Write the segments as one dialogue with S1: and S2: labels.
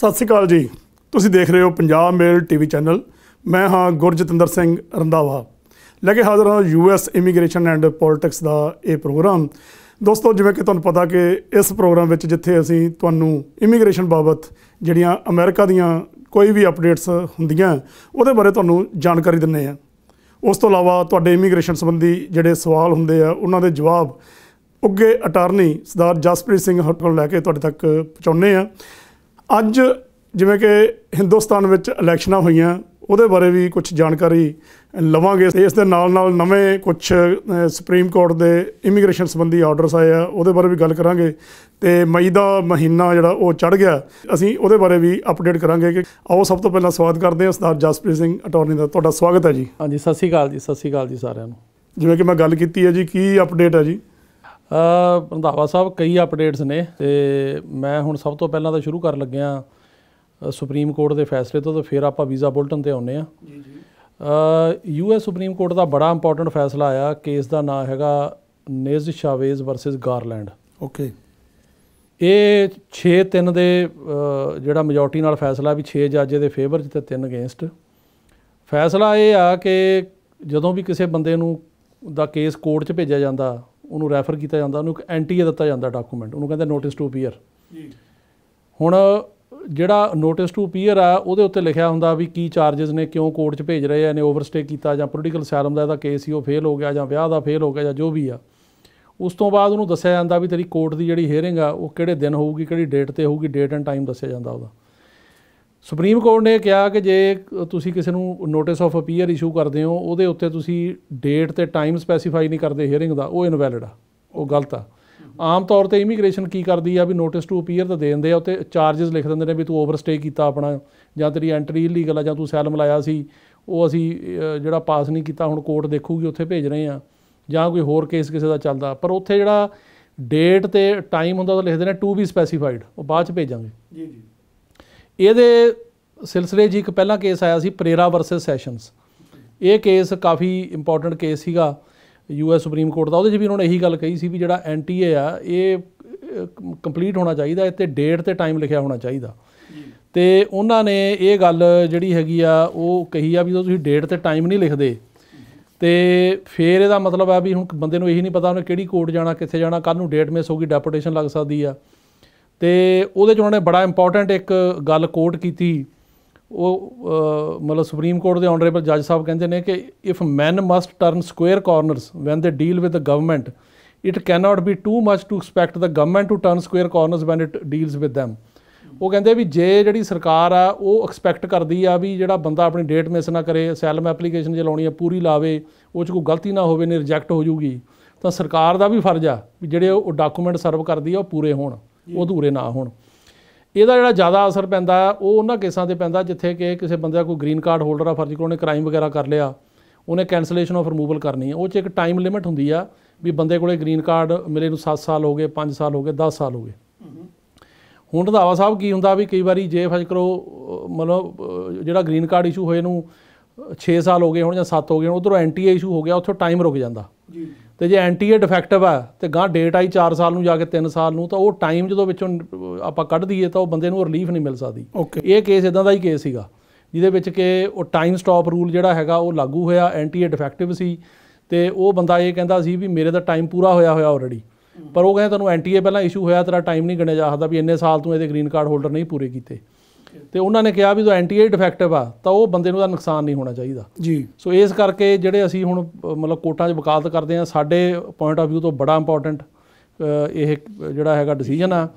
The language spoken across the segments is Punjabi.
S1: ਸਤਿ ਸ੍ਰੀ ਅਕਾਲ ਜੀ ਤੁਸੀਂ ਦੇਖ ਰਹੇ ਹੋ ਪੰਜਾਬ ਮੇਲ ਟੀਵੀ ਚੈਨਲ ਮੈਂ ਹਾਂ ਗੁਰਜਤਿੰਦਰ ਸਿੰਘ ਰੰਦਾਵਾ ਲੈ ਕੇ ਹਾਜ਼ਰ ਹਾਂ ਯੂਐਸ ਇਮੀਗ੍ਰੇਸ਼ਨ ਐਂਡ ਪੋਲਿਟਿਕਸ ਦਾ ਇਹ ਪ੍ਰੋਗਰਾਮ ਦੋਸਤੋ ਜਿਵੇਂ ਕਿ ਤੁਹਾਨੂੰ ਪਤਾ ਕਿ ਇਸ ਪ੍ਰੋਗਰਾਮ ਵਿੱਚ ਜਿੱਥੇ ਅਸੀਂ ਤੁਹਾਨੂੰ ਇਮੀਗ੍ਰੇਸ਼ਨ ਬਾਬਤ ਜਿਹੜੀਆਂ ਅਮਰੀਕਾ ਦੀਆਂ ਕੋਈ ਵੀ ਅਪਡੇਟਸ ਹੁੰਦੀਆਂ ਉਹਦੇ ਬਾਰੇ ਤੁਹਾਨੂੰ ਜਾਣਕਾਰੀ ਦਿੰਨੇ ਆ ਉਸ ਤੋਂ ਇਲਾਵਾ ਤੁਹਾਡੇ ਇਮੀਗ੍ਰੇਸ਼ਨ ਸੰਬੰਧੀ ਜਿਹੜੇ ਸਵਾਲ ਹੁੰਦੇ ਆ ਉਹਨਾਂ ਦੇ ਜਵਾਬ ਉੱਗੇ ਅਟਾਰਨੀ ਸਰਦਾਰ ਜਸਪ੍ਰੀਤ ਸਿੰਘ ਹਟਕਲ ਲੈ ਕੇ ਤੁਹਾਡੇ ਤੱਕ ਪਹੁੰਚਾਉਨੇ ਆ ਅੱਜ ਜਿਵੇਂ ਕਿ ਹਿੰਦੁਸਤਾਨ ਵਿੱਚ ਇਲੈਕਸ਼ਨਾਂ ਹੋਈਆਂ ਉਹਦੇ ਬਾਰੇ ਵੀ ਕੁਝ ਜਾਣਕਾਰੀ ਲਵਾਂਗੇ ਇਸ ਦੇ ਨਾਲ ਨਾਲ ਨਵੇਂ ਕੁਝ ਸੁਪਰੀਮ ਕੋਰਟ ਦੇ ਇਮੀਗ੍ਰੇਸ਼ਨ ਸੰਬੰਧੀ ਆਰਡਰਸ ਆਏ ਆ ਉਹਦੇ ਬਾਰੇ ਵੀ ਗੱਲ ਕਰਾਂਗੇ ਤੇ ਮਈ ਦਾ ਮਹੀਨਾ ਜਿਹੜਾ ਉਹ ਚੜ ਗਿਆ ਅਸੀਂ ਉਹਦੇ ਬਾਰੇ ਵੀ ਅਪਡੇਟ ਕਰਾਂਗੇ ਕਿ ਆਓ ਸਭ ਤੋਂ ਪਹਿਲਾਂ ਸਵਾਗਤ ਕਰਦੇ ਹਾਂ ਸਰਦਾਰ ਜਸਪ੍ਰੀਤ ਸਿੰਘ ਅਟਾਰਨੀ ਦਾ ਤੁਹਾਡਾ ਸਵਾਗਤ ਹੈ ਜੀ
S2: ਹਾਂਜੀ ਸਤਿ ਸ਼੍ਰੀ ਅਕਾਲ ਜੀ ਸਤਿ ਸ਼੍ਰੀ ਅਕਾਲ ਜੀ ਸਾਰਿਆਂ ਨੂੰ
S1: ਜਿਵੇਂ ਕਿ ਮੈਂ ਗੱਲ ਕੀਤੀ ਹੈ ਜੀ ਕੀ ਅਪਡੇਟ ਹੈ ਜੀ
S2: ਰੰਧਾਵਾ ਸਾਹਿਬ ਕਈ ਅਪਡੇਟਸ ਨੇ ਤੇ ਮੈਂ ਹੁਣ ਸਭ ਤੋਂ ਪਹਿਲਾਂ ਤਾਂ ਸ਼ੁਰੂ ਕਰਨ ਲੱਗਿਆ ਸੁਪਰੀਮ ਕੋਰਟ ਦੇ ਫੈਸਲੇ ਤੋਂ ਤੇ ਫਿਰ ਆਪਾਂ ਵੀਜ਼ਾ ਬੁਲਟਨ ਤੇ ਆਉਨੇ ਆ ਜੀ ਜੀ ਯੂਐਸ ਸੁਪਰੀਮ ਕੋਰਟ ਦਾ ਬੜਾ ਇੰਪੋਰਟੈਂਟ ਫੈਸਲਾ ਆਇਆ ਕੇਸ ਦਾ ਨਾਮ ਹੈਗਾ Niz Chavez versus Garland okay ਇਹ 6 3 ਦੇ ਜਿਹੜਾ ਮੈਜੋਰਟੀ ਨਾਲ ਫੈਸਲਾ ਵੀ 6 ਜੱਜ ਦੇ ਫੇਵਰ 'ਚ ਤੇ 3 ਅਗੇਂਸਟ ਫੈਸਲਾ ਇਹ ਆ ਕਿ ਜਦੋਂ ਵੀ ਕਿਸੇ ਬੰਦੇ ਨੂੰ ਦਾ ਕੇਸ ਕੋਰਟ 'ਚ ਭੇਜਿਆ ਜਾਂਦਾ ਉਹਨੂੰ ਰੈਫਰ ਕੀਤਾ ਜਾਂਦਾ ਉਹਨੂੰ ਇੱਕ ਐਨਟੀਏ ਦਿੱਤਾ ਜਾਂਦਾ ਡਾਕੂਮੈਂਟ ਉਹਨੂੰ ਕਹਿੰਦੇ ਨੋਟਿਸ ਟੂ ਅਪੀਅਰ ਜੀ ਹੁਣ ਜਿਹੜਾ ਨੋਟਿਸ ਟੂ ਅਪੀਅਰ ਆ ਉਹਦੇ ਉੱਤੇ ਲਿਖਿਆ ਹੁੰਦਾ ਵੀ ਕੀ ਚਾਰजेस ਨੇ ਕਿਉਂ ਕੋਰਟ 'ਚ ਭੇਜ ਰਹੇ ਆ ਨੇ ਓਵਰਸਟੇ ਕੀਤਾ ਜਾਂ ਪੋਲੀਟੀਕਲ ਸੈਰਮ ਦਾ ਇਹਦਾ ਕੇਸ ਹੀ ਉਹ ਫੇਲ ਹੋ ਗਿਆ ਜਾਂ ਵਿਆਹ ਦਾ ਫੇਲ ਹੋ ਗਿਆ ਜਾਂ ਜੋ ਵੀ ਆ ਉਸ ਤੋਂ ਬਾਅਦ ਉਹਨੂੰ ਦੱਸਿਆ ਜਾਂਦਾ ਵੀ ਤੇਰੀ ਕੋਰਟ ਦੀ ਜਿਹੜੀ ਹੀਅਰਿੰਗ ਆ ਉਹ ਕਿਹੜੇ ਦਿਨ ਹੋਊਗੀ ਕਿਹੜੀ ਡੇਟ ਤੇ ਹੋਊਗੀ ਡੇਟ ਐਂਡ ਟਾਈਮ ਦੱਸਿਆ ਜਾਂਦਾ ਉਹਦਾ ਸੁਪਰੀਮ ਕੋਰਟ ਨੇ ਕਿਹਾ ਕਿ ਜੇ ਤੁਸੀਂ ਕਿਸੇ ਨੂੰ ਨੋਟਿਸ ਆਫ ਅਪੀਅਰ ਇਸ਼ੂ ਕਰਦੇ ਹੋ ਉਹਦੇ ਉੱਤੇ ਤੁਸੀਂ ਡੇਟ ਤੇ ਟਾਈਮ ਸਪੈਸੀਫਾਈ ਨਹੀਂ ਕਰਦੇ ਹੀਅਰਿੰਗ ਦਾ ਉਹ ਇਨਵੈਲਿਡ ਆ ਉਹ ਗਲਤ ਆ ਆਮ ਤੌਰ ਤੇ ਇਮੀਗ੍ਰੇਸ਼ਨ ਕੀ ਕਰਦੀ ਆ ਵੀ ਨੋਟਿਸ ਟੂ ਅਪੀਅਰ ਤਾਂ ਦੇ ਦਿੰਦੇ ਆ ਉੱਤੇ ਚਾਰजेस ਲਿਖ ਦਿੰਦੇ ਨੇ ਵੀ ਤੂੰ ਓਵਰਸਟੇ ਕੀਤਾ ਆਪਣਾ ਜਾਂ ਤੇਰੀ ਐਂਟਰੀ ਇਲੀਗਲ ਆ ਜਾਂ ਤੂੰ ਸੈਲਮ ਲਾਇਆ ਸੀ ਉਹ ਅਸੀਂ ਜਿਹੜਾ ਪਾਸ ਨਹੀਂ ਕੀਤਾ ਹੁਣ ਕੋਰਟ ਦੇਖੂਗੀ ਉੱਥੇ ਭੇਜ ਰਹੇ ਆ ਜਾਂ ਕੋਈ ਹੋਰ ਕੇਸ ਕਿਸੇ ਦਾ ਚੱਲਦਾ ਪਰ ਉੱਥੇ ਜਿਹੜਾ ਡੇਟ ਤੇ ਟਾਈਮ ਹੁੰਦਾ ਉਹ ਲਿਖਦੇ ਨੇ ਟੂ ਬੀ ਸਪੈਸੀਫਾਈਡ ਉਹ ਬਾਅਦ ਚ ਭੇਜਾਂਗੇ ਜੀ ਜੀ ਇਹਦੇ ਸਿਲਸਿਲੇ ਜੀ ਇੱਕ ਪਹਿਲਾ ਕੇਸ ਆਇਆ ਸੀ ਪ੍ਰੇਰਾ ਵਰਸਸ ਸੈਸ਼ਨਸ ਇਹ ਕੇਸ ਕਾਫੀ ਇੰਪੋਰਟੈਂਟ ਕੇਸ ਸੀਗਾ ਯੂਐਸ ਸੁਪਰੀਮ ਕੋਰਟ ਦਾ ਉਹਦੇ 'ਚ ਵੀ ਉਹਨਾਂ ਨੇ ਇਹੀ ਗੱਲ ਕਹੀ ਸੀ ਵੀ ਜਿਹੜਾ ਐਨਟੀਏ ਆ ਇਹ ਕੰਪਲੀਟ ਹੋਣਾ ਚਾਹੀਦਾ ਤੇ ਡੇਟ ਤੇ ਟਾਈਮ ਲਿਖਿਆ ਹੋਣਾ ਚਾਹੀਦਾ ਤੇ ਉਹਨਾਂ ਨੇ ਇਹ ਗੱਲ ਜਿਹੜੀ ਹੈਗੀ ਆ ਉਹ ਕਹੀ ਆ ਵੀ ਜੇ ਤੁਸੀਂ ਡੇਟ ਤੇ ਟਾਈਮ ਨਹੀਂ ਲਿਖਦੇ ਤੇ ਫੇਰ ਇਹਦਾ ਮਤਲਬ ਆ ਵੀ ਹੁਣ ਬੰਦੇ ਨੂੰ ਇਹੀ ਨਹੀਂ ਪਤਾ ਉਹਨੇ ਕਿਹੜੀ ਕੋਰਟ ਜਾਣਾ ਕਿੱਥੇ ਜਾਣਾ ਕੱਲ ਨੂੰ ਡੇਟ ਮਿਸ ਹੋ ਗਈ ਡੈਪੂਟੇਸ਼ਨ ਲੱਗ ਸਕਦੀ ਆ ਤੇ ਉਹਦੇ ਚ ਉਹਨਾਂ ਨੇ ਬੜਾ ਇੰਪੋਰਟੈਂਟ ਇੱਕ ਗੱਲ ਕੋਟ ਕੀਤੀ ਉਹ ਮਤਲਬ ਸੁਪਰੀਮ ਕੋਰਟ ਦੇ ਆਨਰੇਬਲ ਜੱਜ ਸਾਹਿਬ ਕਹਿੰਦੇ ਨੇ ਕਿ if men must turn square corners when they deal with the government it cannot be too much to expect the government to turn square corners when it deals with them ਉਹ ਕਹਿੰਦੇ ਵੀ ਜੇ ਜਿਹੜੀ ਸਰਕਾਰ ਆ ਉਹ ਐਕਸਪੈਕਟ ਕਰਦੀ ਆ ਵੀ ਜਿਹੜਾ ਬੰਦਾ ਆਪਣੀ ਡੇਟ ਮਿਸ ਨਾ ਕਰੇ ਸੈਲਮ ਐਪਲੀਕੇਸ਼ਨ ਜੇ ਲਾਉਣੀ ਆ ਪੂਰੀ ਲਾਵੇ ਉਹ ਚ ਕੋਈ ਗਲਤੀ ਨਾ ਹੋਵੇ ਨਹੀਂ ਰਿਜੈਕਟ ਹੋ ਜੂਗੀ ਤਾਂ ਸਰਕਾਰ ਦਾ ਵੀ ਫਰਜ਼ ਆ ਵੀ ਜਿਹੜੇ ਉਹ ਡਾਕੂਮੈਂਟ ਸਰਵ ਕਰਦੀ ਆ ਉਹ ਪੂਰੇ ਹੋਣ ਉਹ ਅਧੂਰੇ ਨਾ ਹੋਣ ਇਹਦਾ ਜਿਹੜਾ ਜ਼ਿਆਦਾ ਅਸਰ ਪੈਂਦਾ ਉਹ ਉਹਨਾਂ ਕੇਸਾਂ ਤੇ ਪੈਂਦਾ ਜਿੱਥੇ ਕਿ ਕਿਸੇ ਬੰਦੇ ਦਾ ਕੋਈ ਗ੍ਰੀਨ ਕਾਰਡ ਹੋਲਡਰ ਆ ਫਰਜ਼ੀ ਕੋਲ ਉਹਨੇ ਕ੍ਰਾਈਮ ਵਗੈਰਾ ਕਰ ਲਿਆ ਉਹਨੇ ਕੈਨਸਲੇਸ਼ਨ ਆਫ ਰਿਮੂਵਲ ਕਰਨੀ ਹੈ ਉਹ 'ਚ ਇੱਕ ਟਾਈਮ ਲਿਮਿਟ ਹੁੰਦੀ ਆ ਵੀ ਬੰਦੇ ਕੋਲੇ ਗ੍ਰੀਨ ਕਾਰਡ ਮਿਲੇ ਨੂੰ 7 ਸਾਲ ਹੋ ਗਏ 5 ਸਾਲ ਹੋ ਗਏ 10 ਸਾਲ ਹੋ ਗਏ ਹੁਣ ਰਧਾਵਾ ਸਾਹਿਬ ਕੀ ਹੁੰਦਾ ਵੀ ਕਈ ਵਾਰੀ ਜੇ ਫਰਜ਼ ਕਰੋ ਮਤਲਬ ਜਿਹੜਾ ਗ੍ਰੀਨ ਕਾਰਡ ਇਸ਼ੂ ਹੋਏ ਨੂੰ 6 ਸਾਲ ਹੋ ਗਏ ਹੁਣ ਜਾਂ 7 ਹੋ ਗਏ ਉਧਰੋਂ ਐਂਟੀ ਇਸ਼ੂ ਹੋ ਗਿਆ ਉੱਥੋਂ ਟਾਈਮ ਰੁਕ ਜਾਂਦਾ ਜੀ ਤੇ ਜੇ ਏ ਡਿਫੈਕਟਿਵ ਆ ਤੇ ਗਾਂ ਡੇਟ ਆਈ 4 ਸਾਲ ਨੂੰ ਜਾ ਕੇ 3 ਸਾਲ ਨੂੰ ਤਾਂ ਉਹ ਟਾਈਮ ਜਦੋਂ ਵਿੱਚੋਂ ਆਪਾਂ ਕੱਢ ਦਈਏ ਤਾਂ ਉਹ ਬੰਦੇ ਨੂੰ ਰਿਲੀਫ ਨਹੀਂ ਮਿਲ ਸਕਦੀ ਇਹ ਕੇਸ ਇਦਾਂ ਦਾ ਹੀ ਕੇਸ ਸੀਗਾ ਜਿਹਦੇ ਵਿੱਚ ਕਿ ਉਹ ਟਾਈਮ ਸਟਾਪ ਰੂਲ ਜਿਹੜਾ ਹੈਗਾ ਉਹ ਲਾਗੂ ਹੋਇਆ ਏ ਡਿਫੈਕਟਿਵ ਸੀ ਤੇ ਉਹ ਬੰਦਾ ਇਹ ਕਹਿੰਦਾ ਸੀ ਵੀ ਮੇਰੇ ਦਾ ਟਾਈਮ ਪੂਰਾ ਹੋਇਆ ਹੋਇਆ ਆਲਰੇਡੀ ਪਰ ਉਹ ਕਹਿੰਦਾ ਤੁਹਾਨੂੰ ਐਨਟੀਏ ਪਹਿਲਾਂ ਇਸ਼ੂ ਹੋਇਆ ਤੇਰਾ ਟਾਈਮ ਨਹੀਂ ਗਿਣਿਆ ਜਾ ਸਕਦਾ ਵੀ ਇੰਨੇ ਸਾਲ ਤੂੰ ਇਹਦੇ ਗ੍ਰੀਨ ਕਾਰਡ ਹੋਲਡਰ ਨਹੀਂ ਪੂਰੇ ਕੀਤੇ ਤੇ ਉਹਨਾਂ ਨੇ ਕਿਹਾ ਵੀ ਜੋ ਐਂਟੀ ਡਿਫੈਕਟਿਵ ਆ ਤਾਂ ਉਹ ਬੰਦੇ ਨੂੰ ਦਾ ਨੁਕਸਾਨ ਨਹੀਂ ਹੋਣਾ ਚਾਹੀਦਾ ਜੀ ਸੋ ਇਸ ਕਰਕੇ ਜਿਹੜੇ ਅਸੀਂ ਹੁਣ ਮਤਲਬ ਕੋਟਾਂ 'ਚ ਵਕਾਲਤ ਕਰਦੇ ਆ ਸਾਡੇ ਪੁਆਇੰਟ ਆਫ View ਤੋਂ ਬੜਾ ਇੰਪੋਰਟੈਂਟ ਇਹ ਜਿਹੜਾ ਹੈਗਾ ਡਿਸੀਜਨ ਆ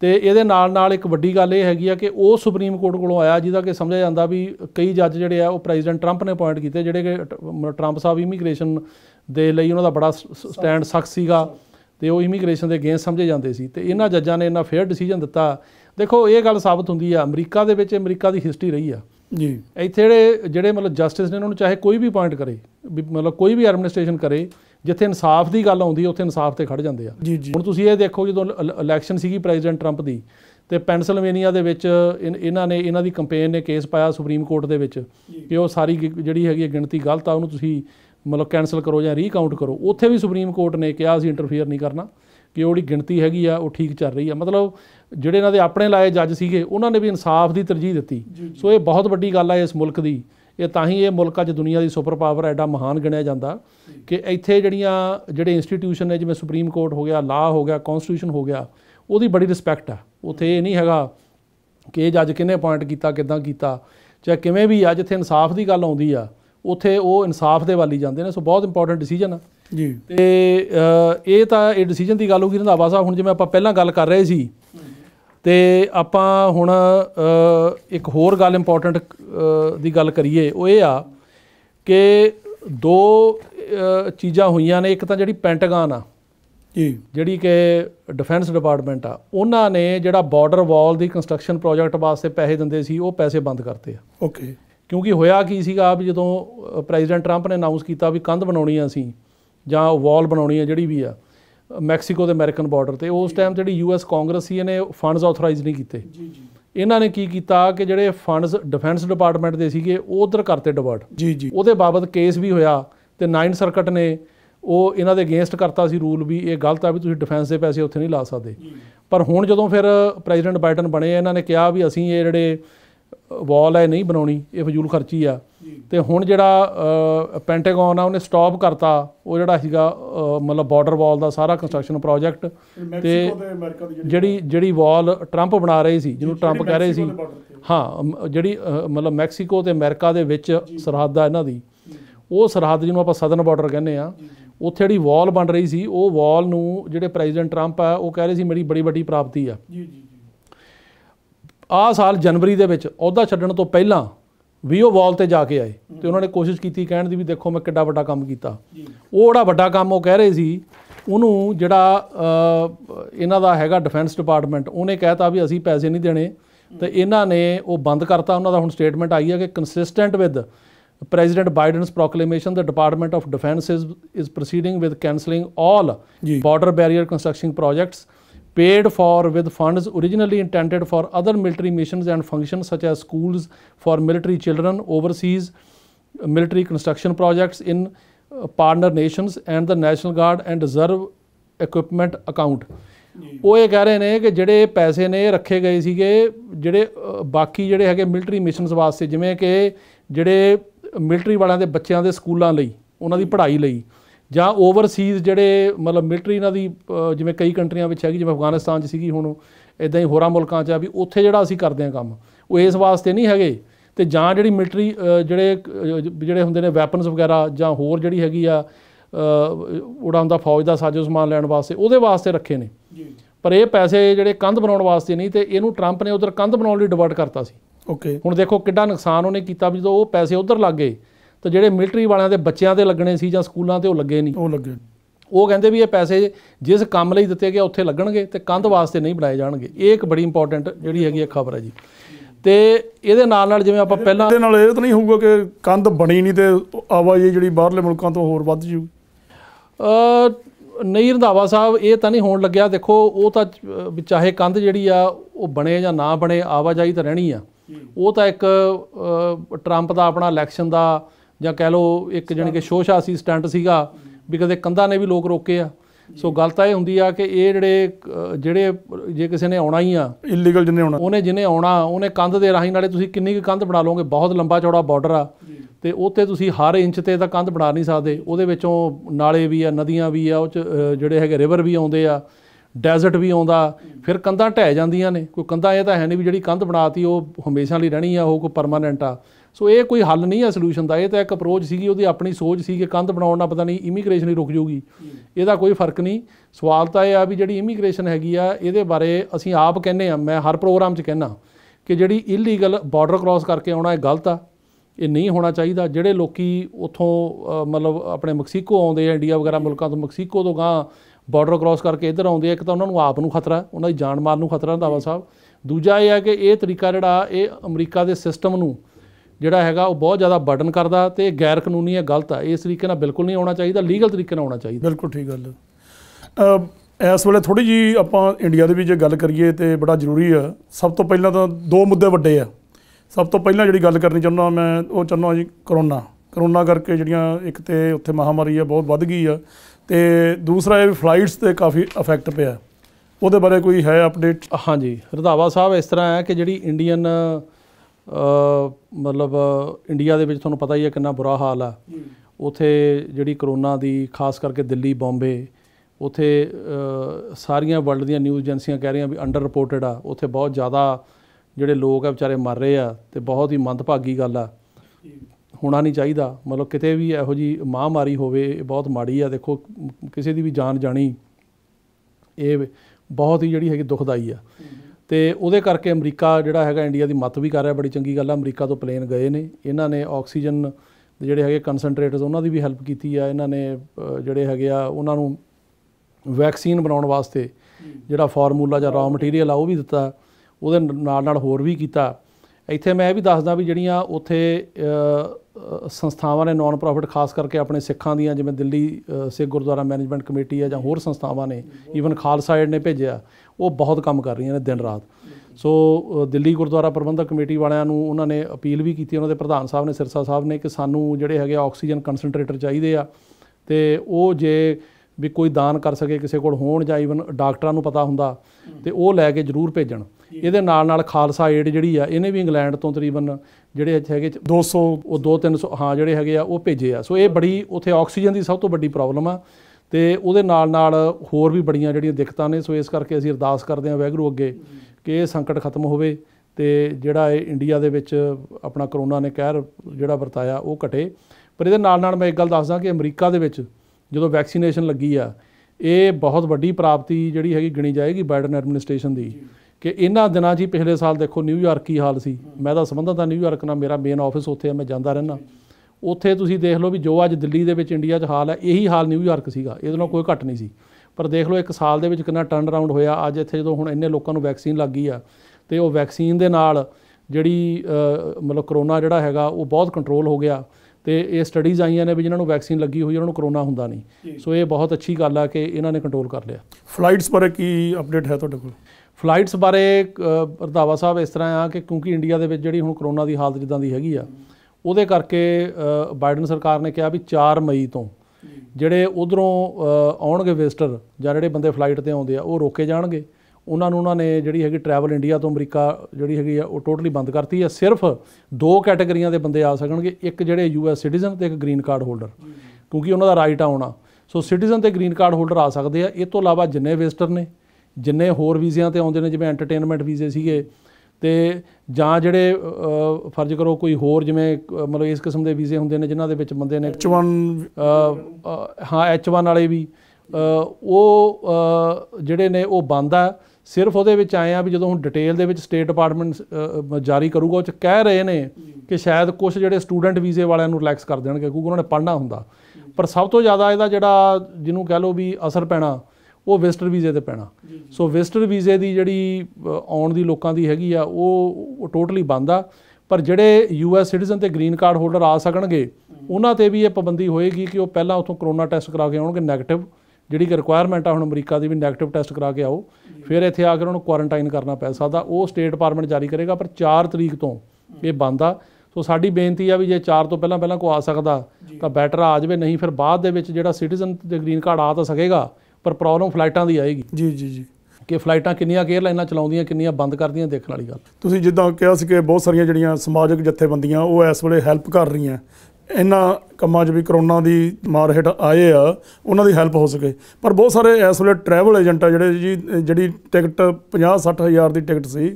S2: ਤੇ ਇਹਦੇ ਨਾਲ ਨਾਲ ਇੱਕ ਵੱਡੀ ਗੱਲ ਇਹ ਹੈਗੀ ਆ ਕਿ ਉਹ ਸੁਪਰੀਮ ਕੋਰਟ ਕੋਲੋਂ ਆਇਆ ਜਿਹਦਾ ਕਿ ਸਮਝਿਆ ਜਾਂਦਾ ਵੀ ਕਈ ਜੱਜ ਜਿਹੜੇ ਆ ਉਹ ਪ੍ਰੈਜ਼ੀਡੈਂਟ ਟਰੰਪ ਨੇ ਅਪਾਇੰਟ ਕੀਤੇ ਜਿਹੜੇ ਕਿ ਟਰੰਪ ਸਾਹਿਬ ਇਮੀਗ੍ਰੇਸ਼ਨ ਦੇ ਲਈ ਉਹਨਾਂ ਦਾ ਬੜਾ ਸਟੈਂਡ ਸਖਤ ਸੀਗਾ ਤੇ ਉਹ ਇਮੀਗ੍ਰੇਸ਼ਨ ਦੇ ਅਗੇਂਸ ਸਮਝੇ ਜਾਂਦੇ ਸੀ ਤੇ ਇਹਨਾਂ ਜੱਜਾਂ ਨੇ ਇਹਨਾਂ ਫੇਅਰ ਡਿਸੀਜਨ ਦਿੱਤਾ ਦੇਖੋ ਇਹ ਗੱਲ ਸਾਬਤ ਹੁੰਦੀ ਆ ਅਮਰੀਕਾ ਦੇ ਵਿੱਚ ਅਮਰੀਕਾ ਦੀ ਹਿਸਟਰੀ ਰਹੀ ਆ ਜੀ ਇੱਥੇ ਜਿਹੜੇ ਜਿਹੜੇ ਮਤਲਬ ਜਸਟਿਸ ਨੇ ਉਹਨਾਂ ਨੂੰ ਚਾਹੇ ਕੋਈ ਵੀ ਪੁਆਇੰਟ ਕਰੇ ਮਤਲਬ ਕੋਈ ਵੀ ਐਡਮਿਨਿਸਟ੍ਰੇਸ਼ਨ ਕਰੇ ਜਿੱਥੇ ਇਨਸਾਫ ਦੀ ਗੱਲ ਆਉਂਦੀ ਉੱਥੇ ਇਨਸਾਫ ਤੇ ਖੜ ਜਾਂਦੇ ਆ ਹੁਣ ਤੁਸੀਂ ਇਹ ਦੇਖੋ ਜਦੋਂ ਇਲੈਕਸ਼ਨ ਸੀਗੀ ਪ੍ਰੈਜ਼ੀਡੈਂਟ 트ੰਪ ਦੀ ਤੇ ਪੈਨਸਿਲਵੇਨੀਆ ਦੇ ਵਿੱਚ ਇਹਨਾਂ ਨੇ ਇਹਨਾਂ ਦੀ ਕੰਪੇਨ ਨੇ ਕੇਸ ਪਾਇਆ ਸੁਪਰੀਮ ਕੋਰਟ ਦੇ ਵਿੱਚ ਕਿ ਉਹ ਸਾਰੀ ਜਿਹੜੀ ਹੈਗੀ ਗਿਣਤੀ ਗਲਤ ਆ ਉਹਨੂੰ ਤੁਸੀਂ ਮਤਲਬ ਕੈਨਸਲ ਕਰੋ ਜਾਂ ਰੀਕਾਊਂਟ ਕਰੋ ਉੱਥੇ ਵੀ ਸੁਪਰੀਮ ਕੋਰਟ ਨੇ ਕਿਹਾ ਅਸੀਂ ਇੰਟਰਫੇਅਰ ਨਹੀਂ ਕਰਨਾ ਕਿ ਉਹੜੀ ਗਿਣਤੀ ਹੈਗੀ ਆ ਉਹ ਠੀਕ ਚੱਲ ਰਹੀ ਆ ਮਤਲਬ ਜਿਹੜੇ ਇਹਨਾਂ ਦੇ ਆਪਣੇ ਲਾਏ ਜੱਜ ਸੀਗੇ ਉਹਨਾਂ ਨੇ ਵੀ ਇਨਸਾਫ ਦੀ ਤਰਜੀਹ ਦਿੱਤੀ ਸੋ ਇਹ ਬਹੁਤ ਵੱਡੀ ਗੱਲ ਆ ਇਸ ਮੁਲਕ ਦੀ ਇਹ ਤਾਂ ਹੀ ਇਹ ਮੁਲਕ ਅੱਜ ਦੁਨੀਆ ਦੀ ਸੁਪਰ ਪਾਵਰ ਐਡਾ ਮਹਾਨ ਗਿਣਿਆ ਜਾਂਦਾ ਕਿ ਇੱਥੇ ਜਿਹੜੀਆਂ ਜਿਹੜੇ ਇੰਸਟੀਟਿਊਸ਼ਨ ਨੇ ਜਿਵੇਂ ਸੁਪਰੀਮ ਕੋਰਟ ਹੋ ਗਿਆ ਲਾ ਹੋ ਗਿਆ ਕਨਸਟੀਟਿਊਸ਼ਨ ਹੋ ਗਿਆ ਉਹਦੀ ਬੜੀ ਰਿਸਪੈਕਟ ਆ ਉਥੇ ਇਹ ਨਹੀਂ ਹੈਗਾ ਕਿ ਇਹ ਜੱਜ ਕਿਹਨੇ ਅਪਾਇੰਟ ਕੀਤਾ ਕਿਦਾਂ ਕੀਤਾ ਜਾਂ ਕਿਵੇਂ ਵੀ ਆ ਜਿੱਥੇ ਇਨਸਾਫ ਦੀ ਗੱਲ ਆਉਂਦੀ ਆ ਉਥੇ ਉਹ ਇਨਸਾਫ ਦੇ ਵਾਲੀ ਜਾਂਦੇ ਨੇ ਸੋ ਬਹੁਤ ਇੰਪੋਰਟੈਂਟ ਡਿਸੀਜਨ ਆ ਜੀ ਤੇ ਇਹ ਤਾਂ ਇਹ ਡਿਸੀਜਨ ਦੀ ਗੱਲ ਹੋ ਗਈ ਰੰਧਾਵਾ ਸਾਹਿਬ ਹੁਣ ਜਿਵੇਂ ਆਪਾਂ ਪਹਿਲਾਂ ਗੱਲ ਕਰ ਰਹੇ ਸੀ ਤੇ ਆਪਾਂ ਹੁਣ ਇੱਕ ਹੋਰ ਗੱਲ ਇੰਪੋਰਟੈਂਟ ਦੀ ਗੱਲ ਕਰੀਏ ਉਹ ਇਹ ਆ ਕਿ ਦੋ ਚੀਜ਼ਾਂ ਹੋਈਆਂ ਨੇ ਇੱਕ ਤਾਂ ਜਿਹੜੀ ਪੈਂਟਗਨ ਆ ਜੀ ਜਿਹੜੀ ਕਿ ਡਿਫੈਂਸ ਡਿਪਾਰਟਮੈਂਟ ਆ ਉਹਨਾਂ ਨੇ ਜਿਹੜਾ ਬਾਰਡਰ ਵਾਲ ਦੀ ਕੰਸਟਰਕਸ਼ਨ ਪ੍ਰੋਜੈਕਟ ਵਾਸਤੇ ਪੈਸੇ ਦਿੰਦੇ ਸੀ ਉਹ ਪੈਸੇ ਬੰਦ ਕਰਤੇ ਆ ਓਕੇ ਕਿਉਂਕਿ ਹੋਇਆ ਕੀ ਸੀਗਾ ਵੀ ਜਦੋਂ ਪ੍ਰੈਜ਼ੀਡੈਂਟ ਟਰੰਪ ਨੇ ਅਨਾਉਂਸ ਕੀਤਾ ਵੀ ਕੰਧ ਬਣਾਉਣੀ ਆ ਸੀ ਜਾਂ ਵਾਲ ਬਣਾਉਣੀ ਹੈ ਜਿਹੜੀ ਵੀ ਆ ਮੈਕਸੀਕੋ ਦੇ ਅਮਰੀਕਨ ਬਾਰਡਰ ਤੇ ਉਸ ਟਾਈਮ ਜਿਹੜੀ ਯੂਐਸ ਕਾਂਗਰਸ ਸੀ ਇਹਨੇ ਫੰਡਸ ਆਥੋਰਾਈਜ਼ ਨਹੀਂ ਕੀਤੇ ਜੀ ਜੀ ਇਹਨਾਂ ਨੇ ਕੀ ਕੀਤਾ ਕਿ ਜਿਹੜੇ ਫੰਡਸ ਡਿਫੈਂਸ ਡਿਪਾਰਟਮੈਂਟ ਦੇ ਸੀਗੇ ਉਧਰ ਕਰਤੇ ਡਿਵਰਟ ਜੀ ਜੀ ਉਹਦੇ ਬਾਬਤ ਕੇਸ ਵੀ ਹੋਇਆ ਤੇ 9 ਸਰਕਟ ਨੇ ਉਹ ਇਹਨਾਂ ਦੇ ਅਗੇਂਸਟ ਕਰਤਾ ਸੀ ਰੂਲ ਵੀ ਇਹ ਗਲਤ ਆ ਵੀ ਤੁਸੀਂ ਡਿਫੈਂਸ ਦੇ ਪੈਸੇ ਉੱਥੇ ਨਹੀਂ ਲਾ ਸਕਦੇ ਪਰ ਹੁਣ ਜਦੋਂ ਫਿਰ ਪ੍ਰੈਜ਼ੀਡੈਂਟ ਬਾਈਡਨ ਬਣੇ ਇਹਨਾਂ ਨੇ ਕਿਹਾ ਵੀ ਅਸੀਂ ਇਹ ਜਿਹੜੇ ਵਾਲ ਹੈ ਨਹੀਂ ਬਣਾਉਣੀ ਇਹ ਫਜ਼ੂਲ ਖਰਚੀ ਆ ਤੇ ਹੁਣ ਜਿਹੜਾ ਪੈਂਟਾਗਨ ਆ ਉਹਨੇ ਸਟਾਪ ਕਰਤਾ ਉਹ ਜਿਹੜਾ ਸੀਗਾ ਮਤਲਬ ਬਾਰਡਰ ਵਾਲ ਦਾ ਸਾਰਾ ਕੰਸਟਰਕਸ਼ਨ ਪ੍ਰੋਜੈਕਟ ਤੇ ਜਿਹੜੀ ਜਿਹੜੀ ਵਾਲ ਟਰੰਪ ਬਣਾ ਰਹੇ ਸੀ ਜਿਹਨੂੰ ਟਰੰਪ ਕਹਿ ਰਹੇ ਸੀ ਹਾਂ ਜਿਹੜੀ ਮਤਲਬ ਮੈਕਸੀਕੋ ਤੇ ਅਮਰੀਕਾ ਦੇ ਵਿੱਚ ਸਰਹੱਦ ਆ ਇਹਨਾਂ ਦੀ ਉਹ ਸਰਹੱਦ ਜਿਹਨੂੰ ਆਪਾਂ ਸਦਨ ਬਾਰਡਰ ਕਹਿੰਦੇ ਆ ਉੱਥੇ ਜਿਹੜੀ ਵਾਲ ਬਣ ਰਹੀ ਸੀ ਉਹ ਵਾਲ ਨੂੰ ਜਿਹੜੇ ਪ੍ਰੈਜ਼ੀਡੈਂਟ ਟਰੰਪ ਆ ਉਹ ਕਹਿ ਰਹੇ ਸੀ ਮੇਰੀ ਬੜੀ ਵੱਡੀ ਪ੍ਰਾਪਤੀ ਆ ਜੀ ਜੀ ਆਹ ਸਾਲ ਜਨਵਰੀ ਦੇ ਵਿੱਚ ਅਹੁਦਾ ਛੱਡਣ ਤੋਂ ਪਹਿਲਾਂ ਵੀ ਉਹ ਵਾਲ ਤੇ ਜਾ ਕੇ ਆਏ ਤੇ ਉਹਨਾਂ ਨੇ ਕੋਸ਼ਿਸ਼ ਕੀਤੀ ਕਹਿਣ ਦੀ ਵੀ ਦੇਖੋ ਮੈਂ ਕਿੱਡਾ ਵੱਡਾ ਕੰਮ ਕੀਤਾ ਉਹ ਜਿਹੜਾ ਵੱਡਾ ਕੰਮ ਉਹ ਕਹਿ ਰਹੇ ਸੀ ਉਹਨੂੰ ਜਿਹੜਾ ਇਹਨਾਂ ਦਾ ਹੈਗਾ ਡਿਫੈਂਸ ਡਿਪਾਰਟਮੈਂਟ ਉਹਨੇ ਕਹਿਤਾ ਵੀ ਅਸੀਂ ਪੈਸੇ ਨਹੀਂ ਦੇਣੇ ਤੇ ਇਹਨਾਂ ਨੇ ਉਹ ਬੰਦ ਕਰਤਾ ਉਹਨਾਂ ਦਾ ਹੁਣ ਸਟੇਟਮੈਂਟ ਆਈ ਹੈ ਕਿ consistent with president Biden's proclamation ਦਾ department of defence is proceeding with cancelling all border barrier construction projects paid for with funds originally intended for other military missions and functions such as schools for military children overseas military construction projects in partner nations and the national guard and reserve equipment account ਉਹ ਇਹ ਕਹਿ ਰਹੇ ਨੇ ਕਿ ਜਿਹੜੇ ਪੈਸੇ ਨੇ ਰੱਖੇ ਗਏ ਸੀਗੇ ਜਿਹੜੇ ਬਾਕੀ ਜਿਹੜੇ ਹੈਗੇ ਮਿਲਟਰੀ ਮਿਸ਼ਨਸ ਵਾਸਤੇ ਜਿਵੇਂ ਕਿ ਜਿਹੜੇ ਮਿਲਟਰੀ ਵਾਲਿਆਂ ਦੇ ਬੱਚਿਆਂ ਦੇ ਸਕੂਲਾਂ ਲਈ ਉਹਨਾਂ ਦੀ ਪੜ੍ਹਾਈ ਲਈ ਜਾਂ ਓਵਰਸੀਜ਼ ਜਿਹੜੇ ਮਤਲਬ ਮਿਲਟਰੀ ਇਹਨਾਂ ਦੀ ਜਿਵੇਂ ਕਈ ਕੰਟਰੀਆਂ ਵਿੱਚ ਹੈਗੀ ਜਿਵੇਂ ਅਫਗਾਨਿਸਤਾਨ 'ਚ ਸੀਗੀ ਹੁਣ ਇਦਾਂ ਹੀ ਹੋਰਾਂ ਮੁਲਕਾਂ 'ਚ ਆ ਵੀ ਉੱਥੇ ਜਿਹੜਾ ਅਸੀਂ ਕਰਦੇ ਆ ਕੰਮ ਉਹ ਇਸ ਵਾਸਤੇ ਨਹੀਂ ਹੈਗੇ ਤੇ ਜਾਂ ਜਿਹੜੀ ਮਿਲਟਰੀ ਜਿਹੜੇ ਜਿਹੜੇ ਹੁੰਦੇ ਨੇ ਵੈਪਨਸ ਵਗੈਰਾ ਜਾਂ ਹੋਰ ਜਿਹੜੀ ਹੈਗੀ ਆ ਉਹਦਾ ਹੁੰਦਾ ਫੌਜ ਦਾ ਸਾਜੋ ਸਮਾਨ ਲੈਣ ਵਾਸਤੇ ਉਹਦੇ ਵਾਸਤੇ ਰੱਖੇ ਨੇ ਜੀ ਪਰ ਇਹ ਪੈਸੇ ਜਿਹੜੇ ਕੰਧ ਬਣਾਉਣ ਵਾਸਤੇ ਨਹੀਂ ਤੇ ਇਹਨੂੰ ਟਰੰਪ ਨੇ ਉਧਰ ਕੰਧ ਬਣਾਉਣ ਲਈ ਡਿਵਰਟ ਕਰਤਾ ਸੀ ਓਕੇ ਹੁਣ ਦੇਖੋ ਕਿੱਡਾ ਨੁਕਸਾਨ ਉਹਨੇ ਕੀਤਾ ਜਦੋਂ ਉਹ ਪੈਸੇ ਉਧਰ ਲੱਗ ਗਏ ਤੇ ਜਿਹੜੇ ਮਿਲਟਰੀ ਵਾਲਿਆਂ ਦੇ ਬੱਚਿਆਂ ਤੇ ਲੱਗਣੇ ਸੀ ਜਾਂ ਸਕੂਲਾਂ ਤੇ ਉਹ ਲੱਗੇ ਨਹੀਂ ਉਹ ਲੱਗੇ ਉਹ ਕਹਿੰਦੇ ਵੀ ਇਹ ਪੈਸੇ ਜਿਸ ਕੰਮ ਲਈ ਦਿੱਤੇ ਗਏ ਉੱਥੇ ਲੱਗਣਗੇ ਤੇ ਕੰਧ ਵਾਸਤੇ ਨਹੀਂ ਬਣਾਏ ਜਾਣਗੇ ਇਹ ਇੱਕ ਬੜੀ ਇੰਪੋਰਟੈਂਟ ਜਿਹੜੀ ਹੈਗੀ ਹੈ ਖਬਰ ਹੈ ਜੀ
S1: ਤੇ ਇਹਦੇ ਨਾਲ ਨਾਲ ਜਿਵੇਂ ਆਪਾਂ ਪਹਿਲਾਂ ਇਹਦੇ ਨਾਲ ਇਹ ਤਾਂ ਨਹੀਂ ਹੋਊਗਾ ਕਿ ਕੰਧ ਬਣੀ ਨਹੀਂ ਤੇ ਆਵਾਜਾਈ ਜਿਹੜੀ ਬਾਹਰਲੇ ਮੁਲਕਾਂ ਤੋਂ ਹੋਰ ਵੱਧ ਜੂ
S2: ਅ ਨਹੀਂ ਰੰਧਾਵਾ ਸਾਹਿਬ ਇਹ ਤਾਂ ਨਹੀਂ ਹੋਣ ਲੱਗਿਆ ਦੇਖੋ ਉਹ ਤਾਂ ਚਾਹੇ ਕੰਧ ਜਿਹੜੀ ਆ ਉਹ ਬਣੇ ਜਾਂ ਨਾ ਬਣੇ ਆਵਾਜਾਈ ਤਾਂ ਰਹਿਣੀ ਆ ਉਹ ਤਾਂ ਇੱਕ ਟਰੰਪ ਦਾ ਆਪਣਾ ਇਲੈਕਸ਼ਨ ਦਾ ਜਾਂ ਕਹਿ ਲਓ ਇੱਕ ਜਣੇ ਕਿ ਸ਼ੋਸ਼ਾ ਸੀ ਸਟੰਟ ਸੀਗਾ ਵੀ ਕਦੇ ਕੰਧਾਂ ਨੇ ਵੀ ਲੋਕ ਰੋਕੇ ਆ ਸੋ ਗੱਲ ਤਾਂ ਇਹ ਹੁੰਦੀ ਆ ਕਿ ਇਹ ਜਿਹੜੇ ਜਿਹੜੇ ਜੇ ਕਿਸੇ ਨੇ ਆਉਣਾ ਹੀ ਆ ਇਲੀਗਲ ਜਿੰਨੇ ਆਉਣਾ ਉਹਨੇ ਜਿੰਨੇ ਆਉਣਾ ਉਹਨੇ ਕੰਧ ਦੇ ਰਾਹੀਂ ਨਾਲੇ ਤੁਸੀਂ ਕਿੰਨੀ ਕੁ ਕੰਧ ਬਣਾ ਲਓਗੇ ਬਹੁਤ ਲੰਬਾ ਚੌੜਾ ਬਾਰਡਰ ਆ ਤੇ ਉੱਥੇ ਤੁਸੀਂ ਹਰ ਇੰਚ ਤੇ ਤਾਂ ਕੰਧ ਬਣਾ ਨਹੀਂ ਸਕਦੇ ਉਹਦੇ ਵਿੱਚੋਂ ਨਾਲੇ ਵੀ ਆ ਨਦੀਆਂ ਵੀ ਆ ਉਹ ਚ ਜਿਹੜੇ ਹੈਗੇ ਰਿਵਰ ਵੀ ਆਉਂਦੇ ਆ ਡੈਜ਼ਰਟ ਵੀ ਆਉਂਦਾ ਫਿਰ ਕੰਧਾਂ ਢਹਿ ਜਾਂਦੀਆਂ ਨੇ ਕੋਈ ਕੰਧਾਂ ਇਹ ਤਾਂ ਹੈ ਨਹੀਂ ਵੀ ਜਿਹੜੀ ਕੰਧ ਬਣਾਤੀ ਉਹ ਹਮੇਸ਼ਾ ਲਈ ਰਹਿਣੀ ਆ ਉਹ ਕੋਈ ਪਰਮਾਨੈਂਟ ਆ ਸੋ ਇਹ ਕੋਈ ਹੱਲ ਨਹੀਂ ਹੈ ਸੋਲੂਸ਼ਨ ਦਾ ਇਹ ਤਾਂ ਇੱਕ ਅਪਰੋਚ ਸੀਗੀ ਉਹਦੀ ਆਪਣੀ ਸੋਚ ਸੀ ਕਿ ਕੰਧ ਬਣਾਉਣ ਨਾਲ ਪਤਾ ਨਹੀਂ ਇਮੀਗ੍ਰੇਸ਼ਨ ਹੀ ਰੁਕ ਜਾਊਗੀ ਇਹਦਾ ਕੋਈ ਫਰਕ ਨਹੀਂ ਸਵਾਲ ਤਾਂ ਇਹ ਆ ਵੀ ਜਿਹੜੀ ਇਮੀਗ੍ਰੇਸ਼ਨ ਹੈਗੀ ਆ ਇਹਦੇ ਬਾਰੇ ਅਸੀਂ ਆਪ ਕਹਿੰਨੇ ਆ ਮੈਂ ਹਰ ਪ੍ਰੋਗਰਾਮ 'ਚ ਕਹਿੰਨਾ ਕਿ ਜਿਹੜੀ ਇਲੀਗਲ ਬਾਰਡਰ ਕ੍ਰਾਸ ਕਰਕੇ ਆਉਣਾ ਇਹ ਗਲਤ ਆ ਇਹ ਨਹੀਂ ਹੋਣਾ ਚਾਹੀਦਾ ਜਿਹੜੇ ਲੋਕੀ ਉਥੋਂ ਮਤਲਬ ਆਪਣੇ ਮੈਕਸੀਕੋ ਆਉਂਦੇ ਆ ਇੰਡੀਆ ਵਗੈਰਾ ਮੁਲਕਾਂ ਤੋਂ ਮੈਕਸੀਕੋ ਤੋਂ ਗਾਂ ਬਾਰਡਰ ਕ੍ਰਾਸ ਕਰਕੇ ਇੱਧਰ ਆਉਂਦੇ ਆ ਇੱਕ ਤਾਂ ਉਹਨਾਂ ਨੂੰ ਆਪ ਨੂੰ ਖਤਰਾ ਉਹਨਾਂ ਦੀ ਜਾਨ ਮਾਲ ਨੂੰ ਖਤਰਾ ਹੁੰਦਾ ਵਾ ਸਾਹਿਬ ਦੂਜਾ ਇਹ ਆ ਕਿ ਇਹ ਤਰੀਕਾ ਜਿਹੜਾ ਇਹ ਅਮਰੀਕਾ ਦੇ ਸਿਸਟਮ ਨੂੰ ਜਿਹੜਾ ਹੈਗਾ ਉਹ ਬਹੁਤ ਜ਼ਿਆਦਾ ਬਰਡਨ ਕਰਦਾ ਤੇ ਗੈਰ ਕਾਨੂੰਨੀ ਹੈ ਗਲਤ ਹੈ ਇਸ ਤਰੀਕੇ ਨਾਲ ਬਿਲਕੁਲ ਨਹੀਂ ਆਉਣਾ ਚਾਹੀਦਾ ਲੀਗਲ ਤਰੀਕੇ ਨਾਲ ਆਉਣਾ ਚਾਹੀਦਾ
S1: ਬਿਲਕੁਲ ਠੀਕ ਗੱਲ ਇਸ ਵੇਲੇ ਥੋੜੀ ਜੀ ਆਪਾਂ ਇੰਡੀਆ ਦੇ ਵੀ ਜੇ ਗੱਲ ਕਰੀਏ ਤੇ ਬੜਾ ਜ਼ਰੂਰੀ ਆ ਸਭ ਤੋਂ ਪਹਿਲਾਂ ਤਾਂ ਦੋ ਮੁੱਦੇ ਵੱਡੇ ਆ ਸਭ ਤੋਂ ਪਹਿਲਾਂ ਜਿਹੜੀ ਗੱਲ ਕਰਨੀ ਚਾਹੁੰਦਾ ਮੈਂ ਉਹ ਚਾਹੁੰਦਾ ਜੀ ਕਰੋਨਾ ਕਰੋਨਾ ਕਰਕੇ ਜਿਹੜੀਆਂ ਇੱਕ ਤੇ ਉੱਥੇ ਮਹਾਮਾਰੀ ਆ ਬਹੁਤ ਵੱਧ ਗਈ ਆ ਤੇ ਦੂਸਰਾ ਇਹ ਵੀ ਫਲਾਈਟਸ ਤੇ ਕਾਫੀ ਇਫੈਕਟ ਪਿਆ ਉਹਦੇ ਬਾਰੇ ਕੋਈ ਹੈ ਅਪਡੇਟ ਹਾਂਜੀ ਰਧਾਵਾ ਸਾਹਿਬ ਇਸ ਤਰ੍ਹਾਂ ਹੈ ਕਿ ਜਿਹੜੀ ਇੰਡੀਅਨ
S2: ਮਤਲਬ ਇੰਡੀਆ ਦੇ ਵਿੱਚ ਤੁਹਾਨੂੰ ਪਤਾ ਹੀ ਹੈ ਕਿੰਨਾ ਬੁਰਾ ਹਾਲ ਆ ਉਥੇ ਜਿਹੜੀ ਕਰੋਨਾ ਦੀ ਖਾਸ ਕਰਕੇ ਦਿੱਲੀ ਬੰਬੇ ਉਥੇ ਸਾਰੀਆਂ ਵਰਲਡ ਦੀਆਂ ਨਿਊਜ਼ ਏਜੰਸੀਆਂ ਕਹਿ ਰਹੀਆਂ ਵੀ ਅੰਡਰ ਰਿਪੋਰਟਡ ਆ ਉਥੇ ਬਹੁਤ ਜ਼ਿਆਦਾ ਜਿਹੜੇ ਲੋਕ ਆ ਵਿਚਾਰੇ ਮਰ ਰਹੇ ਆ ਤੇ ਬਹੁਤ ਹੀ ਮੰਦਭਾਗੀ ਗੱਲ ਆ ਹੋਣਾ ਨਹੀਂ ਚਾਹੀਦਾ ਮਤਲਬ ਕਿਤੇ ਵੀ ਇਹੋ ਜੀ ਮਹਾਮਾਰੀ ਹੋਵੇ ਇਹ ਬਹੁਤ ਮਾੜੀ ਆ ਦੇਖੋ ਕਿਸੇ ਦੀ ਵੀ ਜਾਨ ਜਾਣੀ ਇਹ ਬਹੁਤ ਹੀ ਜਿਹੜੀ ਹੈਗੀ ਦੁਖਦਾਈ ਆ ਤੇ ਉਹਦੇ ਕਰਕੇ ਅਮਰੀਕਾ ਜਿਹੜਾ ਹੈਗਾ ਇੰਡੀਆ ਦੀ ਮਤ ਵੀ ਕਰ ਰਿਹਾ ਬੜੀ ਚੰਗੀ ਗੱਲ ਆ ਅਮਰੀਕਾ ਤੋਂ ਪਲੇਨ ਗਏ ਨੇ ਇਹਨਾਂ ਨੇ ਆਕਸੀਜਨ ਜਿਹੜੇ ਹੈਗੇ ਕਨਸੈਂਟਰੇਟਰਸ ਉਹਨਾਂ ਦੀ ਵੀ ਹੈਲਪ ਕੀਤੀ ਆ ਇਹਨਾਂ ਨੇ ਜਿਹੜੇ ਹੈਗੇ ਆ ਉਹਨਾਂ ਨੂੰ ਵੈਕਸੀਨ ਬਣਾਉਣ ਵਾਸਤੇ ਜਿਹੜਾ ਫਾਰਮੂਲਾ ਜਾਂ ਰਾ ਮਟੀਰੀਅਲ ਆ ਉਹ ਵੀ ਦਿੱਤਾ ਉਹਦੇ ਨਾਲ ਨਾਲ ਹੋਰ ਵੀ ਕੀਤਾ ਇੱਥੇ ਮੈਂ ਇਹ ਵੀ ਦੱਸਦਾ ਵੀ ਜਿਹੜੀਆਂ ਉੱਥੇ ਸੰਸਥਾਵਾਂ ਨੇ ਨਾਨ ਪ੍ਰੋਫਿਟ ਖਾਸ ਕਰਕੇ ਆਪਣੇ ਸਿੱਖਾਂ ਦੀਆਂ ਜਿਵੇਂ ਦਿੱਲੀ ਸਿੱਖ ਗੁਰਦੁਆਰਾ ਮੈਨੇਜਮੈਂਟ ਕਮੇਟੀ ਆ ਜਾਂ ਹੋਰ ਸੰਸਥਾਵਾਂ ਨੇ ਈਵਨ ਖਾਲਸਾ ਏਡ ਨੇ ਭੇਜਿਆ ਉਹ ਬਹੁਤ ਕੰਮ ਕਰ ਰਹੀਆਂ ਨੇ ਦਿਨ ਰਾਤ ਸੋ ਦਿੱਲੀ ਗੁਰਦੁਆਰਾ ਪ੍ਰਬੰਧਕ ਕਮੇਟੀ ਵਾਲਿਆਂ ਨੂੰ ਉਹਨਾਂ ਨੇ ਅਪੀਲ ਵੀ ਕੀਤੀ ਉਹਨਾਂ ਦੇ ਪ੍ਰਧਾਨ ਸਾਹਿਬ ਨੇ ਸਿਰਸਾ ਸਾਹਿਬ ਨੇ ਕਿ ਸਾਨੂੰ ਜਿਹੜੇ ਹੈਗੇ ਆਕਸੀਜਨ ਕਨਸੈਂਟਰੇਟਰ ਚਾਹੀਦੇ ਆ ਤੇ ਉਹ ਜੇ ਵੀ ਕੋਈ ਦਾਨ ਕਰ ਸਕੇ ਕਿਸੇ ਕੋਲ ਹੋਣ ਜਾਂ ਇਵਨ ਡਾਕਟਰਾਂ ਨੂੰ ਪਤਾ ਹੁੰਦਾ ਤੇ ਉਹ ਲੈ ਕੇ ਜ਼ਰੂਰ ਭੇਜਣ ਇਹਦੇ ਨਾਲ ਨਾਲ ਖਾਲਸਾ ਏਡ ਜਿਹੜੀ ਆ ਇਹਨੇ ਵੀ ਇੰਗਲੈਂਡ ਤੋਂ ਤਕਰੀਬਨ ਜਿਹੜੇ ਇੱਥੇ ਹੈਗੇ 200 ਉਹ 2 300 ਹਾਂ ਜਿਹੜੇ ਹੈਗੇ ਆ ਉਹ ਭੇਜੇ ਆ ਸੋ ਇਹ ਬੜੀ ਉਥੇ ਆਕਸੀਜਨ ਦੀ ਸਭ ਤੋਂ ਵੱਡੀ ਪ੍ਰੋਬਲਮ ਆ ਤੇ ਉਹਦੇ ਨਾਲ ਨਾਲ ਹੋਰ ਵੀ ਬੜੀਆਂ ਜਿਹੜੀਆਂ ਦਿੱਕਤਾਂ ਨੇ ਸੋ ਇਸ ਕਰਕੇ ਅਸੀਂ ਅਰਦਾਸ ਕਰਦੇ ਹਾਂ ਵੈਗਰੂ ਅੱਗੇ ਕਿ ਇਹ ਸੰਕਟ ਖਤਮ ਹੋਵੇ ਤੇ ਜਿਹੜਾ ਇਹ ਇੰਡੀਆ ਦੇ ਵਿੱਚ ਆਪਣਾ ਕਰੋਨਾ ਨੇ ਕਹਿਰ ਜਿਹੜਾ ਵਰਤਾਇਆ ਉਹ ਘਟੇ ਪਰ ਇਹਦੇ ਨਾਲ ਨਾਲ ਮੈਂ ਇੱਕ ਗੱਲ ਦੱਸਦਾ ਕਿ ਅਮਰੀਕਾ ਦੇ ਵਿੱਚ ਜਦੋਂ ਵੈਕਸੀਨੇਸ਼ਨ ਲੱਗੀ ਆ ਇਹ ਬਹੁਤ ਵੱਡੀ ਪ੍ਰਾਪਤੀ ਜਿਹੜੀ ਹੈਗੀ ਗਿਣੀ ਜਾਏਗੀ ਬਾਈਡਨ ਐਡਮਿਨਿਸਟ੍ਰੇਸ਼ਨ ਦੀ ਕਿ ਇਹਨਾਂ ਦਿਨਾਂ 'ਚ ਪਿਛਲੇ ਸਾਲ ਦੇਖੋ ਨਿਊਯਾਰਕ ਕੀ ਹਾਲ ਸੀ ਮੈਂ ਤਾਂ ਸੰਬੰਧਤ ਤਾਂ ਨਿਊਯਾਰਕ ਨਾਲ ਮੇਰਾ ਮੇਨ ਆਫਿਸ ਉੱਥੇ ਆ ਮੈਂ ਜਾਂਦਾ ਰਹਿਣਾ ਉੱਥੇ ਤੁਸੀਂ ਦੇਖ ਲਓ ਵੀ ਜੋ ਅੱਜ ਦਿੱਲੀ ਦੇ ਵਿੱਚ ਇੰਡੀਆ 'ਚ ਹਾਲ ਹੈ ਇਹੀ ਹਾਲ ਨਿਊਯਾਰਕ ਸੀਗਾ ਇਹਦੇ ਨਾਲ ਕੋਈ ਘੱਟ ਨਹੀਂ ਸੀ ਪਰ ਦੇਖ ਲਓ ਇੱਕ ਸਾਲ ਦੇ ਵਿੱਚ ਕਿੰਨਾ ਟਰਨ ਅਰਾਊਂਡ ਹੋਇਆ ਅੱਜ ਇੱਥੇ ਜਦੋਂ ਹੁਣ ਇੰਨੇ ਲੋਕਾਂ ਨੂੰ ਵੈਕਸੀਨ ਲੱਗ ਗਈ ਆ ਤੇ ਉਹ ਵੈਕਸੀਨ ਦੇ ਨਾਲ ਜਿਹੜੀ ਮਤਲਬ ਕਰੋਨਾ ਜਿਹੜਾ ਹੈਗਾ ਉਹ ਬਹੁਤ ਕੰਟਰੋਲ ਹੋ ਗਿਆ ਤੇ ਇਹ ਸਟੱਡੀਜ਼ ਆਈਆਂ ਨੇ ਵੀ ਜਿਨ੍ਹਾਂ ਨੂੰ ਵੈਕਸੀਨ ਲੱਗੀ ਹੋਈ ਉਹਨਾਂ ਨੂੰ ਕਰੋਨਾ ਹੁੰਦਾ ਨਹੀਂ ਸੋ ਇਹ ਬਹੁਤ ਅੱਛੀ ਗੱਲ ਆ ਕਿ ਇਹਨਾਂ ਨੇ ਕੰਟਰੋਲ ਕਰ ਲਿਆ
S1: ਫਲਾਈਟਸ ਬਾਰੇ ਕੀ ਅਪਡੇਟ ਹੈ ਤੁਹਾਡੇ ਕੋਲ
S2: ਫਲਾਈਟਸ ਬਾਰੇ ਅਰਦਾਵਾ ਸਾਹਿਬ ਇਸ ਤਰ੍ਹਾਂ ਆ ਕਿ ਕਿਉਂਕਿ ਇੰਡੀਆ ਦੇ ਵਿੱਚ ਜਿਹੜੀ ਹੁਣ ਕਰੋਨਾ ਦੀ ਹਾਲਤ ਜਿੱਦਾਂ ਦੀ ਹੈਗੀ ਆ ਉਹਦੇ ਕਰਕੇ ਬਾਈਡਨ ਸਰਕਾਰ ਨੇ ਕਿਹਾ ਵੀ 4 ਮਈ ਤੋਂ ਜਿਹੜੇ ਉਧਰੋਂ ਆਉਣਗੇ ਵਿਜ਼ਟਰ ਜਾਂ ਜਿਹੜੇ ਬੰਦੇ ਫਲਾਈਟ ਤੇ ਆਉਂਦੇ ਆ ਉਹ ਰੋਕੇ ਜਾਣਗੇ ਉਹਨਾਂ ਨੂੰ ਉਹਨਾਂ ਨੇ ਜਿਹੜੀ ਹੈਗੀ ਟਰੈਵਲ ਇੰਡੀਆ ਤੋਂ ਅਮਰੀਕਾ ਜਿਹੜੀ ਹੈਗੀ ਆ ਉਹ ਟੋਟਲੀ ਬੰਦ ਕਰਤੀ ਆ ਸਿਰਫ ਦੋ ਕੈਟਾਗਰੀਆਂ ਦੇ ਬੰਦੇ ਆ ਸਕਣਗੇ ਇੱਕ ਜਿਹੜੇ ਯੂਐਸ ਸਿਟੀਜ਼ਨ ਤੇ ਇੱਕ ਗ੍ਰੀਨ ਕਾਰਡ ਹੋਲਡਰ ਕਿਉਂਕਿ ਉਹਨਾਂ ਦਾ ਰਾਈਟ ਆਉਣਾ ਸੋ ਸਿਟੀਜ਼ਨ ਤੇ ਗ੍ਰੀਨ ਕਾਰਡ ਹੋਲਡਰ ਆ ਸਕਦੇ ਆ ਇਹ ਤੋਂ ਇਲਾਵਾ ਜਿੰਨੇ ਵਿਜ਼ਟਰ ਨੇ ਜਿੰਨੇ ਹੋਰ ਵੀਜ਼ਿਆਂ ਤੇ ਆਉਂਦੇ ਨੇ ਜਿਵੇਂ ਐਂਟਰਟੇਨਮੈਂਟ ਵੀਜ਼ੇ ਸੀਗੇ ਤੇ ਜਾਂ ਜਿਹੜੇ ਫਰਜ਼ ਕਰੋ ਕੋਈ ਹੋਰ ਜਿਵੇਂ ਮਤਲਬ ਇਸ ਕਿਸਮ ਦੇ ਵੀਜ਼ੇ ਹੁੰਦੇ ਨੇ ਜਿਨ੍ਹਾਂ ਦੇ ਵਿੱਚ ਬੰਦੇ ਨੇ H1 ਹਾਂ H1 ਵਾਲੇ ਵੀ ਉਹ ਜਿਹੜੇ ਨੇ ਉਹ ਬੰਦ ਆ ਸਿਰਫ ਉਹਦੇ ਵਿੱਚ ਆਏ ਆ ਵੀ ਜਦੋਂ ਹੁਣ ਡਿਟੇਲ ਦੇ ਵਿੱਚ ਸਟੇਟ ਡਿਪਾਰਟਮੈਂਟ ਜਾਰੀ ਕਰੂਗਾ ਉਹ ਚ ਕਹਿ ਰਹੇ ਨੇ ਕਿ ਸ਼ਾਇਦ ਕੁਝ ਜਿਹੜੇ ਸਟੂਡੈਂਟ ਵੀਜ਼ੇ ਵਾਲਿਆਂ ਨੂੰ ਰਿਲੈਕਸ ਕਰ ਦੇਣਗੇ ਕਿਉਂਕਿ ਉਹਨਾਂ ਨੇ ਪੜਨਾ ਹੁੰਦਾ ਪਰ ਸਭ ਤੋਂ ਜ਼ਿਆਦਾ ਇਹਦਾ ਜਿਹੜਾ ਜਿਹਨੂੰ ਕਹਿ ਲਓ ਵੀ ਅਸਰ ਪੈਣਾ ਉਹ ਵਿਜ਼ਟਰ ਵੀਜ਼ੇ ਤੇ ਪੈਣਾ ਸੋ ਵਿਜ਼ਟਰ ਵੀਜ਼ੇ ਦੀ ਜਿਹੜੀ ਆਉਣ ਦੀ ਲੋਕਾਂ ਦੀ ਹੈਗੀ ਆ ਉਹ ਟੋਟਲੀ ਬੰਦ ਆ ਪਰ ਜਿਹੜੇ ਯੂ ਐਸ ਸਿਟੀਜ਼ਨ ਤੇ ਗ੍ਰੀਨ ਕਾਰਡ ਹੋਲਡਰ ਆ ਸਕਣਗੇ ਉਹਨਾਂ ਤੇ ਵੀ ਇਹ ਪਾਬੰਦੀ ਹੋਏਗੀ ਕਿ ਉਹ ਪਹਿਲਾਂ ਉਥੋਂ ਕਰੋਨਾ ਟੈਸਟ ਕਰਾ ਕੇ ਆਉਣਗੇ ਨੈਗੇਟਿਵ ਜਿਹੜੀ ਕਿ ਰਿਕੁਆਇਰਮੈਂਟ ਆ ਹੁਣ ਅਮਰੀਕਾ ਦੀ ਵੀ ਨੈਗੇਟਿਵ ਟੈਸਟ ਕਰਾ ਕੇ ਆਓ ਫਿਰ ਇੱਥੇ ਆ ਕੇ ਉਹਨਾਂ ਨੂੰ ਕੁਆਰੰਟਾਈਨ ਕਰਨਾ ਪੈ ਸਕਦਾ ਉਹ ਸਟੇਟ ਡਿਪਾਰਟਮੈਂਟ ਜਾਰੀ ਕਰੇਗਾ ਪਰ 4 ਤਰੀਕ ਤੋਂ ਇਹ ਬੰਦ ਆ ਸੋ ਸਾਡੀ ਬੇਨਤੀ ਆ ਵੀ ਜੇ 4 ਤੋਂ ਪਹਿਲਾਂ ਪਹਿਲਾਂ ਕੋ ਆ ਸਕਦਾ ਤਾਂ ਬੈਟਰ ਆ ਜਾਵੇ ਨਹੀਂ ਫਿਰ ਬਾਅਦ ਦੇ ਵਿੱਚ ਜਿਹੜਾ ਸਿਟੀਜ਼ਨ ਤੇ ਗ੍ਰੀਨ ਕਾਰਡ ਆ ਤਾਂ ਸਕੇਗਾ ਪਰ ਪ੍ਰੋਬਲਮ ਫਲਾਈਟਾਂ ਦੀ ਆਏਗੀ ਜੀ ਜੀ ਜੀ ਕਿ ਫਲਾਈਟਾਂ ਕਿੰਨੀਆਂ ਲਾਈਨਾਂ ਚਲਾਉਂਦੀਆਂ ਕਿੰਨੀਆਂ ਬੰਦ ਕਰਦੀਆਂ ਦੇਖਣ ਵਾਲੀ ਗੱਲ
S1: ਤੁਸੀਂ ਜਿੱਦਾਂ ਕਿਹਾ ਸੀ ਕਿ ਬਹੁਤ ਸਾਰੀਆਂ ਜਿਹੜੀਆਂ ਸਮਾਜਿਕ ਜਥੇਬੰਦੀਆਂ ਉਹ ਇਸ ਵੇਲੇ ਹੈਲਪ ਕਰ ਰਹੀਆਂ ਇਹਨਾਂ ਕੰਮਾਂ 'ਚ ਵੀ ਕਰੋਨਾ ਦੀ ਮਾਰ ਹੇਠ ਆਏ ਆ ਉਹਨਾਂ ਦੀ ਹੈਲਪ ਹੋ ਸਕੇ ਪਰ ਬਹੁਤ ਸਾਰੇ ਇਸ ਵੇਲੇ ਟਰੈਵਲ ਏਜੰਟ ਆ ਜਿਹੜੇ ਜੀ ਜਿਹੜੀ ਟਿਕਟ 50 60 ਹਜ਼ਾਰ ਦੀ ਟਿਕਟ ਸੀ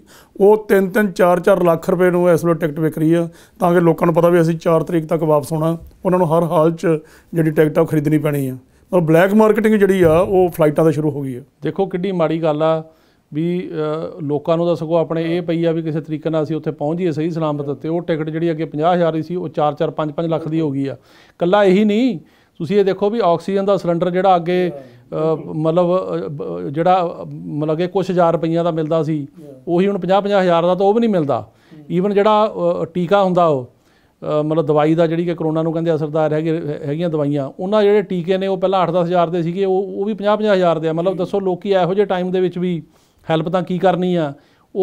S1: ਉਹ 3-3 4-4 ਲੱਖ ਰੁਪਏ ਨੂੰ ਇਸ ਵੇਲੇ ਟਿਕਟ ਵਿਕ ਰਹੀ ਆ ਤਾਂ ਕਿ ਲੋਕਾਂ ਨੂੰ ਪਤਾ ਵੀ ਅਸੀਂ 4 ਤਰੀਕ ਤੱਕ ਵਾਪਸ ਆਉਣਾ ਉਹਨਾਂ ਨੂੰ ਹਰ ਹਾਲ 'ਚ ਜਿਹੜੀ ਟਿਕਟ ਆ ਖਰੀਦਣੀ ਪੈਣੀ ਆ ਔਰ ਬਲੈਕ ਮਾਰਕੀਟਿੰਗ ਜਿਹੜੀ ਆ ਉਹ ਫਲਾਈਟਾਂ ਦਾ ਸ਼ੁਰੂ ਹੋ ਗਈ ਹੈ ਦੇਖੋ
S2: ਕਿੱਡੀ ਮਾੜੀ ਗੱਲ ਆ ਵੀ ਲੋਕਾਂ ਨੂੰ ਤਾਂ ਸਗੋਂ ਆਪਣੇ ਇਹ ਪਈ ਆ ਵੀ ਕਿਸੇ ਤਰੀਕੇ ਨਾਲ ਅਸੀਂ ਉੱਥੇ ਪਹੁੰਚ ਜਾਈਏ ਸਹੀ ਸਲਾਮਤ ਤੇ ਉਹ ਟਿਕਟ ਜਿਹੜੀ ਅੱਗੇ 50000 ਦੀ ਸੀ ਉਹ 4-4 5-5 ਲੱਖ ਦੀ ਹੋ ਗਈ ਆ ਕੱਲਾ ਇਹੀ ਨਹੀਂ ਤੁਸੀਂ ਇਹ ਦੇਖੋ ਵੀ ਆਕਸੀਜਨ ਦਾ ਸਿਲੰਡਰ ਜਿਹੜਾ ਅੱਗੇ ਮਤਲਬ ਜਿਹੜਾ ਮਤਲਬ ਕਿ ਕੁਝ ਹਜ਼ਾਰ ਰੁਪਈਆ ਦਾ ਮਿਲਦਾ ਸੀ ਉਹੀ ਹੁਣ 50 50000 ਦਾ ਤਾਂ ਉਹ ਵੀ ਨਹੀਂ ਮਿਲਦਾ ਈਵਨ ਜਿਹੜਾ ਟੀਕਾ ਹੁੰਦਾ ਉਹ ਮਤਲਬ ਦਵਾਈ ਦਾ ਜਿਹੜੀ ਕਿ ਕਰੋਨਾ ਨੂੰ ਕਹਿੰਦੇ ਅਸਰਦਾਰ ਹੈਗੇ ਹੈਗੀਆਂ ਦਵਾਈਆਂ ਉਹਨਾਂ ਜਿਹੜੇ ਟੀਕੇ ਨੇ ਉਹ ਪਹਿਲਾਂ 8-10 ਹਜ਼ਾਰ ਦੇ ਸੀਗੇ ਉਹ ਉਹ ਵੀ 50-50 ਹਜ਼ਾਰ ਦੇ ਆ ਮਤਲਬ ਦੱਸੋ ਲੋਕੀ ਇਹੋ ਜਿਹੇ ਟਾਈਮ ਦੇ ਵਿੱਚ ਵੀ ਹੈਲਪ ਤਾਂ ਕੀ ਕਰਨੀ ਆ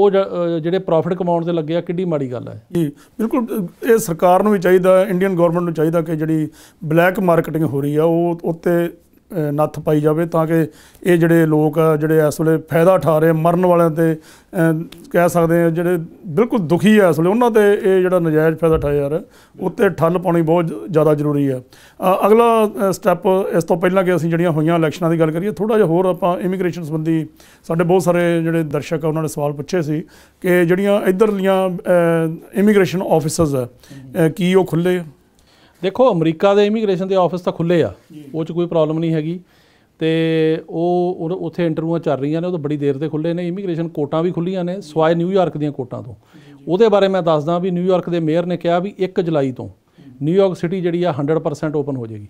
S2: ਉਹ ਜਿਹੜੇ ਪ੍ਰੋਫਿਟ ਕਮਾਉਣ ਤੇ ਲੱਗੇ ਆ ਕਿੱਡੀ ਮਾੜੀ ਗੱਲ
S1: ਹੈ ਜੀ ਬਿਲਕੁਲ ਇਹ ਸਰਕਾਰ ਨੂੰ ਵੀ ਚਾਹੀਦਾ ਇੰਡੀਅਨ ਗਵਰਨਮੈਂਟ ਨੂੰ ਚਾਹੀਦਾ ਕਿ ਜਿਹੜੀ ਬਲੈਕ ਮਾਰਕੀਟਿੰਗ ਹੋ ਰਹੀ ਆ ਉਹ ਉੱਤੇ ਨੱਥ ਪਾਈ ਜਾਵੇ ਤਾਂ ਕਿ ਇਹ ਜਿਹੜੇ ਲੋਕ ਜਿਹੜੇ ਇਸ ਵੇਲੇ ਫਾਇਦਾ ਠਾ ਰਹੇ ਮਰਨ ਵਾਲਿਆਂ ਤੇ ਕਹਿ ਸਕਦੇ ਆ ਜਿਹੜੇ ਬਿਲਕੁਲ ਦੁਖੀ ਆ ਇਸ ਵੇਲੇ ਉਹਨਾਂ ਤੇ ਇਹ ਜਿਹੜਾ ਨਜਾਇਜ਼ ਫਾਇਦਾ ਠਾਇਆ ਯਾਰ ਉੱਤੇ ਠੱਲ ਪਾਉਣੀ ਬਹੁਤ ਜ਼ਿਆਦਾ ਜ਼ਰੂਰੀ ਆ ਅਗਲਾ ਸਟੈਪ ਇਸ ਤੋਂ ਪਹਿਲਾਂ ਕਿ ਅਸੀਂ ਜਿਹੜੀਆਂ ਹੋਈਆਂ ਇਲੈਕਸ਼ਨਾਂ ਦੀ ਗੱਲ ਕਰੀਏ ਥੋੜਾ ਜਿਹਾ ਹੋਰ ਆਪਾਂ ਇਮੀਗ੍ਰੇਸ਼ਨ ਸੰਬੰਧੀ ਸਾਡੇ ਬਹੁਤ ਸਾਰੇ ਜਿਹੜੇ ਦਰਸ਼ਕ ਆ ਉਹਨਾਂ ਨੇ ਸਵਾਲ ਪੁੱਛੇ ਸੀ ਕਿ ਜਿਹੜੀਆਂ ਇਧਰਲੀਆਂ ਇਮੀਗ੍ਰੇਸ਼ਨ ਆਫਿਸਰਸ ਕੀ ਉਹ ਖੁੱਲੇ ਦੇਖੋ ਅਮਰੀਕਾ ਦੇ ਇਮੀਗ੍ਰੇਸ਼ਨ ਦੇ
S2: ਆਫਿਸ ਤਾਂ ਖੁੱਲੇ ਆ ਉਹ 'ਚ ਕੋਈ ਪ੍ਰੋਬਲਮ ਨਹੀਂ ਹੈਗੀ ਤੇ ਉਹ ਉੱਥੇ ਇੰਟਰਵਿਊਆਂ ਚੱਲ ਰਹੀਆਂ ਨੇ ਉਹ ਤਾਂ ਬੜੀ ਦੇਰ ਤੇ ਖੁੱਲੇ ਨੇ ਇਮੀਗ੍ਰੇਸ਼ਨ ਕੋਟਾਂ ਵੀ ਖੁੱਲੀਆਂ ਨੇ ਸਵਾਏ ਨਿਊਯਾਰਕ ਦੀਆਂ ਕੋਟਾਂ ਤੋਂ ਉਹਦੇ ਬਾਰੇ ਮੈਂ ਦੱਸਦਾ ਵੀ ਨਿਊਯਾਰਕ ਦੇ ਮੇਅਰ ਨੇ ਕਿਹਾ ਵੀ 1 ਜੁਲਾਈ ਤੋਂ ਨਿਊਯਾਰਕ ਸਿਟੀ ਜਿਹੜੀ ਆ 100% ਓਪਨ ਹੋ ਜਾਏਗੀ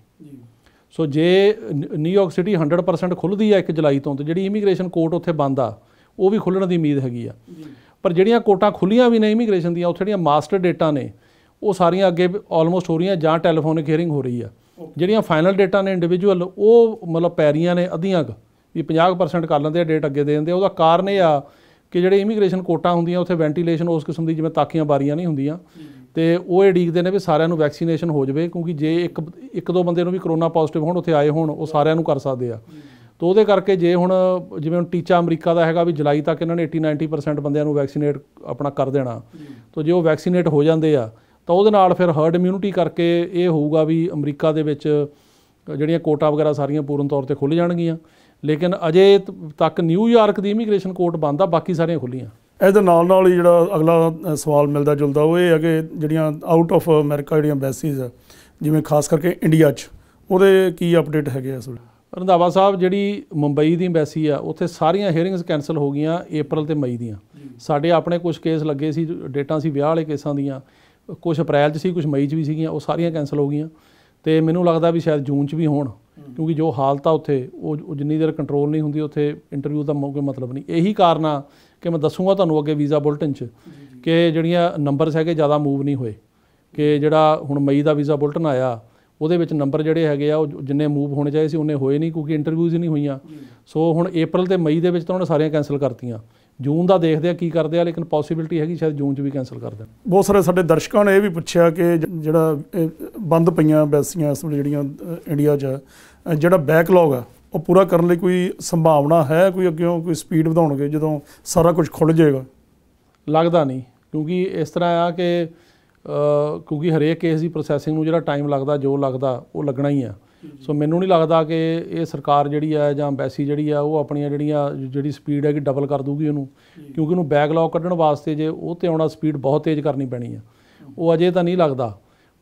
S2: ਸੋ ਜੇ ਨਿਊਯਾਰਕ ਸਿਟੀ 100% ਖੁੱਲਦੀ ਆ 1 ਜੁਲਾਈ ਤੋਂ ਤੇ ਜਿਹੜੀ ਇਮੀਗ੍ਰੇਸ਼ਨ ਕੋਰਟ ਉੱਥੇ ਬੰਦ ਆ ਉਹ ਵੀ ਖੁੱਲਣ ਦੀ ਉਮੀਦ ਹੈਗੀ ਆ ਪਰ ਜਿਹੜੀਆਂ ਕੋਟਾਂ ਖੁੱਲੀਆਂ ਵੀ ਨੇ ਇਮੀਗ੍ਰੇਸ਼ਨ ਦੀਆਂ ਉੱਥੇ ਜਿਹੜੀਆਂ ਮਾਸਟਰ ਡੇਟਾ ਨੇ ਉਹ ਸਾਰੀਆਂ ਅੱਗੇ ਆਲਮੋਸਟ ਹੋ ਰਹੀਆਂ ਜਾਂ ਟੈਲੀਫੋਨਿਕ ਹੀਅਰਿੰਗ ਹੋ ਰਹੀ ਆ ਜਿਹੜੀਆਂ ਫਾਈਨਲ ਡੇਟਾ ਨੇ ਇੰਡੀਵਿਜੂਅਲ ਉਹ ਮਤਲਬ ਪੈਰੀਆਂ ਨੇ ਅਧੀਆਂ ਵੀ 50% ਕਰ ਲੈਂਦੇ ਆ ਡੇਟ ਅੱਗੇ ਦੇ ਦਿੰਦੇ ਉਹਦਾ ਕਾਰਨ ਇਹ ਆ ਕਿ ਜਿਹੜੇ ਇਮੀਗ੍ਰੇਸ਼ਨ ਕੋਟਾ ਹੁੰਦੀਆਂ ਉੱਥੇ ਵੈਂਟੀਲੇਸ਼ਨ ਉਸ ਕਿਸਮ ਦੀ ਜਿਵੇਂ ਤਾਕੀਆਂ ਬਾਰੀਆਂ ਨਹੀਂ ਹੁੰਦੀਆਂ ਤੇ ਉਹ ਇਹ ਡੀਕਦੇ ਨੇ ਵੀ ਸਾਰਿਆਂ ਨੂੰ ਵੈਕਸੀਨੇਸ਼ਨ ਹੋ ਜਾਵੇ ਕਿਉਂਕਿ ਜੇ ਇੱਕ ਇੱਕ ਦੋ ਬੰਦੇ ਨੂੰ ਵੀ ਕਰੋਨਾ ਪੋਜ਼ਿਟਿਵ ਹੋਣ ਉੱਥੇ ਆਏ ਹੋਣ ਉਹ ਸਾਰਿਆਂ ਨੂੰ ਕਰ ਸਕਦੇ ਆ ਤੋ ਉਹਦੇ ਕਰਕੇ ਜੇ ਹੁਣ ਜਿਵੇਂ ਹੁਣ ਟੀਚਾ ਅਮਰੀਕਾ ਦਾ ਹੈਗਾ ਵੀ ਜੁਲਾਈ ਤੱਕ ਇਹਨਾਂ ਨੇ 80 90% ਬੰਦਿਆਂ ਨੂੰ ਵੈਕਸੀਨੇਟ ਆਪਣਾ ਕਰ ਦੇਣਾ ਤੋ ਜੇ ਉਹ ਵੈਕਸੀਨੇਟ ਹੋ ਜਾਂਦੇ ਆ ਤਾਂ ਉਹਦੇ ਨਾਲ ਫਿਰ ਹਰਡ ਇਮਿਊਨਿਟੀ ਕਰਕੇ ਇਹ ਹੋਊਗਾ ਵੀ ਅਮਰੀਕਾ ਦੇ ਵਿੱਚ ਜਿਹੜੀਆਂ ਕੋਟਾ ਵਗੈਰਾ ਸਾਰੀਆਂ ਪੂਰਨ ਤੌਰ ਤੇ ਖੁੱਲ ਜਾਣਗੀਆਂ ਲੇਕਿਨ ਅਜੇ ਤੱਕ ਨਿਊਯਾਰਕ ਦੀ ਇਮੀਗ੍ਰੇਸ਼ਨ ਕੋਰਟ ਬੰਦ ਆ ਬਾਕੀ ਸਾਰੀਆਂ ਖੁੱਲੀਆਂ
S1: ਇਹਦੇ ਨਾਲ ਨਾਲ ਹੀ ਜਿਹੜਾ ਅਗਲਾ ਸਵਾਲ ਮਿਲਦਾ ਜੁਲਦਾ ਉਹ ਇਹ ਹੈ ਕਿ ਜਿਹੜੀਆਂ ਆਊਟ ਆਫ ਅਮਰੀਕਾ ਜਿਹੜੀਆਂ ਐਮਬੈਸੀਜ਼ ਜਿਵੇਂ ਖਾਸ ਕਰਕੇ ਇੰਡੀਆ 'ਚ ਉਹਦੇ ਕੀ ਅਪਡੇਟ ਹੈਗੇ ਇਸ ਵੇਲੇ
S2: ਰੰਧਾਵਾ ਸਾਹਿਬ ਜਿਹੜੀ ਮੁੰਬਈ ਦੀ ਐਮਬੈਸੀ ਆ ਉੱਥੇ ਸਾਰੀਆਂ ਹੀਅਰਿੰਗਸ ਕੈਨਸਲ ਹੋ ਗਈਆਂ April ਤੇ ਮਈ ਦੀਆਂ ਸਾਡੇ ਆਪਣੇ ਕੁਝ ਕੇਸ ਲੱਗੇ ਸੀ ਡੇਟਾਂ ਸੀ ਵਿਆਹ ਵਾਲੇ ਕੇਸਾਂ ਦੀਆਂ ਕੁਝ ਅਪ੍ਰੈਲ 'ਚ ਸੀ ਕੁਝ ਮਈ 'ਚ ਵੀ ਸੀਗੀਆਂ ਉਹ ਸਾਰੀਆਂ ਕੈਨਸਲ ਹੋ ਗਈਆਂ ਤੇ ਮੈਨੂੰ ਲੱਗਦਾ ਵੀ ਸ਼ਾਇਦ ਜੂਨ 'ਚ ਵੀ ਹੋਣ ਕਿਉਂਕਿ ਜੋ ਹਾਲਤ ਆ ਉੱਥੇ ਉਹ ਜਿੰਨੀ ਦੇਰ ਕੰਟਰੋਲ ਨਹੀਂ ਹੁੰਦੀ ਉੱਥੇ ਇੰਟਰਵਿਊ ਦਾ ਮੌਕੇ ਮਤਲਬ ਨਹੀਂ ਇਹੀ ਕਾਰਨ ਆ ਕਿ ਮੈਂ ਦੱਸੂਗਾ ਤੁਹਾਨੂੰ ਅੱਗੇ ਵੀਜ਼ਾ ਬੁਲਟਨ 'ਚ ਕਿ ਜਿਹੜੀਆਂ ਨੰਬਰਸ ਹੈਗੇ ਜ਼ਿਆਦਾ ਮੂਵ ਨਹੀਂ ਹੋਏ ਕਿ ਜਿਹੜਾ ਹੁਣ ਮਈ ਦਾ ਵੀਜ਼ਾ ਬੁਲਟਨ ਆਇਆ ਉਹਦੇ ਵਿੱਚ ਨੰਬਰ ਜਿਹੜੇ ਹੈਗੇ ਆ ਉਹ ਜਿੰਨੇ ਮੂਵ ਹੋਣੇ ਚਾਹੀਦੇ ਸੀ ਉਹਨੇ ਹੋਏ ਨਹੀਂ ਕਿਉਂਕਿ ਇੰਟਰਵਿਊਜ਼ ਨਹੀਂ ਹੋਈਆਂ ਸੋ ਹੁਣ April ਤੇ ਮਈ ਦੇ ਵਿੱਚ ਤਾਂ ਉਹਨਾਂ ਸਾਰੀਆਂ ਕੈਨਸਲ ਕਰਤੀਆਂ ਜੂਨ ਦਾ ਦੇਖਦੇ ਆ ਕੀ ਕਰਦੇ ਆ ਲੇਕਿਨ ਪੋਸਿਬਿਲਟੀ ਹੈਗੀ ਸ਼ਾਇਦ ਜੂਨ ਚ ਵੀ ਕੈਨਸਲ ਕਰ ਦੇਣ
S1: ਬਹੁਤ ਸਾਰੇ ਸਾਡੇ ਦਰਸ਼ਕਾਂ ਨੇ ਇਹ ਵੀ ਪੁੱਛਿਆ ਕਿ ਜਿਹੜਾ ਬੰਦ ਪਈਆਂ ਬੈਸੀਆਂ ਇਸ ਵੇਲੇ ਜਿਹੜੀਆਂ ਇੰਡੀਆ 'ਚ ਜਿਹੜਾ ਬੈਕਲੌਗ ਆ ਉਹ ਪੂਰਾ ਕਰਨ ਲਈ ਕੋਈ ਸੰਭਾਵਨਾ ਹੈ ਕੋਈ ਅੱਗਿਓਂ ਕੋਈ ਸਪੀਡ ਵਧਾਉਣਗੇ ਜਦੋਂ ਸਾਰਾ ਕੁਝ ਖੁੱਲ ਜਾਏਗਾ
S2: ਲੱਗਦਾ ਨਹੀਂ ਕਿਉਂਕਿ ਇਸ ਤਰ੍ਹਾਂ ਆ ਕਿ ਕਿਉਂਕਿ ਹਰੇਕ ਕੇਸ ਦੀ ਪ੍ਰੋਸੈਸਿੰਗ ਨੂੰ ਜਿਹੜਾ ਟਾਈਮ ਲੱਗਦਾ ਜੋ ਲੱਗਦਾ ਉਹ ਲੱਗਣਾ ਹੀ ਆ ਸੋ ਮੈਨੂੰ ਨਹੀਂ ਲੱਗਦਾ ਕਿ ਇਹ ਸਰਕਾਰ ਜਿਹੜੀ ਆ ਜਾਂ ਐਮਬੈਸੀ ਜਿਹੜੀ ਆ ਉਹ ਆਪਣੀਆਂ ਜਿਹੜੀਆਂ ਜਿਹੜੀ ਸਪੀਡ ਹੈ ਕਿ ਡਬਲ ਕਰ ਦੂਗੀ ਉਹਨੂੰ ਕਿਉਂਕਿ ਉਹਨੂੰ ਬੈਕਲੌਗ ਕੱਢਣ ਵਾਸਤੇ ਜੇ ਉਹ ਤੇ ਆਉਣਾ ਸਪੀਡ ਬਹੁਤ ਤੇਜ਼ ਕਰਨੀ ਪੈਣੀ ਆ ਉਹ ਅਜੇ ਤਾਂ ਨਹੀਂ ਲੱਗਦਾ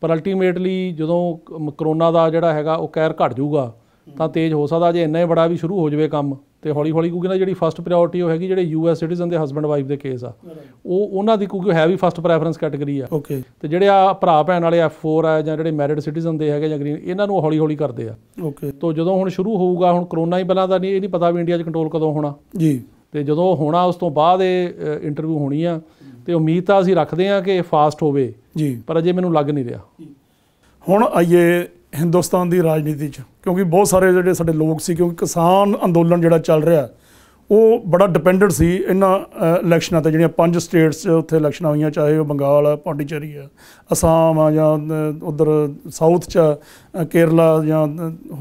S2: ਪਰ ਅਲਟੀਮੇਟਲੀ ਜਦੋਂ ਕਰੋਨਾ ਦਾ ਜਿਹੜਾ ਹੈਗਾ ਉਹ ਕਹਿਰ ਘਟ ਜਾਊਗਾ ਤਾਂ ਤੇਜ਼ ਹੋ ਸਕਦਾ ਜੇ ਇੰਨਾ ਹੀ ਬੜਾ ਵੀ ਸ਼ੁਰੂ ਹੋ ਜਾਵੇ ਕੰਮ ਤੇ ਹੌਲੀ ਹੌਲੀ ਕਿਉਂਕਿ ਨਾ ਜਿਹੜੀ ਫਸਟ ਪ੍ਰਾਇੋਰਟੀ ਉਹ ਹੈਗੀ ਜਿਹੜੇ ਯੂਐਸ ਸਿਟੀਜ਼ਨ ਦੇ ਹਸਬੰਡ ਵਾਈਫ ਦੇ ਕੇਸ ਆ ਉਹ ਉਹਨਾਂ ਦੀ ਕਿਉਂਕਿ ਹੈ ਵੀ ਫਸਟ ਪ੍ਰੈਫਰੈਂਸ ਕੈਟਾਗਰੀ ਆ ਤੇ ਜਿਹੜੇ ਆ ਭਰਾ ਭੈਣ ਵਾਲੇ F4 ਆ ਜਾਂ ਜਿਹੜੇ ਮੈਰਿਡ ਸਿਟੀਜ਼ਨ ਦੇ ਹੈਗੇ ਜਾਂ ਗ੍ਰੀਨ ਇਹਨਾਂ ਨੂੰ ਹੌਲੀ ਹੌਲੀ ਕਰਦੇ ਆ ਓਕੇ ਤੋਂ ਜਦੋਂ ਹੁਣ ਸ਼ੁਰੂ ਹੋਊਗਾ ਹੁਣ ਕਰੋਨਾ ਹੀ ਪਹਿਲਾਂ ਦਾ ਨਹੀਂ ਇਹ ਨਹੀਂ ਪਤਾ ਵੀ ਇੰਡੀਆ 'ਚ ਕੰਟਰੋਲ ਕਦੋਂ ਹੋਣਾ ਜੀ ਤੇ ਜਦੋਂ ਹੋਣਾ ਉਸ ਤੋਂ ਬਾਅਦ ਇਹ ਇੰਟਰਵਿਊ ਹੋਣੀ ਆ ਤੇ ਉਮੀਦ ਤਾਂ ਅਸੀਂ ਰੱਖਦੇ ਆ ਕਿ ਫਾਸਟ ਹੋਵੇ ਜੀ ਪਰ ਅਜੇ ਮੈਨੂੰ ਲੱਗ ਨਹੀਂ ਰਿਹਾ
S1: ਹੁਣ ਆਈਏ ਹਿੰਦੁਸਤਾਨ ਦੀ ਰਾਜਨੀਤੀ 'ਚ ਕਿਉਂਕਿ ਬਹੁਤ ਸਾਰੇ ਜਿਹੜੇ ਸਾਡੇ ਲੋਕ ਸੀ ਕਿਉਂਕਿ ਕਿਸਾਨ ਅੰਦੋਲਨ ਜਿਹੜਾ ਚੱਲ ਰਿਹਾ ਉਹ ਬੜਾ ਡਿਪੈਂਡੈਂਟ ਸੀ ਇਹਨਾਂ ਇਲੈਕਸ਼ਨਾਂ ਤੇ ਜਿਹੜੀਆਂ ਪੰਜ ਸਟੇਟਸ ਉੱਥੇ ਇਲੈਕਸ਼ਨਾਂ ਹੋਈਆਂ ਚਾਹੇ ਉਹ ਬੰਗਾਲ ਆ ਪਾਂਡੀਚੇਰੀ ਆ ਅਸਾਮ ਆ ਜਾਂ ਉਧਰ ਸਾਊਥ ਚ ਕੇਰਲਾ ਜਾਂ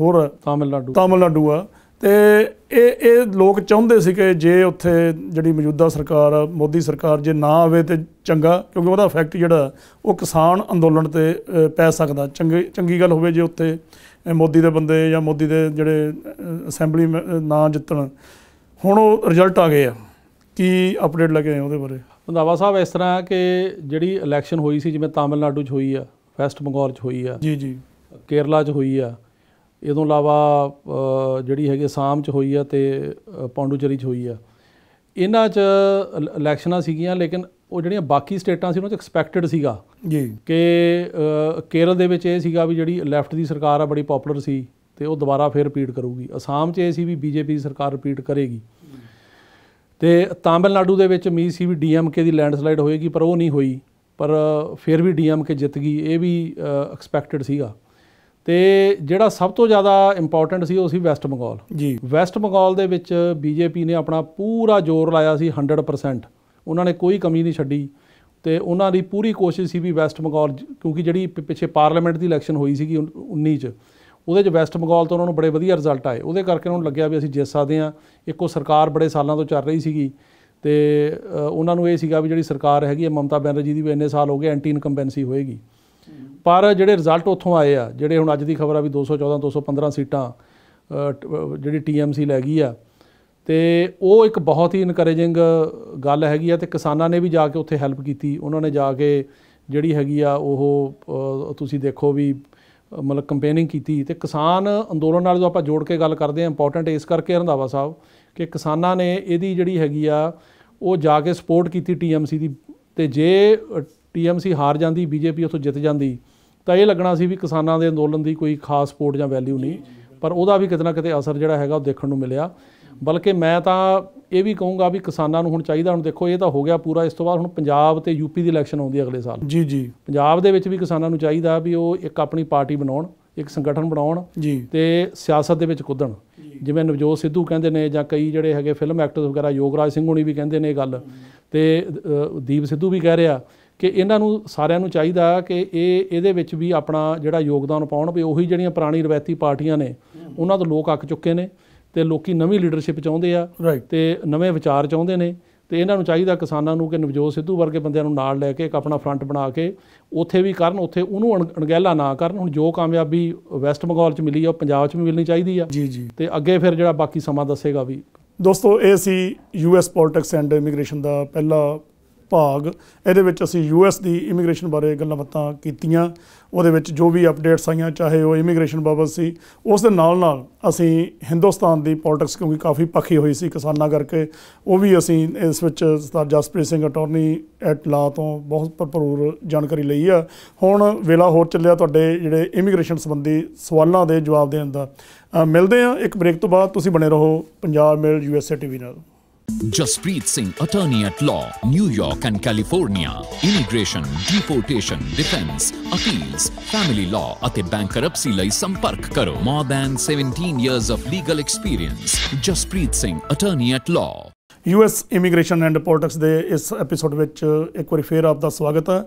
S1: ਹੋਰ ਤਾਮਿਲਨਾਡੂ ਤਾਮਿਲਨਾਡੂ ਆ ਤੇ ਇਹ ਇਹ ਲੋਕ ਚਾਹੁੰਦੇ ਸੀ ਕਿ ਜੇ ਉੱਥੇ ਜਿਹੜੀ ਮੌਜੂਦਾ ਸਰਕਾਰ ਮੋਦੀ ਸਰਕਾਰ ਜੇ ਨਾ ਆਵੇ ਤੇ ਚੰਗਾ ਕਿਉਂਕਿ ਉਹਦਾ ਇਫੈਕਟ ਜਿਹੜਾ ਉਹ ਕਿਸਾਨ ਅੰਦੋਲਨ ਤੇ ਪੈ ਸਕਦਾ ਚੰਗੀ ਚੰਗੀ ਗੱਲ ਹੋਵੇ ਜੇ ਉੱਥੇ ਮੋਦੀ ਦੇ ਬੰਦੇ ਜਾਂ ਮੋਦੀ ਦੇ ਜਿਹੜੇ ਅਸੈਂਬਲੀ ਨਾ ਜਿੱਤਣ ਹੁਣ ਉਹ ਰਿਜ਼ਲਟ ਆ ਗਏ ਆ ਕੀ ਅਪਡੇਟ ਲੱਗੇ ਆ ਉਹਦੇ ਬਾਰੇ
S2: ਬੰਦਾਵਾ ਸਾਹਿਬ ਇਸ ਤਰ੍ਹਾਂ ਕਿ ਜਿਹੜੀ ਇਲੈਕਸ਼ਨ ਹੋਈ ਸੀ ਜਿਵੇਂ ਤਾਮਿਲਨਾਡੂ 'ਚ ਹੋਈ ਆ ਵੈਸਟ ਬੰਗਾਲ 'ਚ ਹੋਈ ਆ ਜੀ ਜੀ ਕੇਰਲਾ 'ਚ ਹੋਈ ਆ ਇਹ ਤੋਂ ਇਲਾਵਾ ਜਿਹੜੀ ਹੈਗੇ ਸਾਮ 'ਚ ਹੋਈ ਆ ਤੇ ਪੌਂਡੂਚਰੀ 'ਚ ਹੋਈ ਆ ਇਹਨਾਂ 'ਚ ਇਲੈਕਸ਼ਨਾਂ ਸੀਗੀਆਂ ਲੇਕਿਨ ਉਹ ਜਿਹੜੀਆਂ ਬਾਕੀ ਸਟੇਟਾਂ ਸੀ ਉਹਨਾਂ 'ਚ ਐਕਸਪੈਕਟਡ ਸੀਗਾ ਜੀ ਕਿ ਕੇਰਲ ਦੇ ਵਿੱਚ ਇਹ ਸੀਗਾ ਵੀ ਜਿਹੜੀ ਲੈਫਟ ਦੀ ਸਰਕਾਰ ਆ ਬੜੀ ਪਪੂਲਰ ਸੀ ਤੇ ਉਹ ਦੁਬਾਰਾ ਫੇਰ ਰਿਪੀਟ ਕਰੂਗੀ ਅਸਾਮ 'ਚ ਇਹ ਸੀ ਵੀ ਬੀਜੇਪੀ ਦੀ ਸਰਕਾਰ ਰਿਪੀਟ ਕਰੇਗੀ ਤੇ ਤਾਮਿਲਨਾਡੂ ਦੇ ਵਿੱਚ ਮੀ ਸੀ ਵੀ ਡੀਐਮਕੇ ਦੀ ਲੈਂਡਸਲਾਈਡ ਹੋਏਗੀ ਪਰ ਉਹ ਨਹੀਂ ਹੋਈ ਪਰ ਫਿਰ ਵੀ ਡੀਐਮਕੇ ਜਿੱਤ ਗਈ ਇਹ ਵੀ ਐਕਸਪੈਕਟਡ ਸੀਗਾ ਤੇ ਜਿਹੜਾ ਸਭ ਤੋਂ ਜ਼ਿਆਦਾ ਇੰਪੋਰਟੈਂਟ ਸੀ ਉਹ ਸੀ ਵੈਸਟ ਬੰਗਾਲ ਜੀ ਵੈਸਟ ਬੰਗਾਲ ਦੇ ਵਿੱਚ ਬੀਜੇਪੀ ਨੇ ਆਪਣਾ ਪੂਰਾ ਜ਼ੋਰ ਲਾਇਆ ਸੀ 100% ਉਹਨਾਂ ਨੇ ਕੋਈ ਕਮੀ ਨਹੀਂ ਛੱਡੀ ਤੇ ਉਹਨਾਂ ਦੀ ਪੂਰੀ ਕੋਸ਼ਿਸ਼ ਸੀ ਵੀ ਵੈਸਟ ਬੰਗਾਲ ਕਿਉਂਕਿ ਜਿਹੜੀ ਪਿੱਛੇ ਪਾਰਲੀਮੈਂਟ ਦੀ ਇਲੈਕਸ਼ਨ ਹੋਈ ਸੀਗੀ 19 ਚ ਉਹਦੇ ਚ ਵੈਸਟ ਬੰਗਾਲ ਤੋਂ ਉਹਨਾਂ ਨੂੰ ਬੜੇ ਵਧੀਆ ਰਿਜ਼ਲਟ ਆਏ ਉਹਦੇ ਕਰਕੇ ਉਹਨਾਂ ਨੂੰ ਲੱਗਿਆ ਵੀ ਅਸੀਂ ਜਿੱਤ ਸਕਦੇ ਆ ਇੱਕੋ ਸਰਕਾਰ ਬੜੇ ਸਾਲਾਂ ਤੋਂ ਚੱਲ ਰਹੀ ਸੀਗੀ ਤੇ ਉਹਨਾਂ ਨੂੰ ਇਹ ਸੀਗਾ ਵੀ ਜਿਹੜੀ ਸਰਕਾਰ ਹੈਗੀ ਹੈ ਮਮਤਾ ਬੈਨਰਜੀ ਦੀ ਵੀ ਇੰਨੇ ਸਾਲ ਹੋ ਗਏ ਐਂਟੀ ਇਨਕੰਬੈਂਸੀ ਹੋਏਗੀ ਪਰ ਜਿਹੜੇ ਰਿਜ਼ਲਟ ਉੱਥੋਂ ਆਏ ਆ ਜਿਹੜੇ ਹੁਣ ਅੱਜ ਦੀ ਖਬਰ ਆ ਵੀ 214 215 ਸੀਟਾਂ ਜਿਹੜੀ ਟੀਐਮਸੀ ਲੈ ਗਈ ਆ ਤੇ ਉਹ ਇੱਕ ਬਹੁਤ ਹੀ ਇਨਕਰੇਜਿੰਗ ਗੱਲ ਹੈਗੀ ਆ ਤੇ ਕਿਸਾਨਾਂ ਨੇ ਵੀ ਜਾ ਕੇ ਉੱਥੇ ਹੈਲਪ ਕੀਤੀ ਉਹਨਾਂ ਨੇ ਜਾ ਕੇ ਜਿਹੜੀ ਹੈਗੀ ਆ ਉਹ ਤੁਸੀਂ ਦੇਖੋ ਵੀ ਮਤਲਬ ਕੰਪੇਨਿੰਗ ਕੀਤੀ ਤੇ ਕਿਸਾਨ ਅੰਦੋਲਨ ਨਾਲ ਜੋ ਆਪਾਂ ਜੋੜ ਕੇ ਗੱਲ ਕਰਦੇ ਆ ਇੰਪੋਰਟੈਂਟ ਇਸ ਕਰਕੇ ਰੰਧਾਵਾ ਸਾਹਿਬ ਕਿ ਕਿਸਾਨਾਂ ਨੇ ਇਹਦੀ ਜਿਹੜੀ ਹੈਗੀ ਆ ਉਹ ਜਾ ਕੇ ਸਪੋਰਟ ਕੀਤੀ ਟੀਐਮਸੀ ਦੀ ਤੇ ਜੇ ਟੀਐਮਸੀ ਹਾਰ ਜਾਂਦੀ ਬੀਜੇਪੀ ਉੱਥੋਂ ਜਿੱਤ ਜਾਂਦੀ ਤਾਂ ਇਹ ਲੱਗਣਾ ਸੀ ਵੀ ਕਿਸਾਨਾਂ ਦੇ ਅੰਦੋਲਨ ਦੀ ਕੋਈ ਖਾਸ ਸਪੋਰਟ ਜਾਂ ਵੈਲਿਊ ਨਹੀਂ ਪਰ ਉਹਦਾ ਵੀ ਕਿਤੇ ਨਾ ਕਿਤੇ ਅਸਰ ਜਿਹੜਾ ਹੈਗਾ ਉਹ ਦੇਖਣ ਨੂੰ ਮਿਲਿਆ ਬਲਕਿ ਮੈਂ ਤਾਂ ਇਹ ਵੀ ਕਹੂੰਗਾ ਵੀ ਕਿਸਾਨਾਂ ਨੂੰ ਹੁਣ ਚਾਹੀਦਾ ਹੁਣ ਦੇਖੋ ਇਹ ਤਾਂ ਹੋ ਗਿਆ ਪੂਰਾ ਇਸ ਤੋਂ ਬਾਅਦ ਹੁਣ ਪੰਜਾਬ ਤੇ ਯੂਪੀ ਦੀ ਇਲੈਕਸ਼ਨ ਆਉਂਦੀ ਅਗਲੇ ਸਾਲ ਜੀ ਜੀ ਪੰਜਾਬ ਦੇ ਵਿੱਚ ਵੀ ਕਿਸਾਨਾਂ ਨੂੰ ਚਾਹੀਦਾ ਵੀ ਉਹ ਇੱਕ ਆਪਣੀ ਪਾਰਟੀ ਬਣਾਉਣ ਇੱਕ ਸੰਗਠਨ ਬਣਾਉਣ ਜੀ ਤੇ ਸਿਆਸਤ ਦੇ ਵਿੱਚ ਕੁੱਦਣ ਜਿਵੇਂ ਨਵਜੋਤ ਸਿੱਧੂ ਕਹਿੰਦੇ ਨੇ ਜਾਂ ਕਈ ਜਿਹੜੇ ਹੈਗੇ ਫਿਲਮ ਐਕਟਰਸ ਵਗੈਰਾ ਯੋਗਰਾਜ ਸਿੰਘ ਹੁਣੀ ਵੀ ਕਹਿੰਦੇ ਨੇ ਇਹ ਗੱਲ ਤੇ ਦੀਪ ਸਿੱਧੂ ਵੀ ਕਹਿ ਰਿਹਾ ਕਿ ਇਹਨਾਂ ਨੂੰ ਸਾਰਿਆਂ ਨੂੰ ਚਾਹੀਦਾ ਕਿ ਇਹ ਇਹਦੇ ਵਿੱਚ ਵੀ ਆਪਣਾ ਜਿਹੜਾ ਯੋਗਦਾਨ ਪਾਉਣ ਵੀ ਉਹੀ ਜਿਹੜੀਆਂ ਪੁਰਾਣੀ ਰਵਾਇਤੀ ਪਾਰਟੀਆਂ ਨੇ ਉਹਨਾਂ ਤੋਂ ਲੋਕ ਅੱਕ ਚੁੱਕੇ ਨੇ ਤੇ ਲੋਕੀ ਨਵੀਂ ਲੀਡਰਸ਼ਿਪ ਚਾਹੁੰਦੇ ਆ ਤੇ ਨਵੇਂ ਵਿਚਾਰ ਚਾਹੁੰਦੇ ਨੇ ਤੇ ਇਹਨਾਂ ਨੂੰ ਚਾਹੀਦਾ ਕਿਸਾਨਾਂ ਨੂੰ ਕਿ ਨਵਜੋਤ ਸਿੱਧੂ ਵਰਗੇ ਬੰਦਿਆਂ ਨੂੰ ਨਾਲ ਲੈ ਕੇ ਇੱਕ ਆਪਣਾ ਫਰੰਟ ਬਣਾ ਕੇ ਉੱਥੇ ਵੀ ਕਰਨ ਉੱਥੇ ਉਹਨੂੰ ਅਣਗਹਿਲਾ ਨਾ ਕਰਨ ਹੁਣ ਜੋ ਕਾਮਯਾਬੀ ਵੈਸਟ ਬੰਗਾਲ 'ਚ ਮਿਲੀ ਆ ਪੰਜਾਬ 'ਚ ਵੀ ਮਿਲਣੀ ਚਾਹੀਦੀ ਆ ਜੀ ਜੀ ਤੇ ਅੱਗੇ ਫਿਰ ਜਿਹੜਾ ਬਾਕੀ ਸਮਾਂ ਦੱਸੇਗਾ ਵੀ
S1: ਦੋਸਤੋ ਇਹ ਸੀ ਯੂਐਸ ਪੋਲਿਟਿਕਸ ਐਂਡ ਇਮੀਗ੍ਰੇਸ਼ਨ ਦਾ ਪਹਿਲਾ ਭਾਗ ਇਹਦੇ ਵਿੱਚ ਅਸੀਂ ਯੂਐਸ ਦੀ ਇਮੀਗ੍ਰੇਸ਼ਨ ਬਾਰੇ ਗੱਲਾਂ ਬਾਤਾਂ ਕੀਤੀਆਂ ਉਹਦੇ ਵਿੱਚ ਜੋ ਵੀ ਅਪਡੇਟਸ ਆਈਆਂ ਚਾਹੇ ਉਹ ਇਮੀਗ੍ਰੇਸ਼ਨ ਬਾਬਤ ਸੀ ਉਸ ਦੇ ਨਾਲ ਨਾਲ ਅਸੀਂ ਹਿੰਦੁਸਤਾਨ ਦੀ ਪੋਲਿਟਿਕਸ ਕਿਉਂਕਿ ਕਾਫੀ ਪੱਖੀ ਹੋਈ ਸੀ ਕਿਸਾਨਾਂ ਕਰਕੇ ਉਹ ਵੀ ਅਸੀਂ ਇਸ ਵਿੱਚ sir Jaspreet Singh attorney at law ਤੋਂ ਬਹੁਤ ਭਰਪੂਰ ਜਾਣਕਾਰੀ ਲਈ ਆ ਹੁਣ ਵੇਲਾ ਹੋਰ ਚੱਲਿਆ ਤੁਹਾਡੇ ਜਿਹੜੇ ਇਮੀਗ੍ਰੇਸ਼ਨ ਸੰਬੰਧੀ ਸਵਾਲਾਂ ਦੇ ਜਵਾਬ ਦੇਣ ਦਾ ਮਿਲਦੇ ਆ ਇੱਕ ਬ੍ਰੇਕ ਤੋਂ ਬਾਅਦ ਤੁਸੀਂ ਬਣੇ ਰਹੋ ਪੰਜਾਬ ਮੇਲ ਯੂਐਸਏ ਟੀਵੀ ਨਾਲ
S2: Jaspreet Singh, attorney at law, New York and California, immigration, deportation, defense, appeals, family law ate bankruptcy lai sampark karo. More than 17 years of legal experience. Jaspreet Singh, attorney at
S1: law. US Immigration and politics ਦੇ ਇਸ ਐਪੀਸੋਡ ਵਿੱਚ ਇੱਕ ਵਾਰੀ ਫੇਰ ਆਪ ਦਾ ਸਵਾਗਤ ਹੈ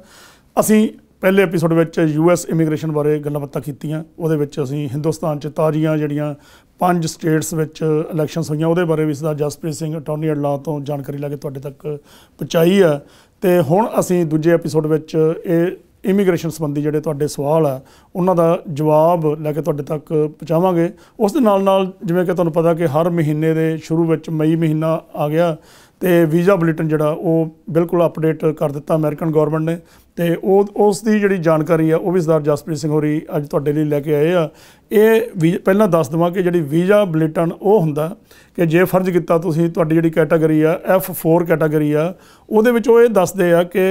S1: ਅਸੀਂ ਪਹਿਲੇ ਐਪੀਸੋਡ ਵਿੱਚ ਯੂਐਸ ਇਮੀਗ੍ਰੇਸ਼ਨ ਬਾਰੇ ਗੱਲਾਂ ਬਾਤਾਂ ਕੀਤੀਆਂ ਉਹਦੇ ਵਿੱਚ ਅਸੀਂ ਹਿੰਦੁਸਤਾਨ 'ਚ ਤਾਜ਼ੀਆਂ ਜਿਹੜੀਆਂ ਪੰਜ ਸਟੇਟਸ ਵਿੱਚ ਇਲੈਕਸ਼ਨਸ ਹੋਈਆਂ ਉਹਦੇ ਬਾਰੇ ਵੀ ਸਦਾ Jaspreet Singh attorney at law ਤੋਂ ਜਾਣਕਾਰੀ ਲੈ ਕੇ ਤੁਹਾਡੇ ਤੱਕ ਪਹੁੰਚਾਈ ਆ ਤੇ ਹੁਣ ਅਸੀਂ ਦੂਜੇ ਐਪੀਸੋਡ ਵਿੱਚ ਇਹ ਇਮੀਗ੍ਰੇਸ਼ਨ ਸੰਬੰਧੀ ਜਿਹੜੇ ਤੁਹਾਡੇ ਸਵਾਲ ਆ ਉਹਨਾਂ ਦਾ ਜਵਾਬ ਲੈ ਕੇ ਤੁਹਾਡੇ ਤੱਕ ਪਹੁੰਚਾਵਾਂਗੇ ਉਸ ਦੇ ਨਾਲ ਨਾਲ ਜਿਵੇਂ ਕਿ ਤੁਹਾਨੂੰ ਪਤਾ ਕਿ ਹਰ ਮਹੀਨੇ ਦੇ ਸ਼ੁਰੂ ਵਿੱਚ ਮਈ ਮਹੀਨਾ ਆ ਗਿਆ ਤੇ ਵੀਜ਼ਾ ਬੁਲੇਟਿਨ ਜਿਹੜਾ ਉਹ ਬਿਲਕੁਲ ਅਪਡੇਟ ਕਰ ਦਿੱਤਾ ਅਮਰੀਕਨ ਗਵਰਨਮੈਂਟ ਨੇ ਤੇ ਉਹ ਉਸ ਦੀ ਜਿਹੜੀ ਜਾਣਕਾਰੀ ਆ ਉਹ ਵੀ ਸਰਦਾਰ ਜਸਪ੍ਰੀਤ ਸਿੰਘ ਹੋਰੀ ਅੱਜ ਤੁਹਾਡੇ ਲਈ ਲੈ ਕੇ ਆਏ ਆ ਇਹ ਪਹਿਲਾਂ ਦੱਸ ਦਵਾਂ ਕਿ ਜਿਹੜੀ ਵੀਜ਼ਾ ਬਲੇਟਨ ਉਹ ਹੁੰਦਾ ਕਿ ਜੇ ਫਰਜ਼ ਕੀਤਾ ਤੁਸੀਂ ਤੁਹਾਡੀ ਜਿਹੜੀ ਕੈਟਾਗਰੀ ਆ F4 ਕੈਟਾਗਰੀ ਆ ਉਹਦੇ ਵਿੱਚ ਉਹ ਇਹ ਦੱਸਦੇ ਆ ਕਿ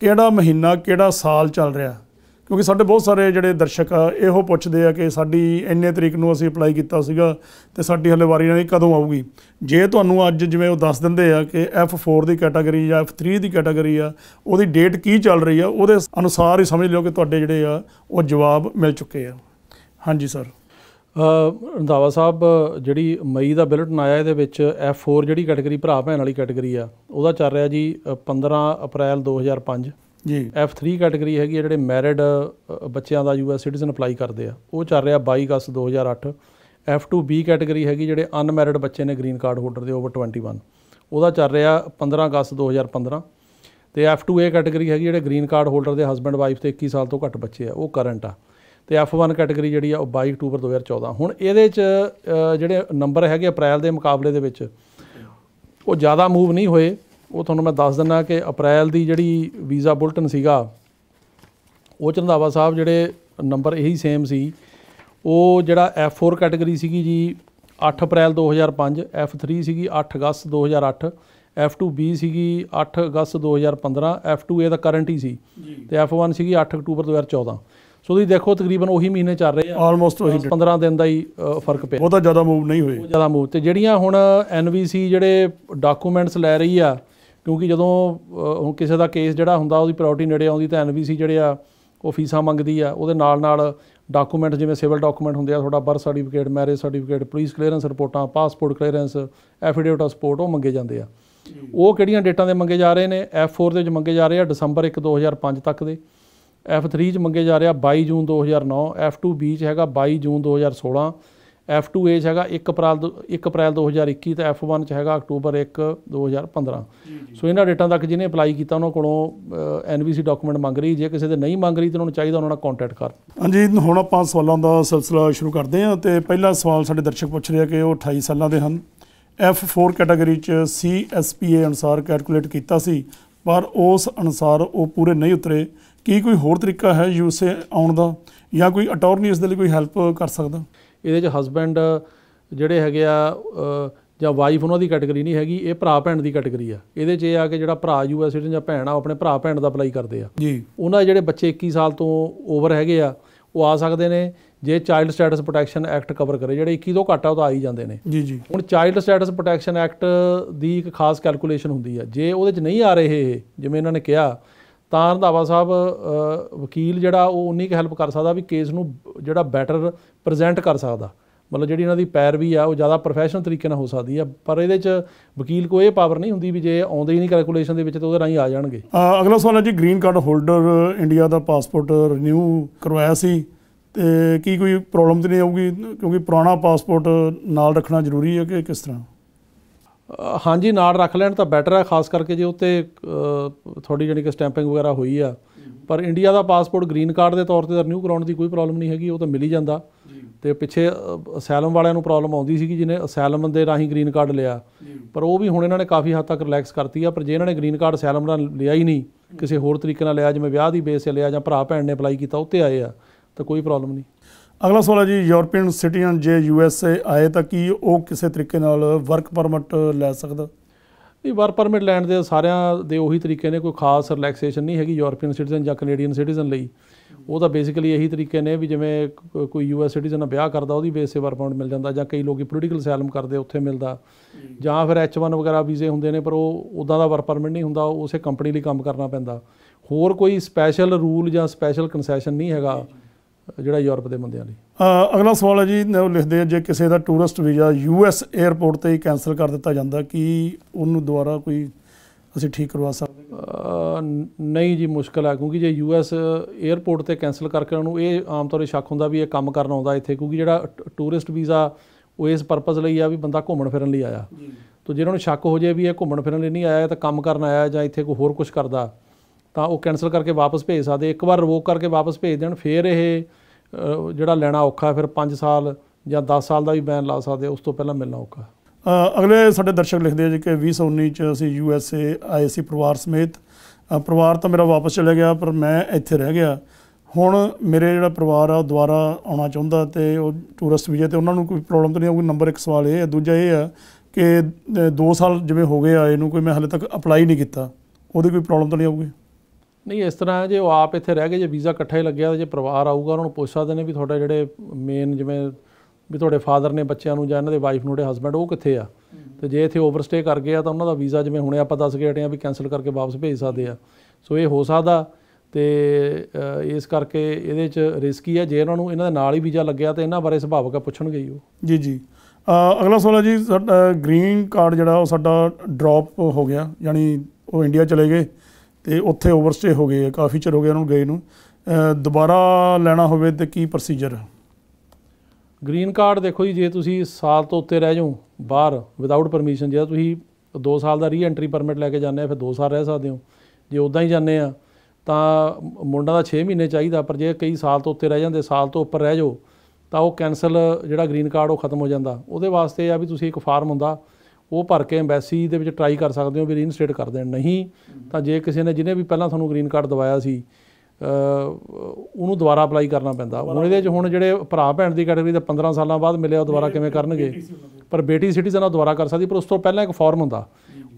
S1: ਕਿਹੜਾ ਮਹੀਨਾ ਕਿਹੜਾ ਸਾਲ ਚੱਲ ਰਿਹਾ ਕਿਉਂਕਿ ਸਾਡੇ ਬਹੁਤ ਸਾਰੇ ਜਿਹੜੇ ਦਰਸ਼ਕ ਆ ਇਹੋ ਪੁੱਛਦੇ ਆ ਕਿ ਸਾਡੀ ਇੰਨੇ ਤਰੀਕ ਨੂੰ ਅਸੀਂ ਅਪਲਾਈ ਕੀਤਾ ਸੀਗਾ ਤੇ ਸਾਡੀ ਹਲੇ ਵਾਰੀ ਨਹੀਂ ਕਦੋਂ ਆਊਗੀ ਜੇ ਤੁਹਾਨੂੰ ਅੱਜ ਜਿਵੇਂ ਉਹ ਦੱਸ ਦਿੰਦੇ ਆ ਕਿ F4 ਦੀ ਕੈਟਾਗਰੀ ਜਾਂ F3 ਦੀ ਕੈਟਾਗਰੀ ਆ ਉਹਦੀ ਡੇਟ ਕੀ ਚੱਲ ਰਹੀ ਆ ਉਹਦੇ ਅਨੁਸਾਰ ਹੀ ਸਮਝ ਲਿਓ ਕਿ ਤੁਹਾਡੇ ਜਿਹੜੇ ਆ ਉਹ ਜਵਾਬ ਮਿਲ ਚੁੱਕੇ ਆ ਹਾਂਜੀ ਸਰ
S2: ਰੰਧਾਵਾ ਸਾਹਿਬ ਜਿਹੜੀ ਮਈ ਦਾ ਬੁਲੇਟਿਨ ਆਇਆ ਇਹਦੇ ਵਿੱਚ F4 ਜਿਹੜੀ ਕੈਟਾਗਰੀ ਭਰਾ ਭੈਣ ਵਾਲੀ ਕੈਟਾਗਰੀ ਆ ਉਹਦਾ ਚੱਲ ਰਿਹਾ ਜੀ 15 ਅਪ੍ਰੈਲ 2005 ਜੀ F3 ਕੈਟਾਗਰੀ ਹੈਗੀ ਹੈ ਜਿਹੜੇ ਮੈਰਿਡ ਬੱਚਿਆਂ ਦਾ ਯੂਐਸ ਸਿਟੀਜ਼ਨ ਅਪਲਾਈ ਕਰਦੇ ਆ ਉਹ ਚੱਲ ਰਿਹਾ 22 ਅਗਸਤ 2008 F2B ਕੈਟਾਗਰੀ ਹੈਗੀ ਜਿਹੜੇ ਅਨਮੈਰਿਡ ਬੱਚੇ ਨੇ ਗ੍ਰੀਨ ਕਾਰਡ ਹੋਲਡਰ ਦੇ ਓਵਰ 21 ਉਹਦਾ ਚੱਲ ਰਿਹਾ 15 ਅਗਸਤ 2015 ਤੇ F2A ਕੈਟਾਗਰੀ ਹੈਗੀ ਜਿਹੜੇ ਗ੍ਰੀਨ ਕਾਰਡ ਹੋਲਡਰ ਦੇ ਹਸਬੰਡ ਵਾਈਫ ਤੇ 21 ਸਾਲ ਤੋਂ ਘੱਟ ਬੱਚੇ ਆ ਉਹ ਕਰੰਟ ਆ ਤੇ F1 ਕੈਟਾਗਰੀ ਜਿਹੜੀ ਆ ਉਹ 22 ਅਕਤੂਬਰ 2014 ਹੁਣ ਇਹਦੇ ਚ ਜਿਹੜੇ ਨੰਬਰ ਹੈਗੇ ਅਪ੍ਰੈਲ ਦੇ ਮੁਕਾਬਲੇ ਦੇ ਵਿੱਚ ਉਹ ਜ਼ਿਆਦਾ ਮੂਵ ਨਹੀਂ ਹੋਏ ਉਹ ਤੁਹਾਨੂੰ ਮੈਂ ਦੱਸ ਦਿੰਦਾ ਕਿ ਅਪ੍ਰੈਲ ਦੀ ਜਿਹੜੀ ਵੀਜ਼ਾ ਬੁਲਟਨ ਸੀਗਾ ਉਹ ਚੰਦਾਵਾ ਸਾਹਿਬ ਜਿਹੜੇ ਨੰਬਰ ਇਹੀ ਸੇਮ ਸੀ ਉਹ ਜਿਹੜਾ F4 ਕੈਟਾਗਰੀ ਸੀਗੀ ਜੀ 8 ਅਪ੍ਰੈਲ 2005 F3 ਸੀਗੀ 8 ਅਗਸਤ 2008 F2B ਸੀਗੀ 8 ਅਗਸਤ 2015 F2A ਦਾ ਕਰੰਟ ਹੀ ਸੀ ਤੇ F1 ਸੀਗੀ 8 ਅਕਤੂਬਰ 2014 ਸੋ ਤੁਸੀਂ ਦੇਖੋ ਤਕਰੀਬਨ ਉਹੀ ਮਹੀਨੇ ਚੱਲ ਰਹੇ ਆ ਆਲਮੋਸਟ ਉਹੀ 15 ਦਿਨ ਦਾ ਹੀ ਫਰਕ ਪਿਆ ਬਹੁਤਾ ਜ਼ਿਆਦਾ ਮੂਵ ਨਹੀਂ ਹੋਏ ਜ਼ਿਆਦਾ ਮੂਵ ਤੇ ਜਿਹੜੀਆਂ ਹੁਣ NVC ਜਿਹੜੇ ਡਾਕੂਮੈਂਟਸ ਲੈ ਰਹੀ ਆ ਕਿਉਂਕਿ ਜਦੋਂ ਹੁਣ ਕਿਸੇ ਦਾ ਕੇਸ ਜਿਹੜਾ ਹੁੰਦਾ ਉਹਦੀ ਪ੍ਰਾਇੋਰਟੀ ਨੇੜੇ ਆਉਂਦੀ ਤਾਂ ਐਨਬੀਸੀ ਜਿਹੜੇ ਆ ਉਹ ਫੀਸਾਂ ਮੰਗਦੀ ਆ ਉਹਦੇ ਨਾਲ ਨਾਲ ਡਾਕੂਮੈਂਟ ਜਿਵੇਂ ਸਿਵਲ ਡਾਕੂਮੈਂਟ ਹੁੰਦੇ ਆ ਤੁਹਾਡਾ birth certificate marriage certificate police clearance ਰਿਪੋਰਟਾਂ passport clearance affidavit of support ਉਹ ਮੰਗੇ ਜਾਂਦੇ ਆ ਉਹ ਕਿਹੜੀਆਂ ਡੇਟਾਂ ਦੇ ਮੰਗੇ ਜਾ ਰਹੇ ਨੇ 4 ਦੇ ਵਿੱਚ ਮੰਗੇ ਜਾ ਰਹੇ ਆ ਦਸੰਬਰ 1 2005 ਤੱਕ ਦੇ 3 ਚ ਮੰਗੇ ਜਾ ਰਹੇ ਆ 22 ਜੂਨ 2009 2 ਬੀ ਚ ਹੈਗਾ 22 ਜੂਨ 2016 F2 ਏਜ ਹੈਗਾ 1 ਅਪ੍ਰੈਲ 1 ਅਪ੍ਰੈਲ 2021 ਤੇ F1 ਚ ਹੈਗਾ ਅਕਤੂਬਰ 1 2015 ਸੋ ਇਹਨਾਂ ਡੇਟਾਂ ਤੱਕ ਜਿਹਨੇ ਅਪਲਾਈ ਕੀਤਾ ਉਹਨਾਂ ਕੋਲੋਂ NVC ਡਾਕੂਮੈਂਟ ਮੰਗ ਰਹੀ ਜੇ ਕਿਸੇ ਦੇ ਨਹੀਂ ਮੰਗ ਰਹੀ ਤਾਂ ਉਹਨਾਂ ਨੂੰ ਚਾਹੀਦਾ ਉਹਨਾਂ ਨਾਲ ਕੰਟੈਕਟ ਕਰ
S1: ਹਾਂਜੀ ਹੁਣ ਆਪਾਂ ਸਵਾਲਾਂ ਦਾ ਸਿਲਸਿਲਾ ਸ਼ੁਰੂ ਕਰਦੇ ਹਾਂ ਤੇ ਪਹਿਲਾ ਸਵਾਲ ਸਾਡੇ ਦਰਸ਼ਕ ਪੁੱਛ ਰਿਹਾ ਕਿ ਉਹ 28 ਸਾਲਾਂ ਦੇ ਹਨ F4 ਕੈਟਾਗਰੀ ਚ CSPA ਅਨੁਸਾਰ ਕੈਲਕੂਲੇਟ ਕੀਤਾ ਸੀ ਪਰ ਉਸ ਅਨੁਸਾਰ ਉਹ ਪੂਰੇ ਨਹੀਂ ਉਤਰੇ ਕੀ ਕੋਈ ਹੋਰ ਤਰੀਕਾ ਹੈ ਯੂਸੇ ਆਉਣ ਦਾ ਜਾਂ ਕੋਈ ਅਟਾਰਨੀ ਇਸ ਦੇ ਲਈ ਕੋਈ ਹੈਲਪ ਕਰ ਸਕਦਾ
S2: ਇਹਦੇ 'ਚ ਹਸਬੈਂਡ ਜਿਹੜੇ ਹੈਗੇ ਆ ਜਾਂ ਵਾਈਫ ਉਹਨਾਂ ਦੀ ਕੈਟਾਗਰੀ ਨਹੀਂ ਹੈਗੀ ਇਹ ਭਰਾ ਭੈਣ ਦੀ ਕੈਟਾਗਰੀ ਆ ਇਹਦੇ 'ਚ ਇਹ ਆ ਕਿ ਜਿਹੜਾ ਭਰਾ ਯੂਐਸ ਸਿਟੀਜ਼ਨ ਜਾਂ ਭੈਣ ਆ ਆਪਣੇ ਭਰਾ ਭੈਣ ਦਾ ਅਪਲਾਈ ਕਰਦੇ ਆ ਜੀ ਉਹਨਾਂ ਜਿਹੜੇ ਬੱਚੇ 21 ਸਾਲ ਤੋਂ ਓਵਰ ਹੈਗੇ ਆ ਉਹ ਆ ਸਕਦੇ ਨੇ ਜੇ child status protection act cover ਕਰੇ ਜਿਹੜੇ 21 ਤੋਂ ਘੱਟ ਆ ਉਹ ਤਾਂ ਆ ਹੀ ਜਾਂਦੇ ਨੇ ਜੀ ਜੀ ਹੁਣ ਚਾਈਲਡ ਸਟੇਟਸ ਪ੍ਰੋਟੈਕਸ਼ਨ ਐਕਟ ਦੀ ਇੱਕ ਖਾਸ ਕੈਲਕੂਲੇਸ਼ਨ ਹੁੰਦੀ ਆ ਜੇ ਉਹਦੇ 'ਚ ਨਹੀਂ ਆ ਰਹੇ ਜਿਵੇਂ ਇਹਨਾਂ ਨੇ ਕਿਹਾ ਤਾਂ ਰੰਧਾਵਾ ਸਾਹਿਬ ਵਕੀਲ ਜਿਹੜਾ ਉਹ ਉਨੀ ਕੁ ਹੈਲਪ ਕਰ ਸਕਦਾ ਵੀ ਕੇਸ ਨੂੰ ਜਿਹੜਾ ਬੈਟਰ ਪ੍ਰੈਜ਼ੈਂਟ ਕਰ ਸਕਦਾ ਮਤਲਬ ਜਿਹੜੀ ਇਹਨਾਂ ਦੀ ਪੈਰਵੀ ਆ ਉਹ ਜ਼ਿਆਦਾ ਪ੍ਰੋਫੈਸ਼ਨਲ ਤਰੀਕੇ ਨਾਲ ਹੋ ਸਕਦੀ ਆ ਪਰ ਇਹਦੇ 'ਚ ਵਕੀਲ ਕੋ ਇਹ ਪਾਵਰ ਨਹੀਂ ਹੁੰਦੀ ਵੀ ਜੇ ਆਉਂਦੇ ਹੀ ਨਹੀਂ ਕੈਲਕੂਲੇਸ਼ਨ ਦੇ ਵਿੱਚ ਤਾਂ ਉਹਦੇ ਰਾਹੀਂ ਆ ਜਾਣਗੇ
S1: ਅਗਲਾ ਸਵਾਲ ਹੈ ਜੀ ਗ੍ਰੀਨ ਕਾਰਡ ਹੋਲਡਰ ਇੰਡੀਆ ਦਾ ਪਾਸਪੋਰਟ ਰੀਨਿਊ ਕਰਵਾਇਆ ਸੀ ਤੇ ਕੀ ਕੋਈ ਪ੍ਰੋਬਲਮ ਤੇ ਨਹੀਂ ਆਊਗੀ ਕਿਉਂਕਿ ਪੁਰਾਣਾ ਪਾਸਪੋਰਟ ਨਾਲ ਰੱਖਣਾ ਜ਼ਰੂਰੀ ਹੈ ਕਿ ਕਿਸ ਤਰ੍ਹਾਂ
S2: ਹਾਂਜੀ ਨਾਲ ਰੱਖ ਲੈਣ ਤਾਂ ਬੈਟਰ ਹੈ ਖਾਸ ਕਰਕੇ ਜੇ ਉੱਤੇ ਥੋੜੀ ਜਣੀ ਕਿ ਸਟੈਂਪਿੰਗ ਵਗੈਰਾ ਹੋਈ ਆ ਪਰ ਇੰਡੀਆ ਦਾ ਪਾਸਪੋਰਟ ਗ੍ਰੀਨ ਕਾਰਡ ਦੇ ਤੌਰ ਤੇ ਰਿਨਿਊ ਕਰਾਉਣ ਦੀ ਕੋਈ ਪ੍ਰੋਬਲਮ ਨਹੀਂ ਹੈਗੀ ਉਹ ਤਾਂ ਮਿਲ ਹੀ ਜਾਂਦਾ ਤੇ ਪਿੱਛੇ ਅਸੈਲਮ ਵਾਲਿਆਂ ਨੂੰ ਪ੍ਰੋਬਲਮ ਆਉਂਦੀ ਸੀਗੀ ਜਿਨੇ ਅਸੈਲਮ ਦੇ ਰਾਹੀਂ ਗ੍ਰੀਨ ਕਾਰਡ ਲਿਆ ਪਰ ਉਹ ਵੀ ਹੁਣ ਇਹਨਾਂ ਨੇ ਕਾਫੀ ਹੱਦ ਤੱਕ ਰਿਲੈਕਸ ਕਰਤੀ ਆ ਪਰ ਜੇ ਇਹਨਾਂ ਨੇ ਗ੍ਰੀਨ ਕਾਰਡ ਅਸੈਲਮ ਦਾ ਲਿਆ ਹੀ ਨਹੀਂ ਕਿਸੇ ਹੋਰ ਤਰੀਕੇ ਨਾਲ ਲਿਆ ਜਿਵੇਂ ਵਿਆਹ ਦੀ ਬੇਸ ਤੇ ਲਿਆ ਜਾਂ ਭਰਾ ਭੈਣ ਨੇ ਅਪਲਾਈ ਕੀਤਾ ਉੱਤੇ ਆਏ ਆ ਤਾਂ ਕੋਈ ਪ੍ਰੋਬਲਮ ਨਹੀਂ
S1: ਅਗਲਾ ਸਵਾਲ ਹੈ ਜੀ ਯੂਰਪੀਅਨ ਸਿਟੀਜ਼ਨ ਜੇ ਯੂ ਐਸ ਏ ਆਏ ਤਾਂ ਕੀ ਉਹ ਕਿਸੇ ਤਰੀਕੇ ਨਾਲ ਵਰਕ ਪਰਮਿਟ ਲੈ ਸਕਦਾ
S2: ਨਹੀਂ ਵਰਕ ਪਰਮਿਟ ਲੈਣ ਦੇ ਸਾਰਿਆਂ ਦੇ ਉਹੀ ਤਰੀਕੇ ਨੇ ਕੋਈ ਖਾਸ ਰਿਲੈਕਸੇਸ਼ਨ ਨਹੀਂ ਹੈਗੀ ਯੂਰਪੀਅਨ ਸਿਟੀਜ਼ਨ ਜਾਂ ਕੈਨੇਡੀਅਨ ਸਿਟੀਜ਼ਨ ਲਈ ਉਹ ਤਾਂ ਬੇਸਿਕਲੀ ਇਹੀ ਤਰੀਕੇ ਨੇ ਵੀ ਜਿਵੇਂ ਕੋਈ ਯੂ ਐਸ ਸਿਟੀਜ਼ਨ ਨਾਲ ਵਿਆਹ ਕਰਦਾ ਉਹਦੀ ਬੇਸ ਤੇ ਵਰਕ ਪਰਮਿਟ ਮਿਲ ਜਾਂਦਾ ਜਾਂ ਕਈ ਲੋਕੀ ਪੋਲੀਟੀਕਲ ਅਸਾਈਲਮ ਕਰਦੇ ਉੱਥੇ ਮਿਲਦਾ ਜਾਂ ਫਿਰ ਐਚ1 ਵਗੈਰਾ ਵੀਜ਼ੇ ਹੁੰਦੇ ਨੇ ਪਰ ਉਹ ਉਦਾਂ ਦਾ ਵਰਕ ਪਰਮਿਟ ਨਹੀਂ ਹੁੰਦਾ ਉਸੇ ਕੰਪਨੀ ਲਈ ਕੰਮ ਕਰਨਾ ਪੈਂਦਾ ਹੋਰ ਕੋਈ ਸਪੈਸ਼ਲ ਰੂਲ ਜਾਂ ਸਪੈਸ਼ਲ ਕਨਸੈਸ਼ਨ ਨਹੀਂ ਹੈਗਾ ਜਿਹੜਾ ਯੂਰਪ ਦੇ ਬੰਦਿਆਂ ਲਈ
S1: ਅਗਲਾ ਸਵਾਲ ਹੈ ਜੀ ਉਹ ਲਿਖਦੇ ਆ ਜੇ ਕਿਸੇ ਦਾ ਟੂਰਿਸਟ ਵੀਜ਼ਾ ਯੂਐਸ 에ਅਰਪੋਰਟ ਤੇ ਹੀ ਕੈਨਸਲ ਕਰ ਦਿੱਤਾ ਜਾਂਦਾ ਕਿ ਉਹਨੂੰ ਦੁਬਾਰਾ ਕੋਈ ਅਸੀਂ ਠੀਕ ਕਰਵਾ ਸਕਦੇ ਨਹੀਂ ਜੀ ਮੁਸ਼ਕਲ ਆ ਕਿਉਂਕਿ
S2: ਜੇ ਯੂਐਸ 에ਅਰਪੋਰਟ ਤੇ ਕੈਨਸਲ ਕਰਕੇ ਉਹਨੂੰ ਇਹ ਆਮ ਤੌਰ 'ਤੇ ਸ਼ੱਕ ਹੁੰਦਾ ਵੀ ਇਹ ਕੰਮ ਕਰਨ ਆਉਂਦਾ ਇੱਥੇ ਕਿਉਂਕਿ ਜਿਹੜਾ ਟੂਰਿਸਟ ਵੀਜ਼ਾ ਉਹ ਇਸ ਪਰਪਸ ਲਈ ਆ ਵੀ ਬੰਦਾ ਘੁੰਮਣ ਫਿਰਨ ਲਈ ਆਇਆ ਜੀ ਜਿਹਨਾਂ ਨੂੰ ਸ਼ੱਕ ਹੋ ਜਾਏ ਵੀ ਇਹ ਘੁੰਮਣ ਫਿਰਨ ਲਈ ਨਹੀਂ ਆਇਆ ਤਾਂ ਕੰਮ ਕਰਨ ਆਇਆ ਜਾਂ ਇੱਥੇ ਕੋਈ ਹੋਰ ਕੁਝ ਕਰਦਾ ਤਾਂ ਉਹ ਕੈਨਸਲ ਕਰਕੇ ਵਾਪਸ ਭੇਜ ਸਕਦੇ ਇੱਕ ਵਾਰ ਰਿਵੋਕ ਕਰਕੇ ਵਾਪਸ ਭੇਜ ਦੇਣ ਫਿਰ ਇਹ ਜਿਹੜਾ ਲੈਣਾ ਔਖਾ ਫਿਰ 5 ਸਾਲ ਜਾਂ 10 ਸਾਲ ਦਾ ਵੀ ਬੈਨ ਲਾ ਸਕਦੇ ਉਸ ਤੋਂ ਪਹਿਲਾਂ ਮਿਲਣਾ ਔਖਾ
S1: ਅਗਲੇ ਸਾਡੇ ਦਰਸ਼ਕ ਲਿਖਦੇ ਆ ਜੀ ਕਿ 2019 ਚ ਅਸੀਂ ਯੂ ਐਸ ਏ ਆਏ ਸੀ ਪਰਿਵਾਰ ਸਮੇਤ ਪਰਿਵਾਰ ਤਾਂ ਮੇਰਾ ਵਾਪਸ ਚਲੇ ਗਿਆ ਪਰ ਮੈਂ ਇੱਥੇ ਰਹਿ ਗਿਆ ਹੁਣ ਮੇਰੇ ਜਿਹੜਾ ਪਰਿਵਾਰ ਆ ਉਹ ਦੁਬਾਰਾ ਆਉਣਾ ਚਾਹੁੰਦਾ ਤੇ ਉਹ ਟੂਰਿਸਟ ਵੀਜ਼ੇ ਤੇ ਉਹਨਾਂ ਨੂੰ ਕੋਈ ਪ੍ਰੋਬਲਮ ਤਾਂ ਨਹੀਂ ਆਊਗੀ ਨੰਬਰ ਇੱਕ ਸਵਾਲ ਇਹ ਹੈ ਦੂਜਾ ਇਹ ਆ ਕਿ 2 ਸਾਲ ਜਿਵੇਂ ਹੋ ਗਏ ਆ ਇਹਨੂੰ ਕੋਈ ਮੈਂ ਹਲੇ ਤੱਕ ਅਪਲਾਈ ਨਹੀਂ ਕੀਤਾ ਉਹਦੇ ਕੋਈ ਪ੍ਰੋਬਲਮ ਤਾਂ ਨਹੀਂ ਆਊਗੀ
S2: ਨਹੀਂ ਇਸ ਤਰ੍ਹਾਂ ਜੇ ਉਹ ਆਪ ਇੱਥੇ ਰਹਿ ਗਏ ਜੇ ਵੀਜ਼ਾ ਇਕੱਠਾ ਹੀ ਲੱਗਿਆ ਜੇ ਪਰਿਵਾਰ ਆਊਗਾ ਉਹਨਾਂ ਨੂੰ ਪੁੱਛ ਸਕਦੇ ਨੇ ਵੀ ਤੁਹਾਡੇ ਜਿਹੜੇ ਮੇਨ ਜਿਵੇਂ ਵੀ ਤੁਹਾਡੇ ਫਾਦਰ ਨੇ ਬੱਚਿਆਂ ਨੂੰ ਜਾਂ ਇਹਨਾਂ ਦੇ ਵਾਈਫ ਨੂੰ ਜਿਹੜੇ ਹਸਬੰਡ ਉਹ ਕਿੱਥੇ ਆ ਤੇ ਜੇ ਇੱਥੇ ਓਵਰਸਟੇ ਕਰ ਗਏ ਆ ਤਾਂ ਉਹਨਾਂ ਦਾ ਵੀਜ਼ਾ ਜਿਵੇਂ ਹੁਣੇ ਆਪਾਂ ਦੱਸ ਕੇ ਹਟੇ ਆ ਵੀ ਕੈਨਸਲ ਕਰਕੇ ਵਾਪਸ ਭੇਜ ਸਕਦੇ ਆ ਸੋ ਇਹ ਹੋ ਸਕਦਾ ਤੇ ਇਸ ਕਰਕੇ ਇਹਦੇ ਚ ਰਿਸਕ ਹੀ ਆ ਜੇ ਇਹਨਾਂ ਨੂੰ ਇਹਨਾਂ ਦੇ ਨਾਲ ਹੀ ਵੀਜ਼ਾ ਲੱਗਿਆ ਤੇ ਇਹਨਾਂ ਬਾਰੇ
S1: ਸੁਭਾਵਕ ਪੁੱਛਣਗੇ ਉਹ ਜੀ ਜੀ ਅਗਲਾ ਸਵਾਲ ਹੈ ਜੀ ਗ੍ਰੀਨ ਕਾਰਡ ਜਿਹੜਾ ਉਹ ਸਾਡਾ ਡ੍ਰੌਪ ਹੋ ਗਿਆ ਯਾਨੀ ਉਹ ਇੰਡੀਆ ਚਲੇ ਗਏ ਤੇ ਉੱਥੇ ਓਵਰਸਟੇ ਹੋ ਗਏ ਕਾਫੀ ਚਿਰ ਹੋ ਗਿਆ ਉਹਨੂੰ ਗਏ ਨੂੰ ਦੁਬਾਰਾ ਲੈਣਾ ਹੋਵੇ ਤੇ ਕੀ ਪ੍ਰੋਸੀਜਰ
S2: ਗ੍ਰੀਨ ਕਾਰਡ ਦੇਖੋ ਜੀ ਜੇ ਤੁਸੀਂ ਸਾਲ ਤੋਂ ਉੱਤੇ ਰਹਿ ਜਾਓ ਬਾਹਰ ਵਿਦਆਊਟ ਪਰਮਿਸ਼ਨ ਜੇ ਤੁਸੀਂ 2 ਸਾਲ ਦਾ ਰੀ ਐਂਟਰੀ ਪਰਮਿਟ ਲੈ ਕੇ ਜਾਂਦੇ ਆ ਫਿਰ 2 ਸਾਲ ਰਹਿ ਸਕਦੇ ਹੋ ਜੇ ਉਦਾਂ ਹੀ ਜਾਂਦੇ ਆ ਤਾਂ ਮੁੰਡਾ ਦਾ 6 ਮਹੀਨੇ ਚਾਹੀਦਾ ਪਰ ਜੇ ਕਈ ਸਾਲ ਤੋਂ ਉੱਤੇ ਰਹਿ ਜਾਂਦੇ ਸਾਲ ਤੋਂ ਉੱਪਰ ਰਹਿ ਜਾਓ ਤਾਂ ਉਹ ਕੈਨਸਲ ਜਿਹੜਾ ਗ੍ਰੀਨ ਕਾਰਡ ਉਹ ਖਤਮ ਹੋ ਜਾਂਦਾ ਉਹਦੇ ਵਾਸਤੇ ਆ ਵੀ ਤੁਸੀਂ ਇੱਕ ਫਾਰਮ ਹੁੰਦਾ ਉਹ ਭਰ ਕੇ ਐਮਬੈਸੀ ਦੇ ਵਿੱਚ ਟਰਾਈ ਕਰ ਸਕਦੇ ਹੋ ਵੀ ਰੀਇਨਸਟੇਟ ਕਰ ਦੇਣ ਨਹੀਂ ਤਾਂ ਜੇ ਕਿਸੇ ਨੇ ਜਿਹਨੇ ਵੀ ਪਹਿਲਾਂ ਤੁਹਾਨੂੰ ਗ੍ਰੀਨ ਕਾਰਡ ਦਵਾਇਆ ਸੀ ਉਹਨੂੰ ਦੁਬਾਰਾ ਅਪਲਾਈ ਕਰਨਾ ਪੈਂਦਾ ਹੁਣ ਇਹਦੇ ਚ ਹੁਣ ਜਿਹੜੇ ਭਰਾ ਭੈਣ ਦੀ ਕੈਟਾਗਰੀ ਦੇ 15 ਸਾਲਾਂ ਬਾਅਦ ਮਿਲਿਆ ਉਹ ਦੁਬਾਰਾ ਕਿਵੇਂ ਕਰਨਗੇ ਪਰ ਬੇਟੀ ਸਿਟੀਜ਼ਨ ਉਹ ਦੁਬਾਰਾ ਕਰ ਸਕਦੀ ਪਰ ਉਸ ਤੋਂ ਪਹਿਲਾਂ ਇੱਕ ਫਾਰਮ ਹੁੰਦਾ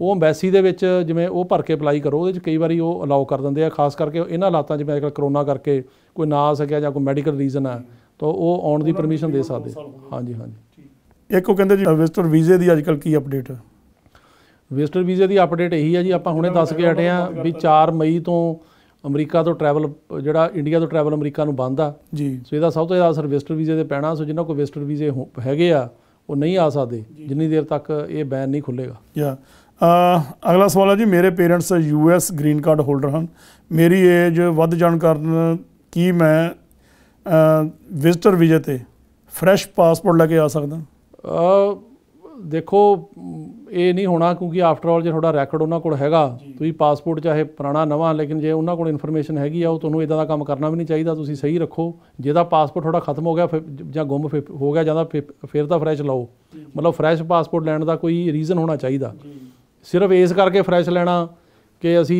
S2: ਉਹ ਐਮਬੈਸੀ ਦੇ ਵਿੱਚ ਜਿਵੇਂ ਉਹ ਭਰ ਕੇ ਅਪਲਾਈ ਕਰੋ ਉਹਦੇ ਚ ਕਈ ਵਾਰੀ ਉਹ ਅਲਾਉ ਕਰ ਦਿੰਦੇ ਆ ਖਾਸ ਕਰਕੇ ਇਹਨਾਂ ਹਾਲਾਤਾਂ ਜਿਵੇਂ ਅੱਜਕੱਲ ਕਰੋਨਾ ਕਰਕੇ ਕੋਈ ਨਾ ਆ ਸਕਿਆ ਜਾਂ ਕੋਈ ਮੈਡੀਕਲ ਰੀਜ਼ਨ ਆ ਤਾਂ ਉਹ ਆਉਣ ਦੀ ਪਰਮਿਸ਼ਨ ਦੇ ਸਕਦੇ
S1: ਹਾਂਜੀ ਹਾਂਜੀ ਇੱਕ ਉਹ ਕਹਿੰਦੇ ਜੀ ਵਿਜ਼ਟਰ ਵੀਜ਼ੇ ਦੀ ਅੱਜਕੱਲ ਕੀ ਅਪਡੇਟ
S2: ਵਿਜ਼ਟਰ ਵੀਜ਼ੇ ਦੀ ਅਪਡੇਟ ਇਹੀ ਹੈ ਜੀ ਆਪਾਂ ਹੁਣੇ ਦੱਸ ਕੇ ਹਟੇ ਆ ਵੀ 4 ਮਈ ਤੋਂ ਅਮਰੀਕਾ ਤੋਂ ਟਰੈਵਲ ਜਿਹੜਾ ਇੰਡੀਆ ਤੋਂ ਟਰੈਵਲ ਅਮਰੀਕਾ ਨੂੰ ਬੰਦ ਆ ਜੀ ਸੋ ਇਹਦਾ ਸਭ ਤੋਂ ਜ਼ਿਆਦਾ ਅਸਰ ਵਿਜ਼ਟਰ ਵੀਜ਼ੇ ਤੇ ਪੈਣਾ ਸੋ ਜਿਨ੍ਹਾਂ ਕੋ ਵਿਜ਼ਟਰ ਵੀਜ਼ੇ ਹੈਗੇ ਆ ਉਹ ਨਹੀਂ ਆ ਸਕਦੇ ਜਿੰਨੀ ਦੇਰ ਤੱਕ ਇਹ ਬੈਨ ਨਹੀਂ ਖੁੱਲੇਗਾ
S1: ਯਾ ਅਗਲਾ ਸਵਾਲ ਹੈ ਜੀ ਮੇਰੇ parents U S green card holder ਹਨ ਮੇਰੀ ਏਜ ਵੱਧ ਜਾਣ ਕਾਰਨ ਕੀ ਮੈਂ ਵਿਜ਼ਟਰ ਵੀਜ਼ੇ ਤੇ ਫਰੈਸ਼ ਪਾਸਪੋਰਟ ਲੈ ਕੇ ਆ ਸਕਦਾ
S2: ਦੇਖੋ ਇਹ ਨਹੀਂ ਹੋਣਾ ਕਿਉਂਕਿ ਆਫਟਰ ਆਲ ਜੇ ਤੁਹਾਡਾ ਰੈਕੋਰਡ ਉਹਨਾਂ ਕੋਲ ਹੈਗਾ ਤੁਸੀਂ ਪਾਸਪੋਰਟ ਚਾਹੇ ਪੁਰਾਣਾ ਨਵਾਂ ਲੇਕਿਨ ਜੇ ਉਹਨਾਂ ਕੋਲ ਇਨਫੋਰਮੇਸ਼ਨ ਹੈਗੀ ਆ ਉਹ ਤੁਹਾਨੂੰ ਇਦਾਂ ਦਾ ਕੰਮ ਕਰਨਾ ਵੀ ਨਹੀਂ ਚਾਹੀਦਾ ਤੁਸੀਂ ਸਹੀ ਰੱਖੋ ਜਿਹਦਾ ਪਾਸਪੋਰਟ ਤੁਹਾਡਾ ਖਤਮ ਹੋ ਗਿਆ ਜਾਂ ਗੁੰਮ ਹੋ ਗਿਆ ਜਾਂ ਫਿਰ ਤਾਂ ਫਰੈਸ਼ ਲਾਓ ਮਤਲਬ ਫਰੈਸ਼ ਪਾਸਪੋਰਟ ਲੈਣ ਦਾ ਕੋਈ ਰੀਜ਼ਨ ਹੋਣਾ ਚਾਹੀਦਾ ਸਿਰਫ ਇਸ ਕਰਕੇ ਫਰੈਸ਼ ਲੈਣਾ ਕਿ ਅਸੀਂ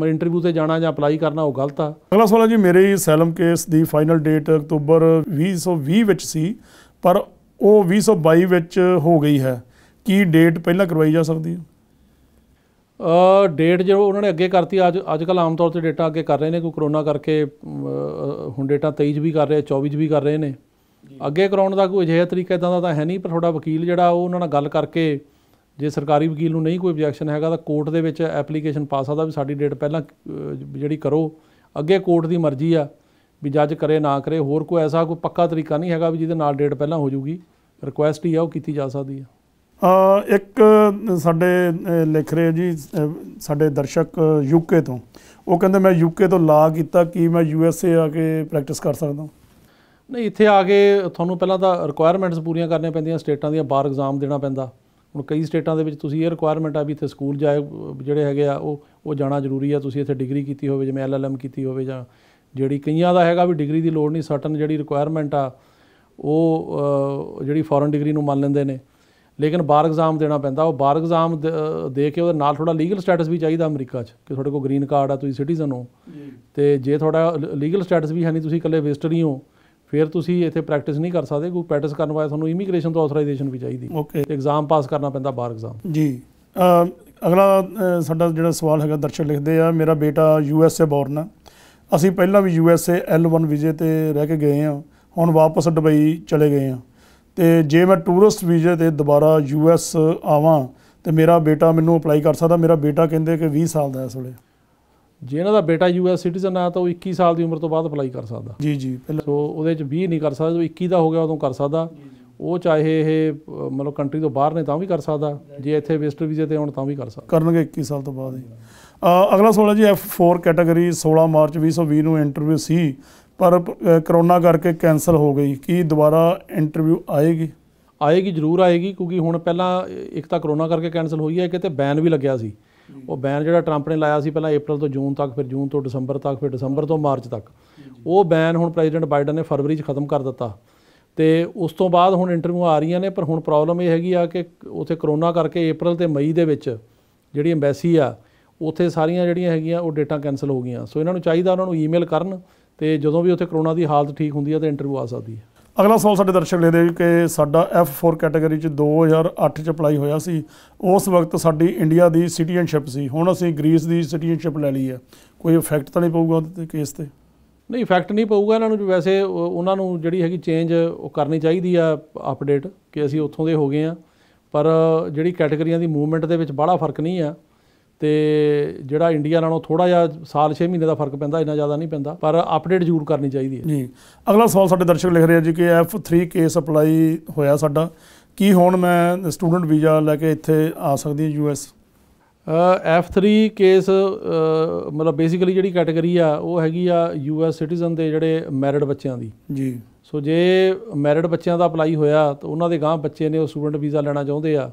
S2: ਮੈਂ ਇੰਟਰਵਿਊ ਤੇ ਜਾਣਾ ਜਾਂ ਅਪਲਾਈ ਕਰਨਾ ਉਹ ਗਲਤ ਆ
S1: ਅਗਲਾ ਸਵਾਲ ਜੀ ਮੇਰੇ ਸੈਲਮ ਕੇਸ ਦੀ ਫਾਈਨਲ ਡੇਟ ਅਕਤੂਬਰ 2020 ਵਿੱਚ ਸੀ ਪਰ ਉਹ 2022 ਵਿੱਚ ਹੋ ਗਈ ਹੈ ਕੀ ਡੇਟ ਪਹਿਲਾਂ ਕਰਵਾਈ ਜਾ ਸਕਦੀ ਹੈ
S2: ਅ ਡੇਟ ਜੋ ਉਹਨਾਂ ਨੇ ਅੱਗੇ ਕਰਤੀ ਅੱਜ ਅੱਜ ਕੱਲ ਆਮ ਤੌਰ ਤੇ ਡੇਟਾ ਅੱਗੇ ਕਰ ਰਹੇ ਨੇ ਕੋਈ ਕਰੋਨਾ ਕਰਕੇ ਹੁਣ ਡੇਟਾ 23 ਵੀ ਕਰ ਰਹੇ 24 ਵੀ ਕਰ ਰਹੇ ਨੇ ਅੱਗੇ ਕਰਾਉਣ ਦਾ ਕੋਈ ਅਜਿਹਾ ਤਰੀਕਾ ਇਦਾਂ ਦਾ ਤਾਂ ਹੈ ਨਹੀਂ ਪਰ ਤੁਹਾਡਾ ਵਕੀਲ ਜਿਹੜਾ ਉਹ ਉਹਨਾਂ ਨਾਲ ਗੱਲ ਕਰਕੇ ਜੇ ਸਰਕਾਰੀ ਵਕੀਲ ਨੂੰ ਨਹੀਂ ਕੋਈ ਆਬਜੈਕਸ਼ਨ ਹੈਗਾ ਤਾਂ ਕੋਰਟ ਦੇ ਵਿੱਚ ਐਪਲੀਕੇਸ਼ਨ ਪਾ ਸਕਦਾ ਵੀ ਸਾਡੀ ਡੇਟ ਪਹਿਲਾਂ ਜਿਹੜੀ ਕਰੋ ਅੱਗੇ ਕੋਰਟ ਦੀ ਮਰਜ਼ੀ ਆ ਵੀ ਜੱਜ ਕਰੇ ਨਾ ਕਰੇ ਹੋਰ ਕੋਈ ਐਸਾ ਕੋਈ ਪੱਕਾ ਤਰੀਕਾ ਨਹੀਂ ਹੈਗਾ ਵੀ ਜਿਹਦੇ ਨਾਲ ਡੇਟ ਪਹਿਲਾਂ ਹੋ ਜੂਗੀ ਰਿਕੁਐਸਟ ਹੀ ਆ ਉਹ ਕੀਤੀ ਜਾ ਸਕਦੀ
S1: ਆ ਇੱਕ ਸਾਡੇ ਲਿਖ ਰਹੇ ਜੀ ਸਾਡੇ ਦਰਸ਼ਕ ਯੂਕੇ ਤੋਂ ਉਹ ਕਹਿੰਦੇ ਮੈਂ ਯੂਕੇ ਤੋਂ ਲਾ ਕੀਤਾ ਕੀ ਮੈਂ ਯੂਐਸਏ ਆ ਕੇ ਪ੍ਰੈਕਟਿਸ ਕਰ ਸਕਦਾ
S2: ਨਹੀਂ ਇੱਥੇ ਆ ਕੇ ਤੁਹਾਨੂੰ ਪਹਿਲਾਂ ਤਾਂ ਰਿਕੁਆਇਰਮੈਂਟਸ ਪੂਰੀਆਂ ਕਰਨੀਆਂ ਪੈਂਦੀਆਂ ਸਟੇਟਾਂ ਦੀਆਂ ਬਾਰ ਐਗਜ਼ਾਮ ਦੇਣਾ ਪੈਂਦਾ ਹੁਣ ਕਈ ਸਟੇਟਾਂ ਦੇ ਵਿੱਚ ਤੁਸੀਂ ਇਹ ਰਿਕੁਆਇਰਮੈਂਟ ਆ ਵੀ ਇੱਥੇ ਸਕੂਲ ਜਾਏ ਜਿਹੜੇ ਹੈਗੇ ਆ ਉਹ ਉਹ ਜਾਣਾ ਜ਼ਰੂਰੀ ਆ ਤੁਸੀਂ ਇੱਥੇ ਡਿਗਰੀ ਕੀਤੀ ਹੋਵੇ ਜਿਵੇਂ ਐਲਐਲਐਮ ਕੀਤੀ ਹੋਵੇ ਜਾਂ ਜਿਹੜੀ ਕਈਆਂ ਦਾ ਹੈਗਾ ਵੀ ਡਿਗਰੀ ਦੀ ਲੋੜ ਨਹੀਂ ਸਰਟਨ ਜਿਹੜੀ ਰਿਕੁਆਇਰਮੈਂਟ ਆ ਉਹ ਜਿਹੜੀ ਫੋਰਨ ਡਿਗਰੀ ਨੂੰ ਮੰਨ ਲੈਂਦੇ ਨੇ ਲੇਕਿਨ ਬਾਰ ਐਗਜ਼ਾਮ ਦੇਣਾ ਪੈਂਦਾ ਉਹ ਬਾਰ ਐਗਜ਼ਾਮ ਦੇ ਕੇ ਉਹਦੇ ਨਾਲ ਥੋੜਾ ਲੀਗਲ ਸਟੇਟਸ ਵੀ ਚਾਹੀਦਾ ਅਮਰੀਕਾ 'ਚ ਕਿ ਤੁਹਾਡੇ ਕੋਲ ਗ੍ਰੀਨ ਕਾਰਡ ਆ ਤੁਸੀਂ ਸਿਟੀਜ਼ਨ ਹੋ ਤੇ ਜੇ ਤੁਹਾਡਾ ਲੀਗਲ ਸਟੇਟਸ ਵੀ ਹੈ ਨਹੀਂ ਤੁਸੀਂ ਇਕੱਲੇ ਵਿਜ਼ਟਰ ਹੀ ਹੋ ਫਿਰ ਤੁਸੀਂ ਇੱਥੇ ਪ੍ਰੈਕਟਿਸ ਨਹੀਂ ਕਰ ਸਕਦੇ ਕੋਈ ਪ੍ਰੈਕਟਿਸ ਕਰਨ ਵਾਸਤੇ ਤੁਹਾਨੂੰ ਇਮੀਗ੍ਰੇਸ਼ਨ ਤੋਂ ਆਥੋਰਾਈਜ਼ੇਸ਼ਨ ਵੀ ਚਾਹੀਦੀ ਓਕੇ ਐਗਜ਼ਾਮ ਪਾਸ ਕਰਨਾ ਪੈਂਦਾ ਬਾਰ ਐਗਜ਼ਾਮ
S1: ਜੀ ਅਗਲਾ ਸਾਡਾ ਜਿਹੜਾ ਸਵਾਲ ਹੈਗਾ ਦਰਸ਼ਕ ਲਿਖਦੇ ਆ ਮੇਰਾ ਬੇਟਾ ਯੂ ਐਸ ਏ ਬੋਰਨ ਆ ਅਸੀਂ ਪਹਿਲਾਂ ਵੀ ਯੂ ਐਸ ਏ L1 ਵੀਜ਼ੇ ਤੇ ਰਹਿ ਕੇ ਗਏ ਆ ਹੁਣ ਵਾਪਸ ਦੁਬਈ ਚਲੇ ਗਏ ਆ ਤੇ ਜੇ ਮੈਂ ਟੂਰਿਸਟ ਵੀਜ਼ੇ ਤੇ ਦੁਬਾਰਾ ਯੂ ਐਸ ਆਵਾਂ ਤੇ ਮੇਰਾ ਬੇਟਾ ਮੈਨੂੰ ਅਪਲਾਈ ਕਰ ਸਕਦਾ ਮੇਰਾ ਬੇਟਾ ਕਹਿੰਦੇ ਕਿ 20 ਸਾਲ ਦਾ ਇਸ ਵੇਲੇ
S2: ਜੇ ਇਹਨਾਂ ਦਾ ਬੇਟਾ ਯੂ ਐਸ ਸਿਟੀਜ਼ਨ ਆ ਤਾਂ ਉਹ 21 ਸਾਲ ਦੀ ਉਮਰ ਤੋਂ ਬਾਅਦ ਅਪਲਾਈ ਕਰ ਸਕਦਾ ਜੀ ਜੀ ਸੋ ਉਹਦੇ ਚ 20 ਨਹੀਂ ਕਰ ਸਕਦਾ ਜੋ 21 ਦਾ ਹੋ ਗਿਆ ਉਦੋਂ ਕਰ ਸਕਦਾ ਉਹ ਚਾਹੇ ਇਹ ਮਤਲਬ ਕੰਟਰੀ ਤੋਂ ਬਾਹਰ ਨੇ ਤਾਂ ਵੀ ਕਰ ਸਕਦਾ ਜੇ ਇੱਥੇ ਵਿਜ਼ਟਰ
S1: ਵੀਜ਼ੇ ਤੇ ਹੁਣ ਤਾਂ ਵੀ ਕਰ ਸਕਦਾ ਕਰਨਗੇ 21 ਸਾਲ ਤੋਂ ਬਾਅਦ ਹੀ ਅਗਲਾ 16 ਜੀ F4 ਕੈਟਾਗਰੀ 16 ਮਾਰਚ 2020 ਨੂੰ ਇੰਟਰਵਿਊ ਸੀ ਪਰ ਕਰੋਨਾ ਕਰਕੇ ਕੈਨਸਲ ਹੋ ਗਈ ਕੀ ਦੁਬਾਰਾ ਇੰਟਰਵਿਊ ਆਏਗੀ
S2: ਆਏਗੀ ਜ਼ਰੂਰ ਆਏਗੀ ਕਿਉਂਕਿ ਹੁਣ ਪਹਿਲਾਂ ਇੱਕ ਤਾਂ ਕਰੋਨਾ ਕਰਕੇ ਕੈਨਸਲ ਹੋਈ ਹੈ ਕਿਤੇ ਬੈਨ ਵੀ ਲੱਗਿਆ ਸੀ ਉਹ ਬੈਨ ਜਿਹੜਾ ਟਰੰਪ ਨੇ ਲਾਇਆ ਸੀ ਪਹਿਲਾਂ April ਤੋਂ ਜੂਨ ਤੱਕ ਫਿਰ ਜੂਨ ਤੋਂ ਦਸੰਬਰ ਤੱਕ ਫਿਰ ਦਸੰਬਰ ਤੋਂ ਮਾਰਚ ਤੱਕ ਉਹ ਬੈਨ ਹੁਣ ਪ੍ਰੈਜ਼ੀਡੈਂਟ ਬਾਈਡਨ ਨੇ ਫਰਵਰੀ 'ਚ ਖਤਮ ਕਰ ਦਿੱਤਾ ਤੇ ਉਸ ਤੋਂ ਬਾਅਦ ਹੁਣ ਇੰਟਰਵਿਊ ਆ ਰਹੀਆਂ ਨੇ ਪਰ ਹੁਣ ਪ੍ਰੋਬਲਮ ਇਹ ਹੈਗੀ ਆ ਕਿ ਉਥੇ ਕਰੋਨਾ ਕਰਕੇ April ਤੇ ਮਈ ਦੇ ਵਿੱਚ ਜਿਹੜੀ ਐਮਬੈਸੀ ਆ ਉੱਥੇ ਸਾਰੀਆਂ ਜਿਹੜੀਆਂ ਹੈਗੀਆਂ ਉਹ ਡੇਟਾ ਕੈਨਸਲ ਹੋ ਗਈਆਂ ਸੋ ਇਹਨਾਂ ਨੂੰ ਚਾਹੀਦਾ ਉਹਨਾਂ ਨੂੰ ਈਮੇਲ ਕਰਨ ਤੇ ਜਦੋਂ ਵੀ ਉੱਥੇ ਕਰੋਨਾ ਦੀ ਹਾਲਤ ਠੀਕ ਹੁੰਦੀ ਹੈ ਤਾਂ ਇੰਟਰਵਿਊ ਆ ਸਕਦੀ ਹੈ
S1: ਅਗਲਾ ਸਵਾਲ ਸਾਡੇ ਦਰਸ਼ਕ ਲੈਦੇ ਕਿ ਸਾਡਾ F4 ਕੈਟਾਗਰੀ ਚ 2008 ਚ ਅਪਲਾਈ ਹੋਇਆ ਸੀ ਉਸ ਵਕਤ ਸਾਡੀ ਇੰਡੀਆ ਦੀ ਸਿਟੀਜ਼ਨਸ਼ਿਪ ਸੀ ਹੁਣ ਅਸੀਂ ਗ੍ਰੀਸ ਦੀ ਸਿਟੀਜ਼ਨਸ਼ਿਪ ਲੈ ਲਈ ਹੈ ਕੋਈ ਇਫੈਕਟ ਤਾਂ ਨਹੀਂ ਪਊਗਾ ਉਹਦੇ ਕੇਸ ਤੇ
S2: ਨਹੀਂ ਇਫੈਕਟ ਨਹੀਂ ਪਊਗਾ ਇਹਨਾਂ ਨੂੰ ਵੈਸੇ ਉਹਨਾਂ ਨੂੰ ਜਿਹੜੀ ਹੈਗੀ ਚੇਂਜ ਉਹ ਕਰਨੀ ਚਾਹੀਦੀ ਆ ਅਪਡੇਟ ਕਿ ਅਸੀਂ ਉੱਥੋਂ ਦੇ ਹੋ ਗਏ ਆ ਪਰ ਜਿਹੜੀ ਕੈਟਾਗਰੀਆਂ ਦੀ ਮੂਵਮੈਂਟ ਦੇ ਵਿੱਚ ਬੜਾ ਫਰਕ ਨਹੀਂ ਆ ਤੇ ਜਿਹੜਾ ਇੰਡੀਆ ਨਾਲੋਂ ਥੋੜਾ ਜਿਹਾ ਸਾਲ 6 ਮਹੀਨੇ ਦਾ ਫਰਕ ਪੈਂਦਾ ਇੰਨਾ ਜ਼ਿਆਦਾ ਨਹੀਂ ਪੈਂਦਾ ਪਰ ਅਪਡੇਟ ਜ਼ਰੂਰ ਕਰਨੀ ਚਾਹੀਦੀ ਹੈ
S1: ਜੀ ਅਗਲਾ ਸਵਾਲ ਸਾਡੇ ਦਰਸ਼ਕ ਲਿਖ ਰਹੇ ਆ ਜੀ ਕਿ ਕੇਸ ਸਪਲਾਈ ਹੋਇਆ ਸਾਡਾ ਕੀ ਹੁਣ ਮੈਂ ਸਟੂਡੈਂਟ ਵੀਜ਼ਾ ਲੈ ਕੇ ਇੱਥੇ ਆ ਸਕਦੀ ਹਾਂ ਯੂਐਸ
S2: F3 ਕੇਸ ਮਤਲਬ ਬੇਸਿਕਲੀ ਜਿਹੜੀ ਕੈਟਾਗਰੀ ਆ ਉਹ ਹੈਗੀ ਆ ਯੂਐਸ ਸਿਟੀਜ਼ਨ ਦੇ ਜਿਹੜੇ ਮੈਰਿਡ ਬੱਚਿਆਂ ਦੀ ਜੀ ਸੋ ਜੇ ਮੈਰਿਡ ਬੱਚਿਆਂ ਦਾ ਅਪਲਾਈ ਹੋਇਆ ਤਾਂ ਉਹਨਾਂ ਦੇ ਗਾਂ ਬੱਚੇ ਨੇ ਉਹ ਸਟੂਡੈਂਟ ਵੀਜ਼ਾ ਲੈਣਾ ਚਾਹੁੰਦੇ ਆ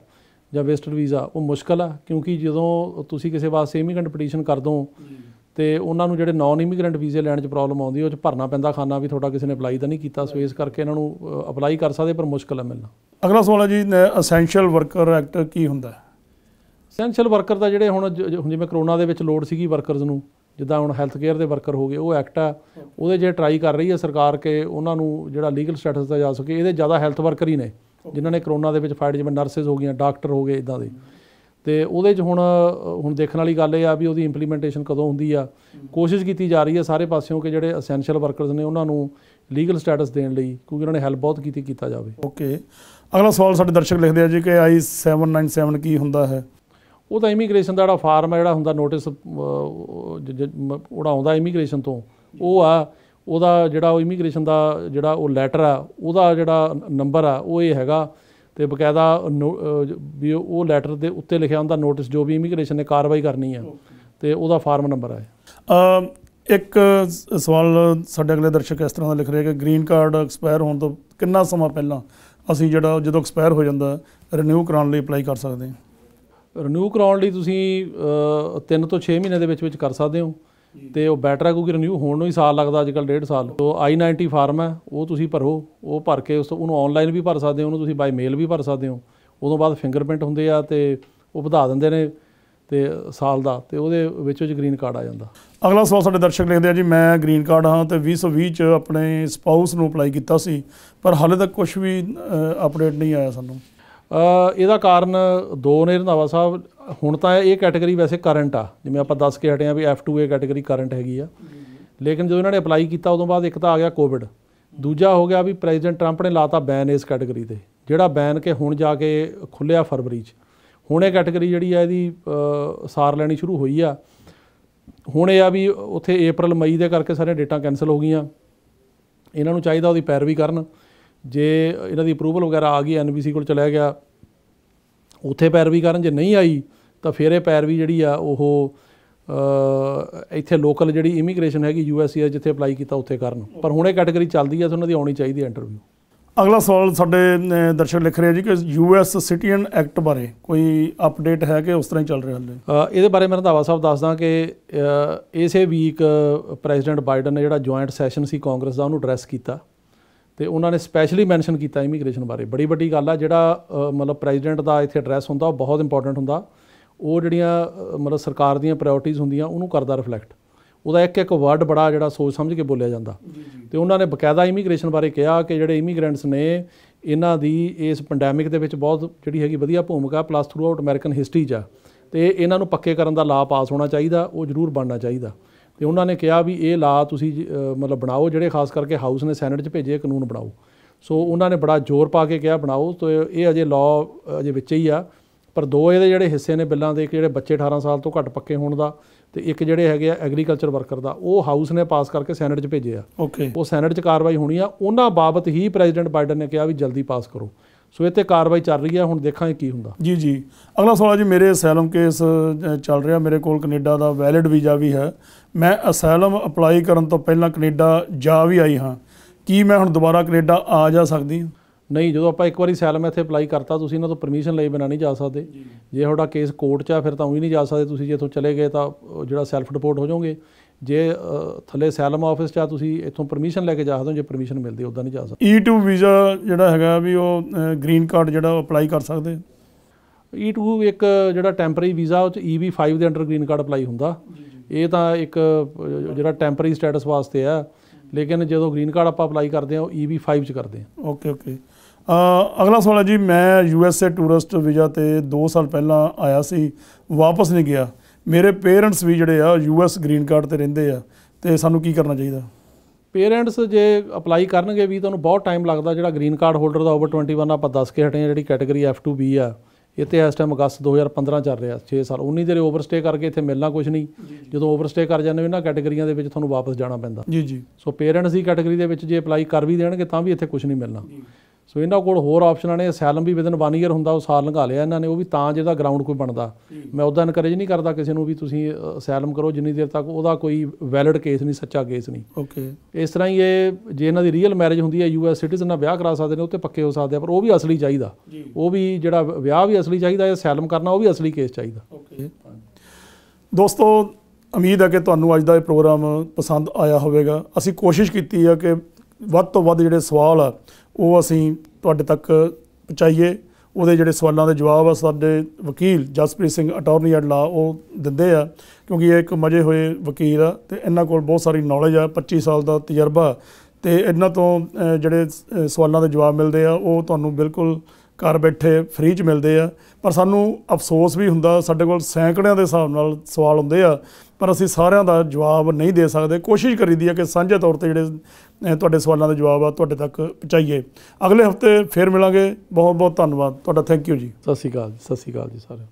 S2: ਜਾਂ ਵੇਸਟਡ ਵੀਜ਼ਾ ਉਹ ਮੁਸ਼ਕਲ ਆ ਕਿਉਂਕਿ ਜਦੋਂ ਤੁਸੀਂ ਕਿਸੇ ਵਾਸਤੇ ਇਮੀਗ੍ਰੈਂਟ ਪਟੀਸ਼ਨ ਕਰ ਦੋ ਤੇ ਉਹਨਾਂ ਨੂੰ ਜਿਹੜੇ ਨਾਨ ਇਮੀਗ੍ਰੈਂਟ ਵੀਜ਼ੇ ਲੈਣ 'ਚ ਪ੍ਰੋਬਲਮ ਆਉਂਦੀ ਉਹ 'ਚ ਭਰਨਾ ਪੈਂਦਾ ਖਾਨਾ ਵੀ ਤੁਹਾਡਾ ਕਿਸੇ ਨੇ ਅਪਲਾਈ ਤਾਂ ਨਹੀਂ ਕੀਤਾ ਸੋ ਇਸ ਕਰਕੇ ਇਹਨਾਂ ਨੂੰ ਅਪਲਾਈ ਕਰ ਸਕਦੇ ਪਰ ਮੁਸ਼ਕਲ ਆ ਮਿਲਣਾ
S1: ਅਗਲਾ ਸਵਾਲ ਹੈ ਜੀ ਅਸੈਂਸ਼ੀਅਲ ਵਰਕਰ ਐਕਟ ਕੀ ਹੁੰਦਾ ਹੈ
S2: ਅਸੈਂਸ਼ੀਅਲ ਵਰਕਰ ਦਾ ਜਿਹੜੇ ਹੁਣ ਜਿਵੇਂ ਕਰੋਨਾ ਦੇ ਵਿੱਚ ਲੋਡ ਸੀਗੀ ਵਰਕਰਸ ਨੂੰ ਜਿੱਦਾਂ ਹੁਣ ਹੈਲਥ ਕੇਅਰ ਦੇ ਵਰਕਰ ਹੋ ਗਏ ਉਹ ਐਕਟ ਆ ਉਹਦੇ ਜੇ ਟਰਾਈ ਕਰ ਰਹੀ ਹੈ ਸਰਕਾਰ ਕਿ ਉਹਨਾਂ ਨੂੰ ਜਿਹੜਾ ਲੀਗਲ ਸਟੇਟਸ ਦਾ ਜਾ ਸਕੇ ਇਹਦੇ ਜ਼ਿਆਦਾ ਹੈਲਥ ਵਰਕਰ ਹੀ ਨੇ ਜਿਨ੍ਹਾਂ ਨੇ ਕਰੋਨਾ ਦੇ ਵਿੱਚ ਫਾਈਟ ਜਿਵੇਂ ਨਰਸਿਸ ਹੋ ਗਈਆਂ ਡਾਕਟਰ ਹੋ ਗਏ ਇਦਾਂ ਦੇ ਤੇ ਉਹਦੇ 'ਚ ਹੁਣ ਹੁਣ ਦੇਖਣ ਵਾਲੀ ਗੱਲ ਇਹ ਆ ਵੀ ਉਹਦੀ ਇੰਪਲੀਮੈਂਟੇਸ਼ਨ ਕਦੋਂ ਹੁੰਦੀ ਆ ਕੋਸ਼ਿਸ਼ ਕੀਤੀ ਜਾ ਰਹੀ ਆ ਸਾਰੇ ਪਾਸਿਓਂ ਕਿ ਜਿਹੜੇ ਅਸੈਂਸ਼ੀਅਲ ਵਰਕਰਸ ਨੇ ਉਹਨਾਂ ਨੂੰ ਲੀਗਲ ਸਟੇਟਸ ਦੇਣ ਲਈ ਕਿਉਂਕਿ ਉਹਨਾਂ ਨੇ ਹੈਲਪ ਬਹੁਤ ਕੀਤੀ
S1: ਕੀਤਾ ਜਾਵੇ ਓਕੇ ਅਗਲਾ ਸਵਾਲ ਸਾਡੇ ਦਰਸ਼ਕ ਲਿਖਦੇ ਆ ਜੀ ਕਿ ਆਈ 797 ਕੀ ਹੁੰਦਾ ਹੈ
S2: ਉਹ ਤਾਂ ਇਮੀਗ੍ਰੇਸ਼ਨ ਦਾ ਜਿਹੜਾ ਫਾਰਮ ਹੈ ਜਿਹੜਾ ਹੁੰਦਾ ਨੋਟਿਸ ਉਹ ਆਉਂਦਾ ਇਮੀਗ੍ਰੇਸ਼ਨ ਤੋਂ ਉਹ ਆ ਉਹਦਾ ਜਿਹੜਾ ਉਹ ਇਮੀਗ੍ਰੇਸ਼ਨ ਦਾ ਜਿਹੜਾ ਉਹ ਲੈਟਰ ਆ ਉਹਦਾ ਜਿਹੜਾ ਨੰਬਰ ਆ ਉਹ ਇਹ ਹੈਗਾ ਤੇ ਬਕਾਇਦਾ ਵੀ ਉਹ ਲੈਟਰ ਦੇ ਉੱਤੇ ਲਿਖਿਆ ਹੁੰਦਾ ਨੋਟਿਸ ਜੋ ਵੀ ਇਮੀਗ੍ਰੇਸ਼ਨ ਨੇ ਕਾਰਵਾਈ ਕਰਨੀ ਆ ਤੇ ਉਹਦਾ ਫਾਰਮ ਨੰਬਰ
S1: ਆ ਇੱਕ ਸਵਾਲ ਸਾਡੇ ਅਗਲੇ ਦਰਸ਼ਕ ਇਸ ਤਰ੍ਹਾਂ ਦਾ ਲਿਖ ਰਹੇ ਕਿ ਗ੍ਰੀਨ ਕਾਰਡ ਐਕਸਪਾਇਰ ਹੋਣ ਤੋਂ ਕਿੰਨਾ ਸਮਾਂ ਪਹਿਲਾਂ ਅਸੀਂ ਜਿਹੜਾ ਜਦੋਂ ਐਕਸਪਾਇਰ ਹੋ ਜਾਂਦਾ ਰੀਨਿਊ ਕਰਾਉਣ ਲਈ ਅਪਲਾਈ ਕਰ ਸਕਦੇ ਹਾਂ
S2: ਰੀਨਿਊ ਕਰਾਉਣ ਲਈ ਤੁਸੀਂ 3 ਤੋਂ 6 ਮਹੀਨੇ ਦੇ ਵਿੱਚ ਵਿੱਚ ਕਰ ਸਕਦੇ ਹੋ ਤੇ ਉਹ ਬੈਟਰ ਹੈ ਕਿਉਂਕਿ ਰਿਨਿਊ ਹੋਣ ਨੂੰ ਹੀ ਸਾਲ ਲੱਗਦਾ ਅੱਜਕੱਲ ਡੇਢ ਸਾਲ ਤੋਂ 90 ਫਾਰਮ ਹੈ ਉਹ ਤੁਸੀਂ ਭਰੋ ਉਹ ਭਰ ਕੇ ਉਸ ਤੋਂ ਉਹਨੂੰ ਆਨਲਾਈਨ ਵੀ ਭਰ ਸਕਦੇ ਹੋ ਉਹਨੂੰ ਤੁਸੀਂ ਬਾਈ ਮੇਲ ਵੀ ਭਰ ਸਕਦੇ ਹੋ ਉਦੋਂ ਬਾਅਦ ਫਿੰਗਰਪ੍ਰਿੰਟ ਹੁੰਦੇ ਆ ਤੇ ਉਹ ਵਧਾ ਦਿੰਦੇ ਨੇ ਤੇ ਸਾਲ ਦਾ ਤੇ ਉਹਦੇ ਵਿੱਚ ਵਿੱਚ ਗ੍ਰੀਨ ਕਾਰਡ ਆ ਜਾਂਦਾ
S1: ਅਗਲਾ ਸਵਾਲ ਸਾਡੇ ਦਰਸ਼ਕ ਲਿਖਦੇ ਆ ਜੀ ਮੈਂ ਗ੍ਰੀਨ ਕਾਰਡ ਹਾਂ ਤੇ 2020 ਚ ਆਪਣੇ ਸਪਾਊਸ ਨੂੰ ਅਪਲਾਈ ਕੀਤਾ ਸੀ ਪਰ ਹਾਲੇ ਤੱਕ ਕੁਝ ਵੀ ਅਪਡੇਟ ਨਹੀਂ ਆਇਆ ਸਾਨੂੰ
S2: ਇਹਦਾ ਕਾਰਨ ਦੋ ਨੇ ਰੰਧਾਵਾ ਸਾਹਿਬ ਹੁਣ ਤਾਂ ਇਹ ਕੈਟਾਗਰੀ ਵੈਸੇ ਕਰੰਟ ਆ ਜਿਵੇਂ ਆਪਾਂ ਦੱਸ ਕੇ ਹਟੇ ਆ ਵੀ F2A ਕੈਟਾਗਰੀ ਕਰੰਟ ਹੈਗੀ ਆ ਲੇਕਿਨ ਜਦੋਂ ਇਹਨਾਂ ਨੇ ਅਪਲਾਈ ਕੀਤਾ ਉਦੋਂ ਬਾਅਦ ਇੱਕ ਤਾਂ ਆ ਗਿਆ ਕੋਵਿਡ ਦੂਜਾ ਹੋ ਗਿਆ ਵੀ ਪ੍ਰੈਜ਼ੀਡੈਂਟ ਟਰੰਪ ਨੇ ਲਾਤਾ ਬੈਨ ਇਸ ਕੈਟਾਗਰੀ ਤੇ ਜਿਹੜਾ ਬੈਨ ਕੇ ਹੁਣ ਜਾ ਕੇ ਖੁੱਲਿਆ ਫਰਵਰੀ 'ਚ ਹੁਣ ਇਹ ਕੈਟਾਗਰੀ ਜਿਹੜੀ ਆ ਇਹਦੀ ਸਾਰ ਲੈਣੀ ਸ਼ੁਰੂ ਹੋਈ ਆ ਹੁਣ ਇਹ ਆ ਵੀ ਉੱਥੇ ਅਪ੍ਰੈਲ ਮਈ ਦੇ ਕਰਕੇ ਸਾਰੇ ਡੇਟਾ ਕੈਨਸਲ ਹੋ ਗਈਆਂ ਇਹਨਾਂ ਨੂੰ ਚਾਹੀਦਾ ਉਹਦੀ ਪੈਰਵੀ ਕਰਨ ਜੇ ਇਹਨਾਂ ਦੀ ਅਪਰੂਵਲ ਵਗੈਰਾ ਆ ਗਈ ਐਨਬੀਸੀ ਕੋਲ ਚਲਾ ਗਿਆ ਉੱਥੇ ਪੈਰਵੀ ਕਰਨ ਜੇ ਨਹੀਂ ਆਈ ਤਾਂ ਫਿਰ ਇਹ ਪੈਰਵੀ ਜਿਹੜੀ ਆ ਉਹ ਇੱਥੇ ਲੋਕਲ ਜਿਹੜੀ ਇਮੀਗ੍ਰੇਸ਼ਨ ਹੈਗੀ ਯੂਐਸਏ ਜਿੱਥੇ ਅਪਲਾਈ ਕੀਤਾ ਉੱਥੇ ਕਰਨ ਪਰ ਹੁਣ ਇਹ ਕੈਟਾਗਰੀ ਚੱਲਦੀ ਆ ਸੋ ਉਹਨਾਂ ਦੀ ਆਉਣੀ ਚਾਹੀਦੀ ਹੈ ਇੰਟਰਵਿਊ
S1: ਅਗਲਾ ਸਵਾਲ ਸਾਡੇ ਦਰਸ਼ਕ ਲਿਖ ਰਹੇ ਜੀ ਕਿ ਯੂਐਸ ਸਿਟੀਜ਼ਨ ਐਕਟ ਬਾਰੇ ਕੋਈ ਅਪਡੇਟ ਹੈ ਕਿ ਉਸ ਤਰ੍ਹਾਂ ਹੀ ਚੱਲ ਰਿਹਾ ਹਲੇ
S2: ਇਹਦੇ ਬਾਰੇ ਮੈਂ ਰੰਧਾਵਾ ਸਾਹਿਬ ਦੱਸਦਾ ਕਿ ਇਸੇ ਵੀਕ ਪ੍ਰੈਜ਼ੀਡੈਂਟ ਬਾਈਡਨ ਨੇ ਜਿਹੜਾ ਜੁਆਇੰਟ ਸੈਸ਼ਨ ਸੀ ਕਾਂਗਰਸ ਦਾ ਉਹਨੂੰ ਐਡਰੈਸ ਕੀਤਾ ਤੇ ਉਹਨਾਂ ਨੇ ਸਪੈਸ਼ਲੀ ਮੈਂਸ਼ਨ ਕੀਤਾ ਇਮੀਗ੍ਰੇਸ਼ਨ ਬਾਰੇ ਬੜੀ ਵੱਡੀ ਗੱਲ ਆ ਜਿਹੜਾ ਮਤਲਬ ਪ੍ਰੈਜ਼ੀਡੈਂਟ ਦਾ ਇੱਥੇ ਐਡਰੈਸ ਹੁੰਦਾ ਉਹ ਬਹੁਤ ਇੰਪੋਰਟੈਂਟ ਹੁੰਦਾ ਉਹ ਜਿਹੜੀਆਂ ਮਤਲਬ ਸਰਕਾਰ ਦੀਆਂ ਪ੍ਰਾਇੋਰਟੀਆਂ ਹੁੰਦੀਆਂ ਉਹਨੂੰ ਕਰਦਾ ਰਿਫਲੈਕਟ ਉਹਦਾ ਇੱਕ ਇੱਕ ਵਰਡ ਬੜਾ ਜਿਹੜਾ ਸੋਚ ਸਮਝ ਕੇ ਬੋਲਿਆ ਜਾਂਦਾ ਤੇ ਉਹਨਾਂ ਨੇ ਬਕਾਇਦਾ ਇਮੀਗ੍ਰੇਸ਼ਨ ਬਾਰੇ ਕਿਹਾ ਕਿ ਜਿਹੜੇ ਇਮੀਗ੍ਰੈਂਟਸ ਨੇ ਇਹਨਾਂ ਦੀ ਇਸ ਪੈਂਡੈਮਿਕ ਦੇ ਵਿੱਚ ਬਹੁਤ ਜਿਹੜੀ ਹੈਗੀ ਵਧੀਆ ਭੂਮਿਕਾ plus throughout American history 'ਚ ਤੇ ਇਹਨਾਂ ਨੂੰ ਪੱਕੇ ਕਰਨ ਦਾ ਲਾ ਪਾਸ ਹੋਣਾ ਚਾਹੀਦਾ ਉਹ ਜ਼ਰੂਰ ਬਣਨਾ ਚਾਹੀਦਾ ਤੇ ਉਹਨਾਂ ਨੇ ਕਿਹਾ ਵੀ ਇਹ ਲਾ ਤੁਸੀਂ ਮਤਲਬ ਬਣਾਓ ਜਿਹੜੇ ਖਾਸ ਕਰਕੇ ਹਾਊਸ ਨੇ ਸੈਨੇਟ 'ਚ ਭੇਜੇ ਕਾਨੂੰਨ ਬਣਾਓ ਸੋ ਉਹਨਾਂ ਨੇ ਬੜਾ ਜ਼ੋਰ ਪਾ ਕੇ ਕਿਹਾ ਬਣਾਓ ਤੇ ਇਹ ਅਜੇ ਲਾਅ ਅਜੇ ਵਿੱਚ ਹੀ ਆ ਪਰ ਦੋ ਇਹਦੇ ਜਿਹੜੇ ਹਿੱਸੇ ਨੇ ਬਿੱਲਾਂ ਦੇ ਇੱਕ ਜਿਹੜੇ ਬੱਚੇ 18 ਸਾਲ ਤੋਂ ਘੱਟ ਪੱਕੇ ਹੋਣ ਦਾ ਤੇ ਇੱਕ ਜਿਹੜੇ ਹੈਗੇ ਆ ਐਗਰੀਕਲਚਰ ਵਰਕਰ ਦਾ ਉਹ ਹਾਊਸ ਨੇ ਪਾਸ ਕਰਕੇ ਸੈਨੇਟ 'ਚ ਭੇਜੇ ਆ ਉਹ ਸੈਨੇਟ 'ਚ ਕਾਰਵਾਈ ਹੋਣੀ ਆ ਉਹਨਾਂ ਬਾਬਤ ਹੀ ਪ੍ਰੈਜ਼ੀਡੈਂਟ ਬਾਈਡਨ ਨੇ ਕਿਹਾ ਵੀ ਜਲਦੀ ਪਾਸ ਕਰੋ ਸੋ ਇਹ ਤੇ ਕਾਰਵਾਈ ਚੱਲ ਰਹੀ ਹੈ ਹੁਣ ਦੇਖਾਂਗੇ ਕੀ ਹੁੰਦਾ
S1: ਜੀ ਜੀ ਅਗਲਾ ਸਵਾਲ ਜੀ ਮੇਰੇ ਅਸਾਈਲਮ ਕੇਸ ਚੱਲ ਰਿਹਾ ਮੇਰੇ ਕੋਲ ਕੈਨੇਡਾ ਦਾ ਵੈਲਿਡ ਵੀਜ਼ਾ ਵੀ ਹੈ ਮੈਂ ਅਸਾਈਲਮ ਅਪਲਾਈ ਕਰਨ ਤੋਂ ਪਹਿਲਾਂ ਕੈਨੇਡਾ ਜਾ ਵੀ ਆਈ ਹਾਂ ਕੀ ਮੈਂ ਹੁਣ ਦੁਬਾਰਾ ਕੈਨੇਡਾ ਆ ਜਾ ਸਕਦੀ ਹਾਂ
S2: ਨਹੀਂ ਜਦੋਂ ਆਪਾਂ ਇੱਕ ਵਾਰੀ ਸੈਲਮ ਇੱਥੇ ਅਪਲਾਈ ਕਰਤਾ ਤੁਸੀਂ ਇਹਨਾਂ ਤੋਂ ਪਰਮਿਸ਼ਨ ਲਈ ਬਿਨਾ ਨਹੀਂ ਜਾ ਸਕਦੇ ਜੇ ਤੁਹਾਡਾ ਕੇਸ ਕੋਰਟ 'ਚ ਆ ਫਿਰ ਤਾਂ ਉਹੀ ਨਹੀਂ ਜਾ ਸਕਦੇ ਤੁਸੀਂ ਜੇ ਇਥੋਂ ਚਲੇ ਗਏ ਤਾਂ ਜਿਹੜਾ ਸੈਲਫ ਰਿਪੋਰਟ ਹੋ ਜਾਓਗੇ ਜੇ ਥੱਲੇ ਸੈਲਮ ਆਫਿਸ ਚਾ ਤੁਸੀਂ ਇੱਥੋਂ ਪਰਮਿਸ਼ਨ ਲੈ ਕੇ ਜਾ ਸਕਦੇ ਹੋ ਜੇ ਪਰਮਿਸ਼ਨ ਮਿਲਦੀ ਉਦਾਂ ਨਹੀਂ ਜਾ
S1: ਸਕਦਾ ਈ2 e ਵੀਜ਼ਾ ਜਿਹੜਾ ਹੈਗਾ ਵੀ ਉਹ ਗ੍ਰੀਨ ਕਾਰਡ ਜਿਹੜਾ ਅਪਲਾਈ ਕਰ ਸਕਦੇ
S2: ਈ2 e ਇੱਕ ਜਿਹੜਾ ਟੈਂਪਰੇਰੀ ਵੀਜ਼ਾ ਉਹ ਚ EB5 ਦੇ ਅੰਡਰ ਗ੍ਰੀਨ ਕਾਰਡ ਅਪਲਾਈ ਹੁੰਦਾ ਇਹ ਤਾਂ ਇੱਕ ਜਿਹੜਾ ਟੈਂਪਰੇਰੀ ਸਟੇਟਸ ਵਾਸਤੇ ਆ ਲੇਕਿਨ ਜਦੋਂ ਗ੍ਰੀਨ ਕਾਰਡ ਆਪਾਂ ਅਪਲਾਈ ਕਰਦੇ ਆ ਉਹ EB5 ਚ ਕਰਦੇ
S1: ਆ ਓਕੇ ਓਕੇ ਅਗਲਾ ਸਵਾਲ ਹੈ ਜੀ ਮੈਂ ਏ ਟੂਰਿਸਟ ਵੀਜ਼ਾ ਤੇ 2 ਸਾਲ ਪਹਿਲਾਂ ਆਇਆ ਸੀ ਵਾਪਸ ਨਹੀਂ ਗਿਆ ਮੇਰੇ ਪੇਰੈਂਟਸ ਵੀ ਜਿਹੜੇ ਆ ਯੂਐਸ ਗ੍ਰੀਨ ਕਾਰਡ ਤੇ ਰਹਿੰਦੇ ਆ ਤੇ ਸਾਨੂੰ ਕੀ ਕਰਨਾ ਚਾਹੀਦਾ
S2: ਪੇਰੈਂਟਸ ਜੇ ਅਪਲਾਈ ਕਰਨਗੇ ਵੀ ਤੁਹਾਨੂੰ ਬਹੁਤ ਟਾਈਮ ਲੱਗਦਾ ਜਿਹੜਾ ਗ੍ਰੀਨ ਕਾਰਡ ਹੋਲਡਰ ਦਾ ਓਵਰ 21 ਆਪਾਂ ਦੱਸ ਕੇ ਹਟੇ ਜਿਹੜੀ ਕੈਟਾਗਰੀ F2B ਆ ਇਹ ਤੇ ਇਸ ਟਾਈਮ ਅਗਸਤ 2015 ਚੱਲ ਰਿਹਾ 6 ਸਾਲ 19 ਓਵਰ ਓਵਰਸਟੇ ਕਰਕੇ ਇੱਥੇ ਮਿਲਣਾ ਕੁਝ ਨਹੀਂ ਜਦੋਂ ਓਵਰਸਟੇ ਕਰ ਜਾਂਦੇ ਹੋ ਇਹਨਾਂ ਕੈਟਾਗਰੀਆਂ ਦੇ ਵਿੱਚ ਤੁਹਾਨੂੰ ਵਾਪਸ ਜਾਣਾ ਪੈਂਦਾ ਜੀ ਜੀ ਸੋ ਪੇਰੈਂਟਸ ਦੀ ਕੈਟਾਗਰੀ ਦੇ ਵਿੱਚ ਜੇ ਅਪਲਾਈ ਕਰ ਵੀ ਦੇਣਗੇ ਤਾਂ ਵੀ ਇੱਥੇ ਕੁਝ ਨਹੀਂ ਮਿਲਣਾ ਸੋ ਇਹਨਾਂ ਕੋਲ ਹੋਰ ਆਪਸ਼ਨਾਂ ਨੇ ਸੈਲਮ ਵੀ ਵਿਦਨ 1 ਇਅਰ ਹੁੰਦਾ ਉਹ ਸਾਲ ਲੰਘਾ ਲਿਆ ਇਹਨਾਂ ਨੇ ਉਹ ਵੀ ਤਾਂ ਜਿਹਦਾ ਗਰਾਊਂਡ ਕੋਈ ਬਣਦਾ ਮੈਂ ਉਦਾਂ ਇਨਕਰੇਜ ਨਹੀਂ ਕਰਦਾ ਕਿਸੇ ਨੂੰ ਵੀ ਤੁਸੀਂ ਸੈਲਮ ਕਰੋ ਜਿੰਨੀ ਦੇਰ ਤੱਕ ਉਹਦਾ ਕੋਈ ਵੈਲਿਡ ਕੇਸ ਨਹੀਂ ਸੱਚਾ ਕੇਸ ਨਹੀਂ ਓਕੇ ਇਸ ਤਰ੍ਹਾਂ ਹੀ ਇਹ ਜੇ ਇਹਨਾਂ ਦੀ ਰੀਅਲ ਮੈਰਿਜ ਹੁੰਦੀ ਹੈ ਯੂਐਸ ਸਿਟੀਜ਼ਨ ਨਾਲ ਵਿਆਹ ਕਰਾ ਸਕਦੇ ਨੇ ਉੱਤੇ ਪੱਕੇ ਹੋ ਸਕਦੇ ਆ ਪਰ ਉਹ ਵੀ ਅਸਲੀ ਚਾਹੀਦਾ ਉਹ ਵੀ ਜਿਹੜਾ ਵਿਆਹ ਵੀ ਅਸਲੀ ਚਾਹੀਦਾ ਹੈ ਸੈਲਮ ਕਰਨਾ ਉਹ ਵੀ ਅਸਲੀ ਕੇਸ
S1: ਚਾਹੀਦਾ ਓਕੇ ਦੋਸਤੋ ਉਮੀਦ ਹੈ ਕਿ ਤੁਹਾਨੂੰ ਅੱਜ ਦਾ ਇਹ ਪ੍ਰੋਗਰਾਮ ਪਸੰਦ ਆਇਆ ਹੋਵੇਗਾ ਅਸੀਂ ਕੋਸ਼ਿਸ਼ ਕੀਤੀ ਹੈ ਕਿ ਵੱਧ ਤੋਂ ਵੱਧ ਜਿਹੜੇ ਸਵਾਲ ਆ ਉਹ ਅਸੀਂ ਤੁਹਾਡੇ ਤੱਕ ਪਹੁੰਚਾਈਏ ਉਹਦੇ ਜਿਹੜੇ ਸਵਾਲਾਂ ਦੇ ਜਵਾਬ ਆ ਸਾਡੇ ਵਕੀਲ ਜਸਪ੍ਰੀਤ ਸਿੰਘ ਅਟਾਰਨੀ ਐਟ ਲਾ ਉਹ ਦਿੰਦੇ ਆ ਕਿਉਂਕਿ ਇਹ ਇੱਕ ਮਜੇ ਹੋਏ ਵਕੀਲ ਆ ਤੇ ਇਹਨਾਂ ਕੋਲ ਬਹੁਤ ਸਾਰੀ ਨੌਲੇਜ ਆ 25 ਸਾਲ ਦਾ ਤਜਰਬਾ ਤੇ ਇਹਨਾਂ ਤੋਂ ਜਿਹੜੇ ਸਵਾਲਾਂ ਦੇ ਜਵਾਬ ਮਿਲਦੇ ਆ ਉਹ ਤੁਹਾਨੂੰ ਬਿਲਕੁਲ ਘਰ ਬੈਠੇ ਫ੍ਰੀ 'ਚ ਮਿਲਦੇ ਆ ਪਰ ਸਾਨੂੰ ਅਫਸੋਸ ਵੀ ਹੁੰਦਾ ਸਾਡੇ ਕੋਲ ਸੈਂਕੜਿਆਂ ਦੇ ਹਿਸਾਬ ਨਾਲ ਸਵਾਲ ਹੁੰਦੇ ਆ ਪਰ ਅਸੀਂ ਸਾਰਿਆਂ ਦਾ ਜਵਾਬ ਨਹੀਂ ਦੇ ਸਕਦੇ ਕੋਸ਼ਿਸ਼ ਕਰੀਦੀ ਹੈ ਕਿ ਸਾਂਝੇ ਤੌਰ ਤੇ ਜਿਹੜੇ ਤੁਹਾਡੇ ਸਵਾਲਾਂ ਦਾ ਜਵਾਬ ਆ ਤੁਹਾਡੇ ਤੱਕ ਪਹੁੰਚਾਈਏ ਅਗਲੇ ਹਫਤੇ ਫੇਰ ਮਿਲਾਂਗੇ ਬਹੁਤ ਬਹੁਤ ਧੰਨਵਾਦ ਤੁਹਾਡਾ ਥੈਂਕ ਯੂ ਜੀ ਸਤਿ ਸ਼੍ਰੀ ਅਕਾਲ ਸਤਿ ਸ਼੍ਰੀ ਅਕਾਲ ਜੀ ਸਾਰੇ